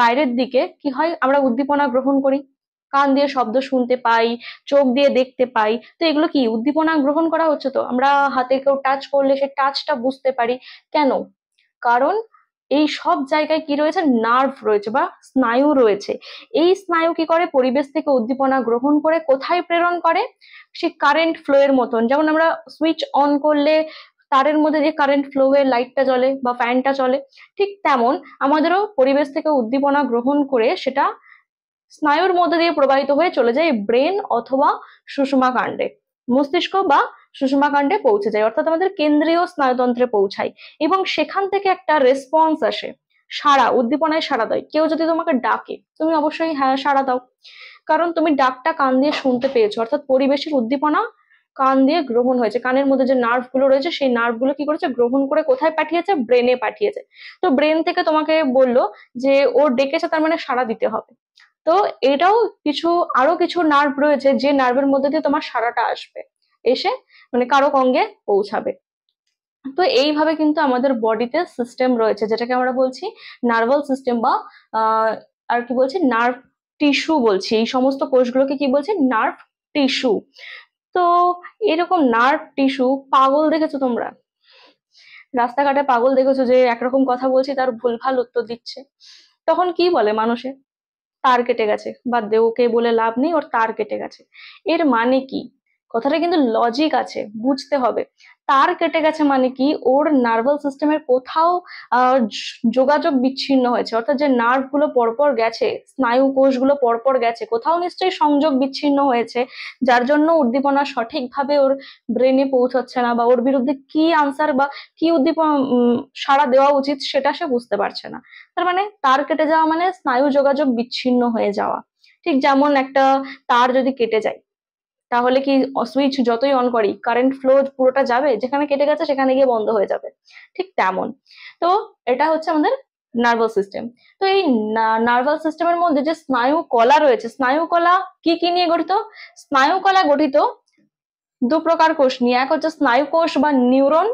বাইরের দিকে কি হয় আমরা উদ্দীপনা গ্রহণ করি কান দিয়ে শব্দ শুনতে পাই চোখ দিয়ে দেখতে পাই তো এগুলো কি উদ্দীপনা গ্রহণ করা হচ্ছে তো আমরা হাতে কেউ টাচ করলে সে টাচটা বুঝতে পারি কেন কারণ এই সব জায়গায় কি রয়েছে নার্ভ রয়েছে বা স্নায়ু রয়েছে এই স্নায়ু কি করে পরিবেশ থেকে উদ্দীপনা গ্রহণ করে কোথায় প্রেরণ করে সে কারেন্ট ফ্লো এর মতন যেমন আমরা সুইচ অন করলে তারের মধ্যে যে কারেন্ট ফ্লো হয়ে লাইটটা চলে বা ফ্যানটা চলে ঠিক তেমন আমাদেরও পরিবেশ থেকে উদ্দীপনা গ্রহণ করে সেটা স্নায়ুর মধ্যে দিয়ে প্রবাহিত হয়ে চলে যায় ব্রেন অথবা সুষমা কাণ্ডে মস্তিষ্ক বা সুষমা কাণ্ডে পৌঁছে যায় অর্থাৎ আমাদের কেন্দ্রীয় স্নায়ুতন্ত্রে পৌঁছায় এবং সেখান থেকে একটা রেসপন্স আসে সারা উদ্দীপনায় সাড়া দেয় কেউ যদি তোমাকে ডাকে তুমি অবশ্যই হ্যাঁ সারা দাও কারণ তুমি ডাকটা কান দিয়ে শুনতে পেয়েছো অর্থাৎ পরিবেশের উদ্দীপনা কান দিয়ে গ্রহণ হয়েছে কানের মধ্যে যে নার্ভগুলো রয়েছে সেই নার্ভগুলো কি করেছে গ্রহণ করে কোথায় পাঠিয়েছে ব্রেনে পাঠিয়েছে তো ব্রেন থেকে তোমাকে বললো যে ও ডেকেছে তার মানে সাড়া দিতে হবে তো এটাও কিছু আরো কিছু নার্ভ রয়েছে যে নার্ভের মধ্যে দিয়ে তোমার সারাটা আসবে এসে মানে কারো অঙ্গে পৌঁছাবে তো এইভাবে কিন্তু আমাদের বডিতে সিস্টেম রয়েছে যেটাকে আমরা বলছি নার্ভাল সিস্টেম বা আর কি বলছি নার্ভ টিস্যু বলছি এই সমস্ত কোষগুলোকে কি বলছি নার্ভ টিস্যু তো এরকম নার্ভ টিস্যু পাগল দেখেছো তোমরা রাস্তাঘাটে পাগল দেখেছো যে একরকম কথা বলছি তার ভুলভাল উত্তর দিচ্ছে তখন কি বলে মানুষে তার কেটে গেছে বা ওকে বলে লাভ নেই ওর তার কেটে গেছে এর মানে কি কথাটা কিন্তু লজিক আছে বুঝতে হবে তার কেটে গেছে মানে কি ওর নার্ভাল সিস্টেমের কোথাও যোগাযোগ বিচ্ছিন্ন হয়েছে অর্থাৎ যে নার্ভগুলো পরপর গেছে স্নায়ু কোষগুলো পরপর গেছে কোথাও নিশ্চয়ই সংযোগ বিচ্ছিন্ন হয়েছে যার জন্য উদ্দীপনা সঠিকভাবে ওর ব্রেনে পৌঁছচ্ছে না বা ওর বিরুদ্ধে কি আনসার বা কি উদ্দীপনা সাড়া দেওয়া উচিত সেটা সে বুঝতে পারছে না তার মানে তার কেটে যাওয়া মানে স্নায়ু যোগাযোগ বিচ্ছিন্ন হয়ে যাওয়া ঠিক যেমন একটা তার যদি কেটে যায় তাহলে কি সুইচ যতই অন করি কারেন্ট ফ্লো পুরোটা যাবে যেখানে কেটে গেছে সেখানে গিয়ে বন্ধ হয়ে যাবে ঠিক তেমন তো এটা হচ্ছে আমাদের নার্ভাস সিস্টেম তো এই নার্ভাস সিস্টেমের মধ্যে যে স্নায়ু কলা রয়েছে স্নায়ু কলা কি কি নিয়ে গঠিত স্নায়ু কলা গঠিত দু প্রকার কোষ নিয়ে এক হচ্ছে স্নায়ু কোষ বা নিউরন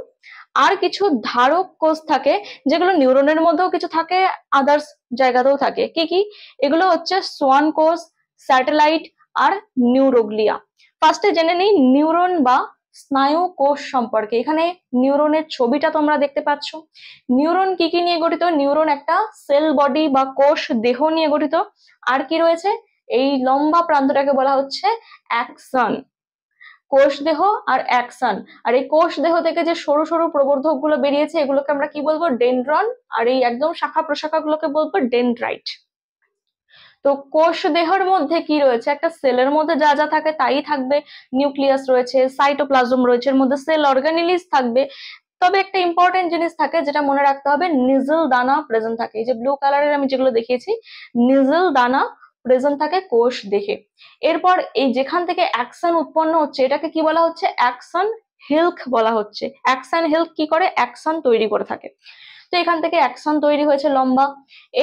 আর কিছু ধারক কোষ থাকে যেগুলো নিউরনের মধ্যেও কিছু থাকে আদার্স জায়গাতেও থাকে কি কি এগুলো হচ্ছে সোয়ান কোষ স্যাটেলাইট আর নিউরোগ্লিয়া ফার্স্টে জেনে নিই নিউরন বা স্নায়ু কোষ সম্পর্কে এখানে নিউরনের ছবিটা তোমরা দেখতে পাচ্ছ নিউরন কি কি নিয়ে গঠিত নিউরন একটা সেল বডি বা কোষ দেহ নিয়ে গঠিত আর কি রয়েছে এই লম্বা প্রান্তটাকে বলা হচ্ছে অ্যাকশন কোষ দেহ আর অ্যাকশন আর এই কোষ দেহ থেকে যে সরু সরু প্রবর্ধক গুলো বেরিয়েছে এগুলোকে আমরা কি বলবো ডেন্ড্রন আর এই একদম শাখা প্রশাখা গুলোকে বলবো ডেন্ড্রাইট তো কোষ দেহের মধ্যে কি রয়েছে একটা সেলের মধ্যে যা যা থাকে তাই থাকবে নিউক্লিয়াস রয়েছে সাইটোপ্লাজম রয়েছে এর মধ্যে সেল অর্গানিলিস থাকবে তবে একটা ইম্পর্টেন্ট জিনিস থাকে যেটা মনে রাখতে হবে নিজল দানা প্রেজেন্ট থাকে এই যে ব্লু কালারের আমি যেগুলো দেখিয়েছি নিজল দানা প্রেজেন্ট থাকে কোষ দেহে এরপর এই যেখান থেকে অ্যাকশন উৎপন্ন হচ্ছে এটাকে কি বলা হচ্ছে অ্যাকশন হিল্ক বলা হচ্ছে অ্যাকশন হিল্ক কি করে অ্যাকশন তৈরি করে থাকে তো এখান থেকে অ্যাকশন তৈরি হয়েছে লম্বা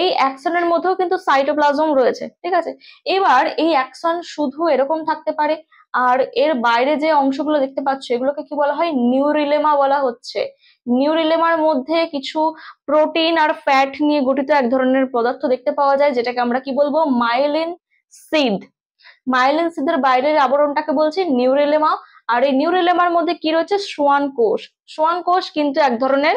এই অ্যাকশনের মধ্যেও কিন্তু সাইটোপ্লাজম রয়েছে ঠিক আছে এবার এই অ্যাকশন শুধু এরকম থাকতে পারে আর এর বাইরে যে অংশগুলো দেখতে পাচ্ছ এগুলোকে কি বলা হয় নিউরিলেমা বলা হচ্ছে নিউরিলেমার মধ্যে কিছু প্রোটিন আর ফ্যাট নিয়ে গঠিত এক ধরনের পদার্থ দেখতে পাওয়া যায় যেটাকে আমরা কি বলবো মাইলিন সিড মাইলিন সিদের বাইরের আবরণটাকে বলছি নিউরিলেমা আর এই নিউরেলেমার মধ্যে কি রয়েছে সোয়ান কোষ সোয়ান কোষ কিন্তু এক ধরনের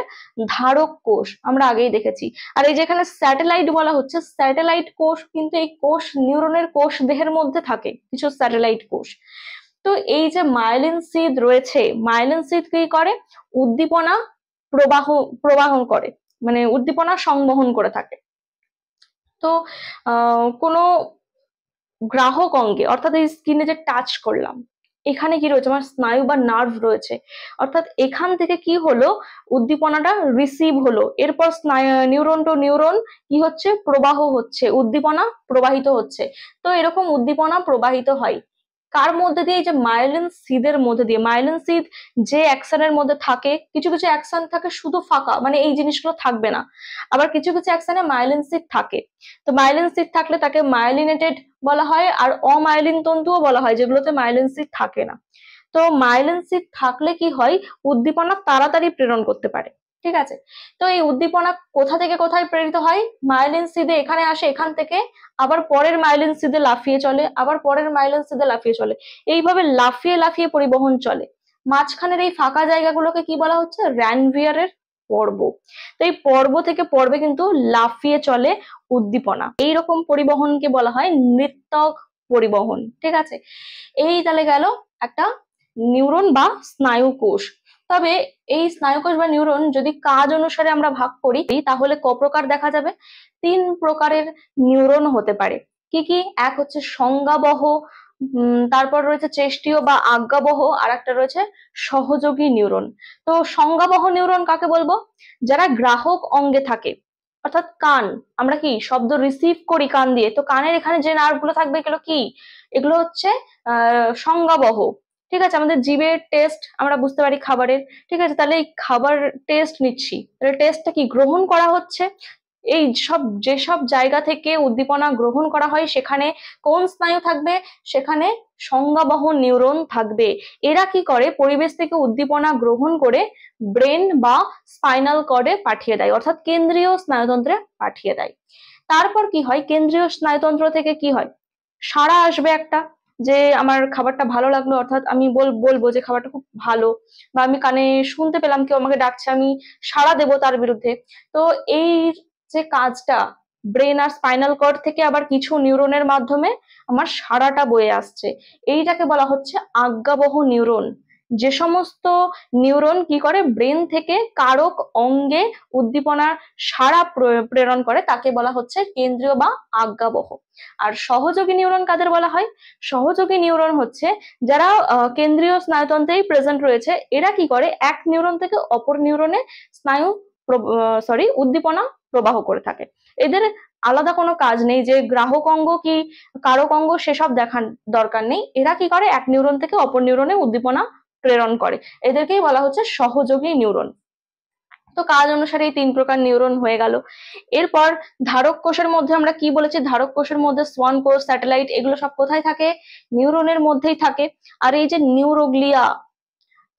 ধারক কোষ আমরা আগেই দেখেছি আর এই যেখানে স্যাটেলাইট বলা হচ্ছে স্যাটেলাইট কোষ কিন্তু এই কোষ নিউরনের কোষ দেহের মধ্যে থাকে কিছু স্যাটেলাইট কোষ তো এই যে মাইলিন সিদ রয়েছে মাইলিন সিদ কি করে উদ্দীপনা প্রবাহ প্রবাহন করে মানে উদ্দীপনা সংবহন করে থাকে তো কোনো গ্রাহক অঙ্গে অর্থাৎ এই স্কিনে যে টাচ করলাম এখানে কি রয়েছে আমার স্নায়ু বা নার্ভ রয়েছে অর্থাৎ এখান থেকে কি হলো উদ্দীপনাটা রিসিভ হলো এরপর নিউরন টু নিউরন কি হচ্ছে প্রবাহ হচ্ছে উদ্দীপনা প্রবাহিত হচ্ছে তো এরকম উদ্দীপনা প্রবাহিত হয় কার মধ্যে দিয়ে এই যে মাইলিন সিদের মধ্যে দিয়ে মাইলিন সিদ যে অ্যাকশনের মধ্যে থাকে কিছু কিছু অ্যাকশন থাকে শুধু ফাঁকা মানে এই জিনিসগুলো থাকবে না আবার কিছু কিছু অ্যাকশনে মাইলিন সিদ থাকে তো মাইলিন সিদ থাকলে তাকে মাইলিনেটেড বলা হয় আর অমাইলিন তন্তুও বলা হয় যেগুলোতে মাইলিন সিদ থাকে না তো মাইলিন সিদ থাকলে কি হয় উদ্দীপনা তাড়াতাড়ি প্রেরণ করতে পারে ঠিক আছে তো এই উদ্দীপনা কোথা থেকে কোথায় প্রেরিত হয় মাইলিন সিদে এখানে আসে এখান থেকে আবার পরের মাইলিন সিদে লাফিয়ে চলে আবার পরের মাইলিন সিদে লাফিয়ে চলে এইভাবে লাফিয়ে লাফিয়ে পরিবহন চলে মাঝখানের এই ফাঁকা জায়গাগুলোকে কি বলা হচ্ছে র্যানভিয়ারের পর্ব তো এই পর্ব থেকে পর্বে কিন্তু লাফিয়ে চলে উদ্দীপনা এই রকম পরিবহনকে বলা হয় নৃত্যক পরিবহন ঠিক আছে এই তাহলে গেল একটা নিউরন বা স্নায়ু কোষ তবে এই স্নায়ুকোষ বা নিউরন যদি কাজ অনুসারে আমরা ভাগ করি তাহলে ক প্রকার দেখা যাবে তিন প্রকারের নিউরন হতে পারে কি কি এক হচ্ছে সংজ্ঞাবহ তারপর রয়েছে চেষ্টীয় বা আজ্ঞাবহ আর একটা রয়েছে সহযোগী নিউরন তো সংজ্ঞাবহ নিউরন কাকে বলবো যারা গ্রাহক অঙ্গে থাকে অর্থাৎ কান আমরা কি শব্দ রিসিভ করি কান দিয়ে তো কানের এখানে যে নার্ভগুলো থাকবে এগুলো কি এগুলো হচ্ছে সংজ্ঞাবহ ঠিক আছে আমাদের জিভের টেস্ট আমরা বুঝতে পারি খাবারের ঠিক আছে তাহলে এই খাবার টেস্ট নিচ্ছি তাহলে টেস্টটা কি গ্রহণ করা হচ্ছে এই সব যেসব জায়গা থেকে উদ্দীপনা গ্রহণ করা হয় সেখানে কোন স্নায়ু থাকবে সেখানে সংজ্ঞাবহ নিউরন থাকবে এরা কি করে পরিবেশ থেকে উদ্দীপনা গ্রহণ করে ব্রেন বা স্পাইনাল কর্ডে পাঠিয়ে দেয় অর্থাৎ কেন্দ্রীয় স্নায়ুতন্ত্রে পাঠিয়ে দেয় তারপর কি হয় কেন্দ্রীয় স্নায়ুতন্ত্র থেকে কি হয় সারা আসবে একটা যে আমার খাবারটা ভালো লাগলো অর্থাৎ আমি বলবো যে খাবারটা খুব ভালো বা আমি কানে শুনতে পেলাম কেউ আমাকে ডাকছে আমি সাড়া দেবো তার বিরুদ্ধে তো এই যে কাজটা ব্রেন আর স্পাইনাল কর্ড থেকে আবার কিছু নিউরনের মাধ্যমে আমার সারাটা বয়ে আসছে এইটাকে বলা হচ্ছে আজ্ঞাবহ নিউরন যে সমস্ত নিউরন কি করে ব্রেন থেকে কারক অঙ্গে উদ্দীপনার সারা প্রেরণ করে তাকে বলা হচ্ছে কেন্দ্রীয় বা আজ্ঞাবহ আর সহযোগী নিউরন কাদের বলা হয় সহযোগী নিউরন হচ্ছে যারা কেন্দ্রীয় স্নায়ুতন্ত্রেই প্রেজেন্ট রয়েছে এরা কি করে এক নিউরন থেকে অপর নিউরনে স্নায়ু সরি উদ্দীপনা প্রবাহ করে থাকে এদের আলাদা কোনো কাজ নেই যে গ্রাহক অঙ্গ কি কারক অঙ্গ সেসব দেখার দরকার নেই এরা কি করে এক নিউরন থেকে অপর নিউরনে উদ্দীপনা প্রেরণ করে এদেরকেই বলা হচ্ছে সহযোগী নিউরন তো কাজ অনুসারে এই তিন প্রকার নিউরন হয়ে গেল এরপর ধারক কোষের মধ্যে আমরা কি বলেছি ধারক কোষের মধ্যে সোয়ান কোষ স্যাটেলাইট এগুলো সব কোথায় থাকে নিউরনের মধ্যেই থাকে আর এই যে নিউরোগ্লিয়া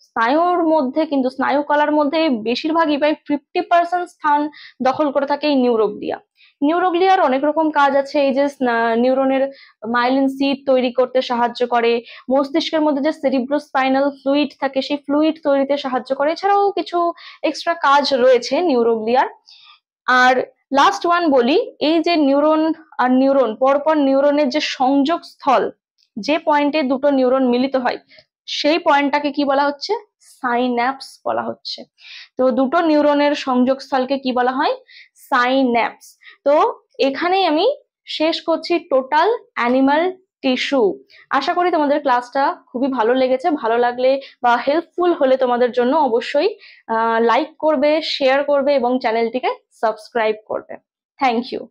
স্নায়ুর মধ্যে কিন্তু স্নায়ু কলার মধ্যে বেশিরভাগই প্রায় ফিফটি পার্সেন্ট স্থান দখল করে থাকে এই নিউরোগ্লিয়া নিউরোগ্লিয়ার অনেক রকম কাজ আছে এই যে নিউরনের মাইলিন সিট তৈরি করতে সাহায্য করে মস্তিষ্কের মধ্যে যে স্পাইনাল ফ্লুইড থাকে সেই ফ্লুইড তৈরিতে সাহায্য করে এছাড়াও কিছু এক্সট্রা কাজ রয়েছে নিউরোগ্লিয়ার আর লাস্ট ওয়ান বলি এই যে নিউরন আর নিউরন পরপর নিউরনের যে সংযোগ স্থল যে পয়েন্টে দুটো নিউরন মিলিত হয় সেই পয়েন্টটাকে কি বলা হচ্ছে সাইন্যাপস বলা হচ্ছে তো দুটো নিউরনের সংযোগস্থলকে কি বলা হয় সাইন্যাপস তো এখানেই আমি শেষ করছি টোটাল অ্যানিমাল টিস্যু আশা করি তোমাদের ক্লাসটা খুবই ভালো লেগেছে ভালো লাগলে বা হেল্পফুল হলে তোমাদের জন্য অবশ্যই লাইক করবে শেয়ার করবে এবং চ্যানেলটিকে সাবস্ক্রাইব করবে থ্যাংক ইউ